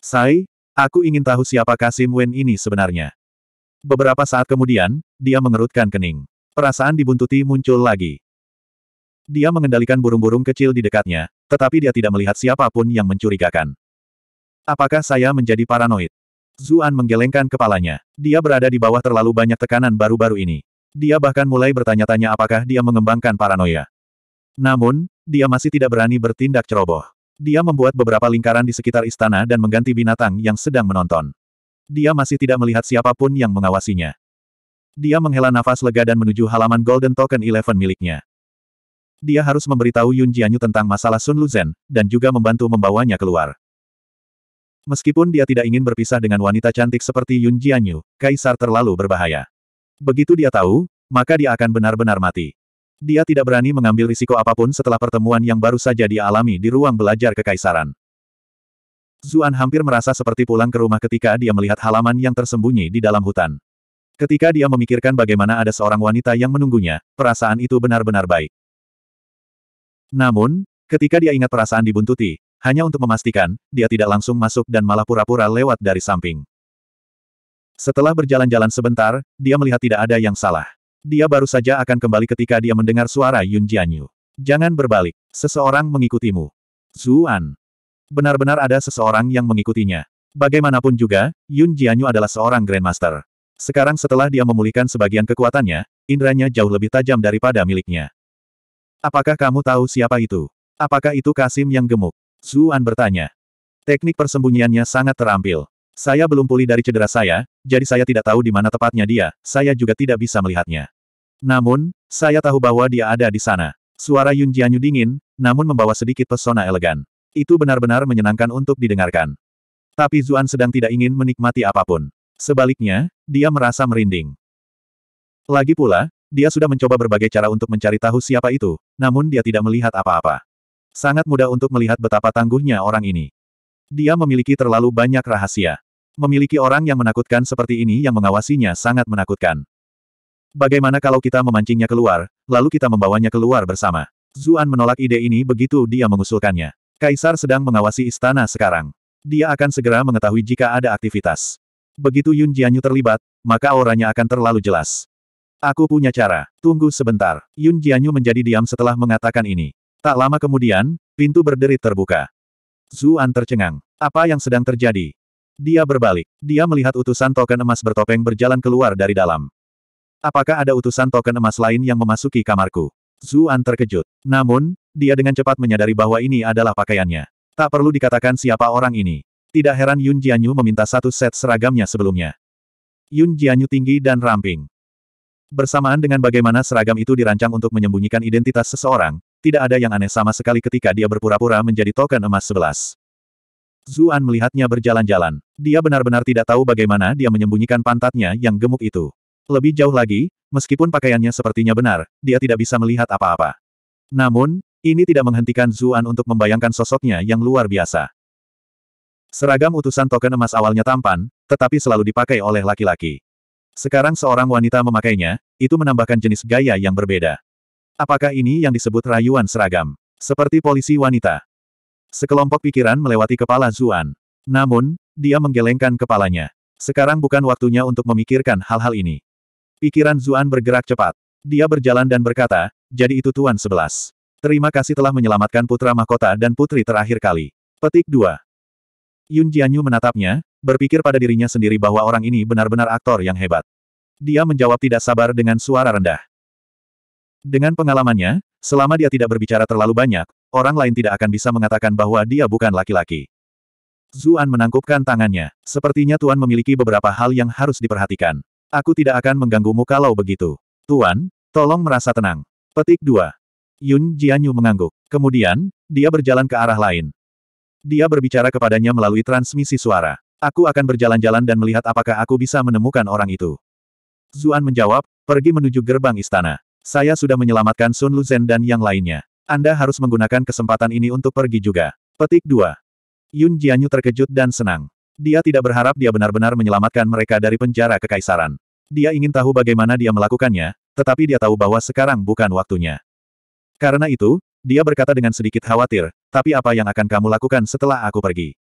Sai, aku ingin tahu siapa Kasim Wen ini sebenarnya. Beberapa saat kemudian, dia mengerutkan kening. Perasaan dibuntuti muncul lagi. Dia mengendalikan burung-burung kecil di dekatnya, tetapi dia tidak melihat siapapun yang mencurigakan. Apakah saya menjadi paranoid? Zuan menggelengkan kepalanya. Dia berada di bawah terlalu banyak tekanan baru-baru ini. Dia bahkan mulai bertanya-tanya apakah dia mengembangkan paranoia. Namun, dia masih tidak berani bertindak ceroboh. Dia membuat beberapa lingkaran di sekitar istana dan mengganti binatang yang sedang menonton. Dia masih tidak melihat siapapun yang mengawasinya. Dia menghela nafas lega dan menuju halaman Golden Token Eleven miliknya. Dia harus memberitahu Yun Jianyu tentang masalah Sun Luzhen, dan juga membantu membawanya keluar. Meskipun dia tidak ingin berpisah dengan wanita cantik seperti Yun Jianyu, Kaisar terlalu berbahaya. Begitu dia tahu, maka dia akan benar-benar mati. Dia tidak berani mengambil risiko apapun setelah pertemuan yang baru saja dia alami di ruang belajar kekaisaran. Zuan hampir merasa seperti pulang ke rumah ketika dia melihat halaman yang tersembunyi di dalam hutan. Ketika dia memikirkan bagaimana ada seorang wanita yang menunggunya, perasaan itu benar-benar baik. Namun, ketika dia ingat perasaan dibuntuti, hanya untuk memastikan, dia tidak langsung masuk dan malah pura-pura lewat dari samping. Setelah berjalan-jalan sebentar, dia melihat tidak ada yang salah. Dia baru saja akan kembali ketika dia mendengar suara Yun Jianyu. Jangan berbalik. Seseorang mengikutimu. Zuan. Benar-benar ada seseorang yang mengikutinya. Bagaimanapun juga, Yun Jianyu adalah seorang Grandmaster. Sekarang setelah dia memulihkan sebagian kekuatannya, indranya jauh lebih tajam daripada miliknya. Apakah kamu tahu siapa itu? Apakah itu Kasim yang gemuk? Zuan bertanya. Teknik persembunyiannya sangat terampil. Saya belum pulih dari cedera saya, jadi saya tidak tahu di mana tepatnya dia, saya juga tidak bisa melihatnya. Namun, saya tahu bahwa dia ada di sana. Suara Yun Jianyu dingin, namun membawa sedikit pesona elegan. Itu benar-benar menyenangkan untuk didengarkan. Tapi Zuan sedang tidak ingin menikmati apapun. Sebaliknya, dia merasa merinding. Lagi pula, dia sudah mencoba berbagai cara untuk mencari tahu siapa itu, namun dia tidak melihat apa-apa. Sangat mudah untuk melihat betapa tangguhnya orang ini. Dia memiliki terlalu banyak rahasia. Memiliki orang yang menakutkan seperti ini yang mengawasinya sangat menakutkan. Bagaimana kalau kita memancingnya keluar, lalu kita membawanya keluar bersama? Zuan menolak ide ini begitu dia mengusulkannya. Kaisar sedang mengawasi istana sekarang. Dia akan segera mengetahui jika ada aktivitas. Begitu Yun Jianyu terlibat, maka auranya akan terlalu jelas. Aku punya cara. Tunggu sebentar. Yun Jianyu menjadi diam setelah mengatakan ini. Tak lama kemudian, pintu berderit terbuka. Zuan tercengang. Apa yang sedang terjadi? Dia berbalik. Dia melihat utusan token emas bertopeng berjalan keluar dari dalam. Apakah ada utusan token emas lain yang memasuki kamarku? Zuan terkejut. Namun, dia dengan cepat menyadari bahwa ini adalah pakaiannya. Tak perlu dikatakan siapa orang ini. Tidak heran Yun Jianyu meminta satu set seragamnya sebelumnya. Yun Jianyu tinggi dan ramping. Bersamaan dengan bagaimana seragam itu dirancang untuk menyembunyikan identitas seseorang, tidak ada yang aneh sama sekali ketika dia berpura-pura menjadi token emas sebelas. Zuan melihatnya berjalan-jalan. Dia benar-benar tidak tahu bagaimana dia menyembunyikan pantatnya yang gemuk itu. Lebih jauh lagi, meskipun pakaiannya sepertinya benar, dia tidak bisa melihat apa-apa. Namun, ini tidak menghentikan Zuan untuk membayangkan sosoknya yang luar biasa. Seragam utusan token emas awalnya tampan, tetapi selalu dipakai oleh laki-laki. Sekarang seorang wanita memakainya, itu menambahkan jenis gaya yang berbeda. Apakah ini yang disebut rayuan seragam? Seperti polisi wanita, Sekelompok pikiran melewati kepala Zuan. Namun, dia menggelengkan kepalanya. Sekarang bukan waktunya untuk memikirkan hal-hal ini. Pikiran Zuan bergerak cepat. Dia berjalan dan berkata, jadi itu Tuan Sebelas. Terima kasih telah menyelamatkan putra mahkota dan putri terakhir kali. Petik 2. Yun Jianyu menatapnya, berpikir pada dirinya sendiri bahwa orang ini benar-benar aktor yang hebat. Dia menjawab tidak sabar dengan suara rendah. Dengan pengalamannya, selama dia tidak berbicara terlalu banyak, orang lain tidak akan bisa mengatakan bahwa dia bukan laki-laki. Zuan menangkupkan tangannya. Sepertinya Tuan memiliki beberapa hal yang harus diperhatikan. Aku tidak akan mengganggumu kalau begitu. Tuan, tolong merasa tenang. Petik 2. Yun Jianyu mengangguk. Kemudian, dia berjalan ke arah lain. Dia berbicara kepadanya melalui transmisi suara. Aku akan berjalan-jalan dan melihat apakah aku bisa menemukan orang itu. Zuan menjawab, pergi menuju gerbang istana. Saya sudah menyelamatkan Sun Luzhen dan yang lainnya. Anda harus menggunakan kesempatan ini untuk pergi juga. Petik 2. Yun Jianyu terkejut dan senang. Dia tidak berharap dia benar-benar menyelamatkan mereka dari penjara kekaisaran. Dia ingin tahu bagaimana dia melakukannya, tetapi dia tahu bahwa sekarang bukan waktunya. Karena itu, dia berkata dengan sedikit khawatir, tapi apa yang akan kamu lakukan setelah aku pergi?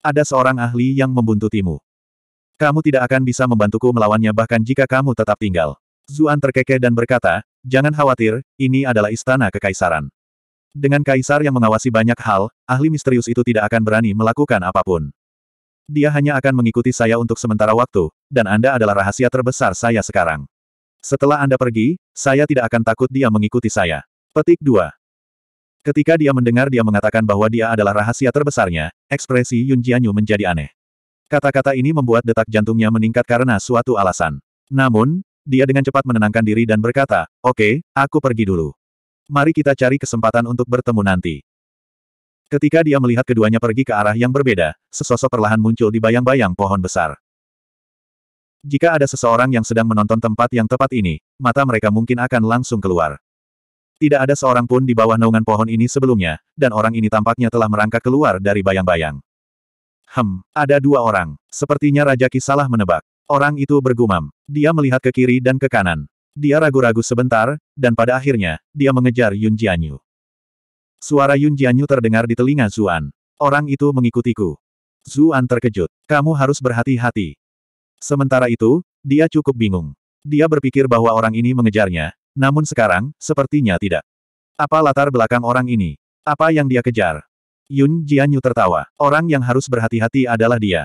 Ada seorang ahli yang membuntutimu. Kamu tidak akan bisa membantuku melawannya bahkan jika kamu tetap tinggal. Zuan terkekeh dan berkata, jangan khawatir, ini adalah istana kekaisaran. Dengan kaisar yang mengawasi banyak hal, ahli misterius itu tidak akan berani melakukan apapun. Dia hanya akan mengikuti saya untuk sementara waktu, dan Anda adalah rahasia terbesar saya sekarang. Setelah Anda pergi, saya tidak akan takut dia mengikuti saya. Petik 2. Ketika dia mendengar dia mengatakan bahwa dia adalah rahasia terbesarnya, ekspresi Yun Jianyu menjadi aneh. Kata-kata ini membuat detak jantungnya meningkat karena suatu alasan. Namun, dia dengan cepat menenangkan diri dan berkata, oke, okay, aku pergi dulu mari kita cari kesempatan untuk bertemu nanti. Ketika dia melihat keduanya pergi ke arah yang berbeda, sesosok perlahan muncul di bayang-bayang pohon besar. Jika ada seseorang yang sedang menonton tempat yang tepat ini, mata mereka mungkin akan langsung keluar. Tidak ada seorang pun di bawah naungan pohon ini sebelumnya, dan orang ini tampaknya telah merangkak keluar dari bayang-bayang. Hem, ada dua orang. Sepertinya Raja Ki salah menebak. Orang itu bergumam. Dia melihat ke kiri dan ke kanan. Dia ragu-ragu sebentar, dan pada akhirnya, dia mengejar Yun Jianyu. Suara Yun Jianyu terdengar di telinga Zuan. Orang itu mengikutiku. Zuan terkejut. Kamu harus berhati-hati. Sementara itu, dia cukup bingung. Dia berpikir bahwa orang ini mengejarnya, namun sekarang, sepertinya tidak. Apa latar belakang orang ini? Apa yang dia kejar? Yun Jianyu tertawa. Orang yang harus berhati-hati adalah dia.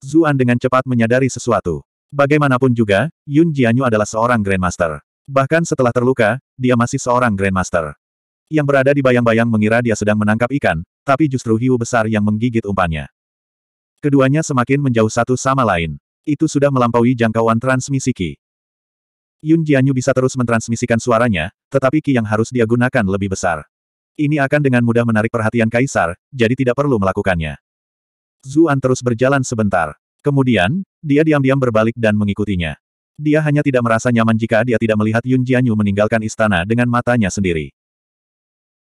Zuan dengan cepat menyadari sesuatu. Bagaimanapun juga, Yun Jianyu adalah seorang Grandmaster. Bahkan setelah terluka, dia masih seorang Grandmaster. Yang berada di bayang-bayang mengira dia sedang menangkap ikan, tapi justru hiu besar yang menggigit umpannya. Keduanya semakin menjauh satu sama lain. Itu sudah melampaui jangkauan transmisi Ki. Yun Jianyu bisa terus mentransmisikan suaranya, tetapi Ki yang harus dia gunakan lebih besar. Ini akan dengan mudah menarik perhatian Kaisar, jadi tidak perlu melakukannya. Zuan terus berjalan sebentar. Kemudian, dia diam-diam berbalik dan mengikutinya. Dia hanya tidak merasa nyaman jika dia tidak melihat Yun Jianyu meninggalkan istana dengan matanya sendiri.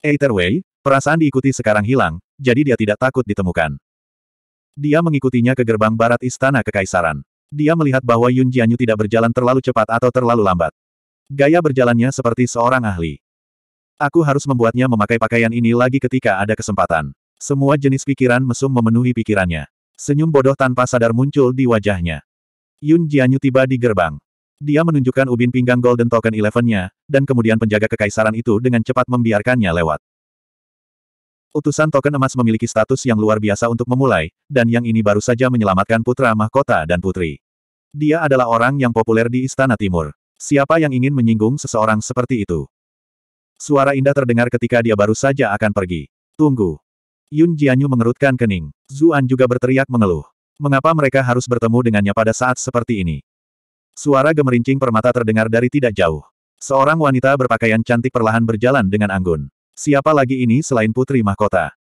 Either way, perasaan diikuti sekarang hilang, jadi dia tidak takut ditemukan. Dia mengikutinya ke gerbang barat istana kekaisaran. Dia melihat bahwa Yun Jianyu tidak berjalan terlalu cepat atau terlalu lambat. Gaya berjalannya seperti seorang ahli. Aku harus membuatnya memakai pakaian ini lagi ketika ada kesempatan. Semua jenis pikiran mesum memenuhi pikirannya. Senyum bodoh tanpa sadar muncul di wajahnya. Yun Jianyu tiba di gerbang. Dia menunjukkan ubin pinggang Golden Token Eleven-nya, dan kemudian penjaga kekaisaran itu dengan cepat membiarkannya lewat. Utusan token emas memiliki status yang luar biasa untuk memulai, dan yang ini baru saja menyelamatkan putra mahkota dan putri. Dia adalah orang yang populer di Istana Timur. Siapa yang ingin menyinggung seseorang seperti itu? Suara indah terdengar ketika dia baru saja akan pergi. Tunggu. Yun Jianyu mengerutkan kening. Zuan juga berteriak mengeluh. Mengapa mereka harus bertemu dengannya pada saat seperti ini? Suara gemerincing permata terdengar dari tidak jauh. Seorang wanita berpakaian cantik perlahan berjalan dengan anggun. Siapa lagi ini selain putri mahkota?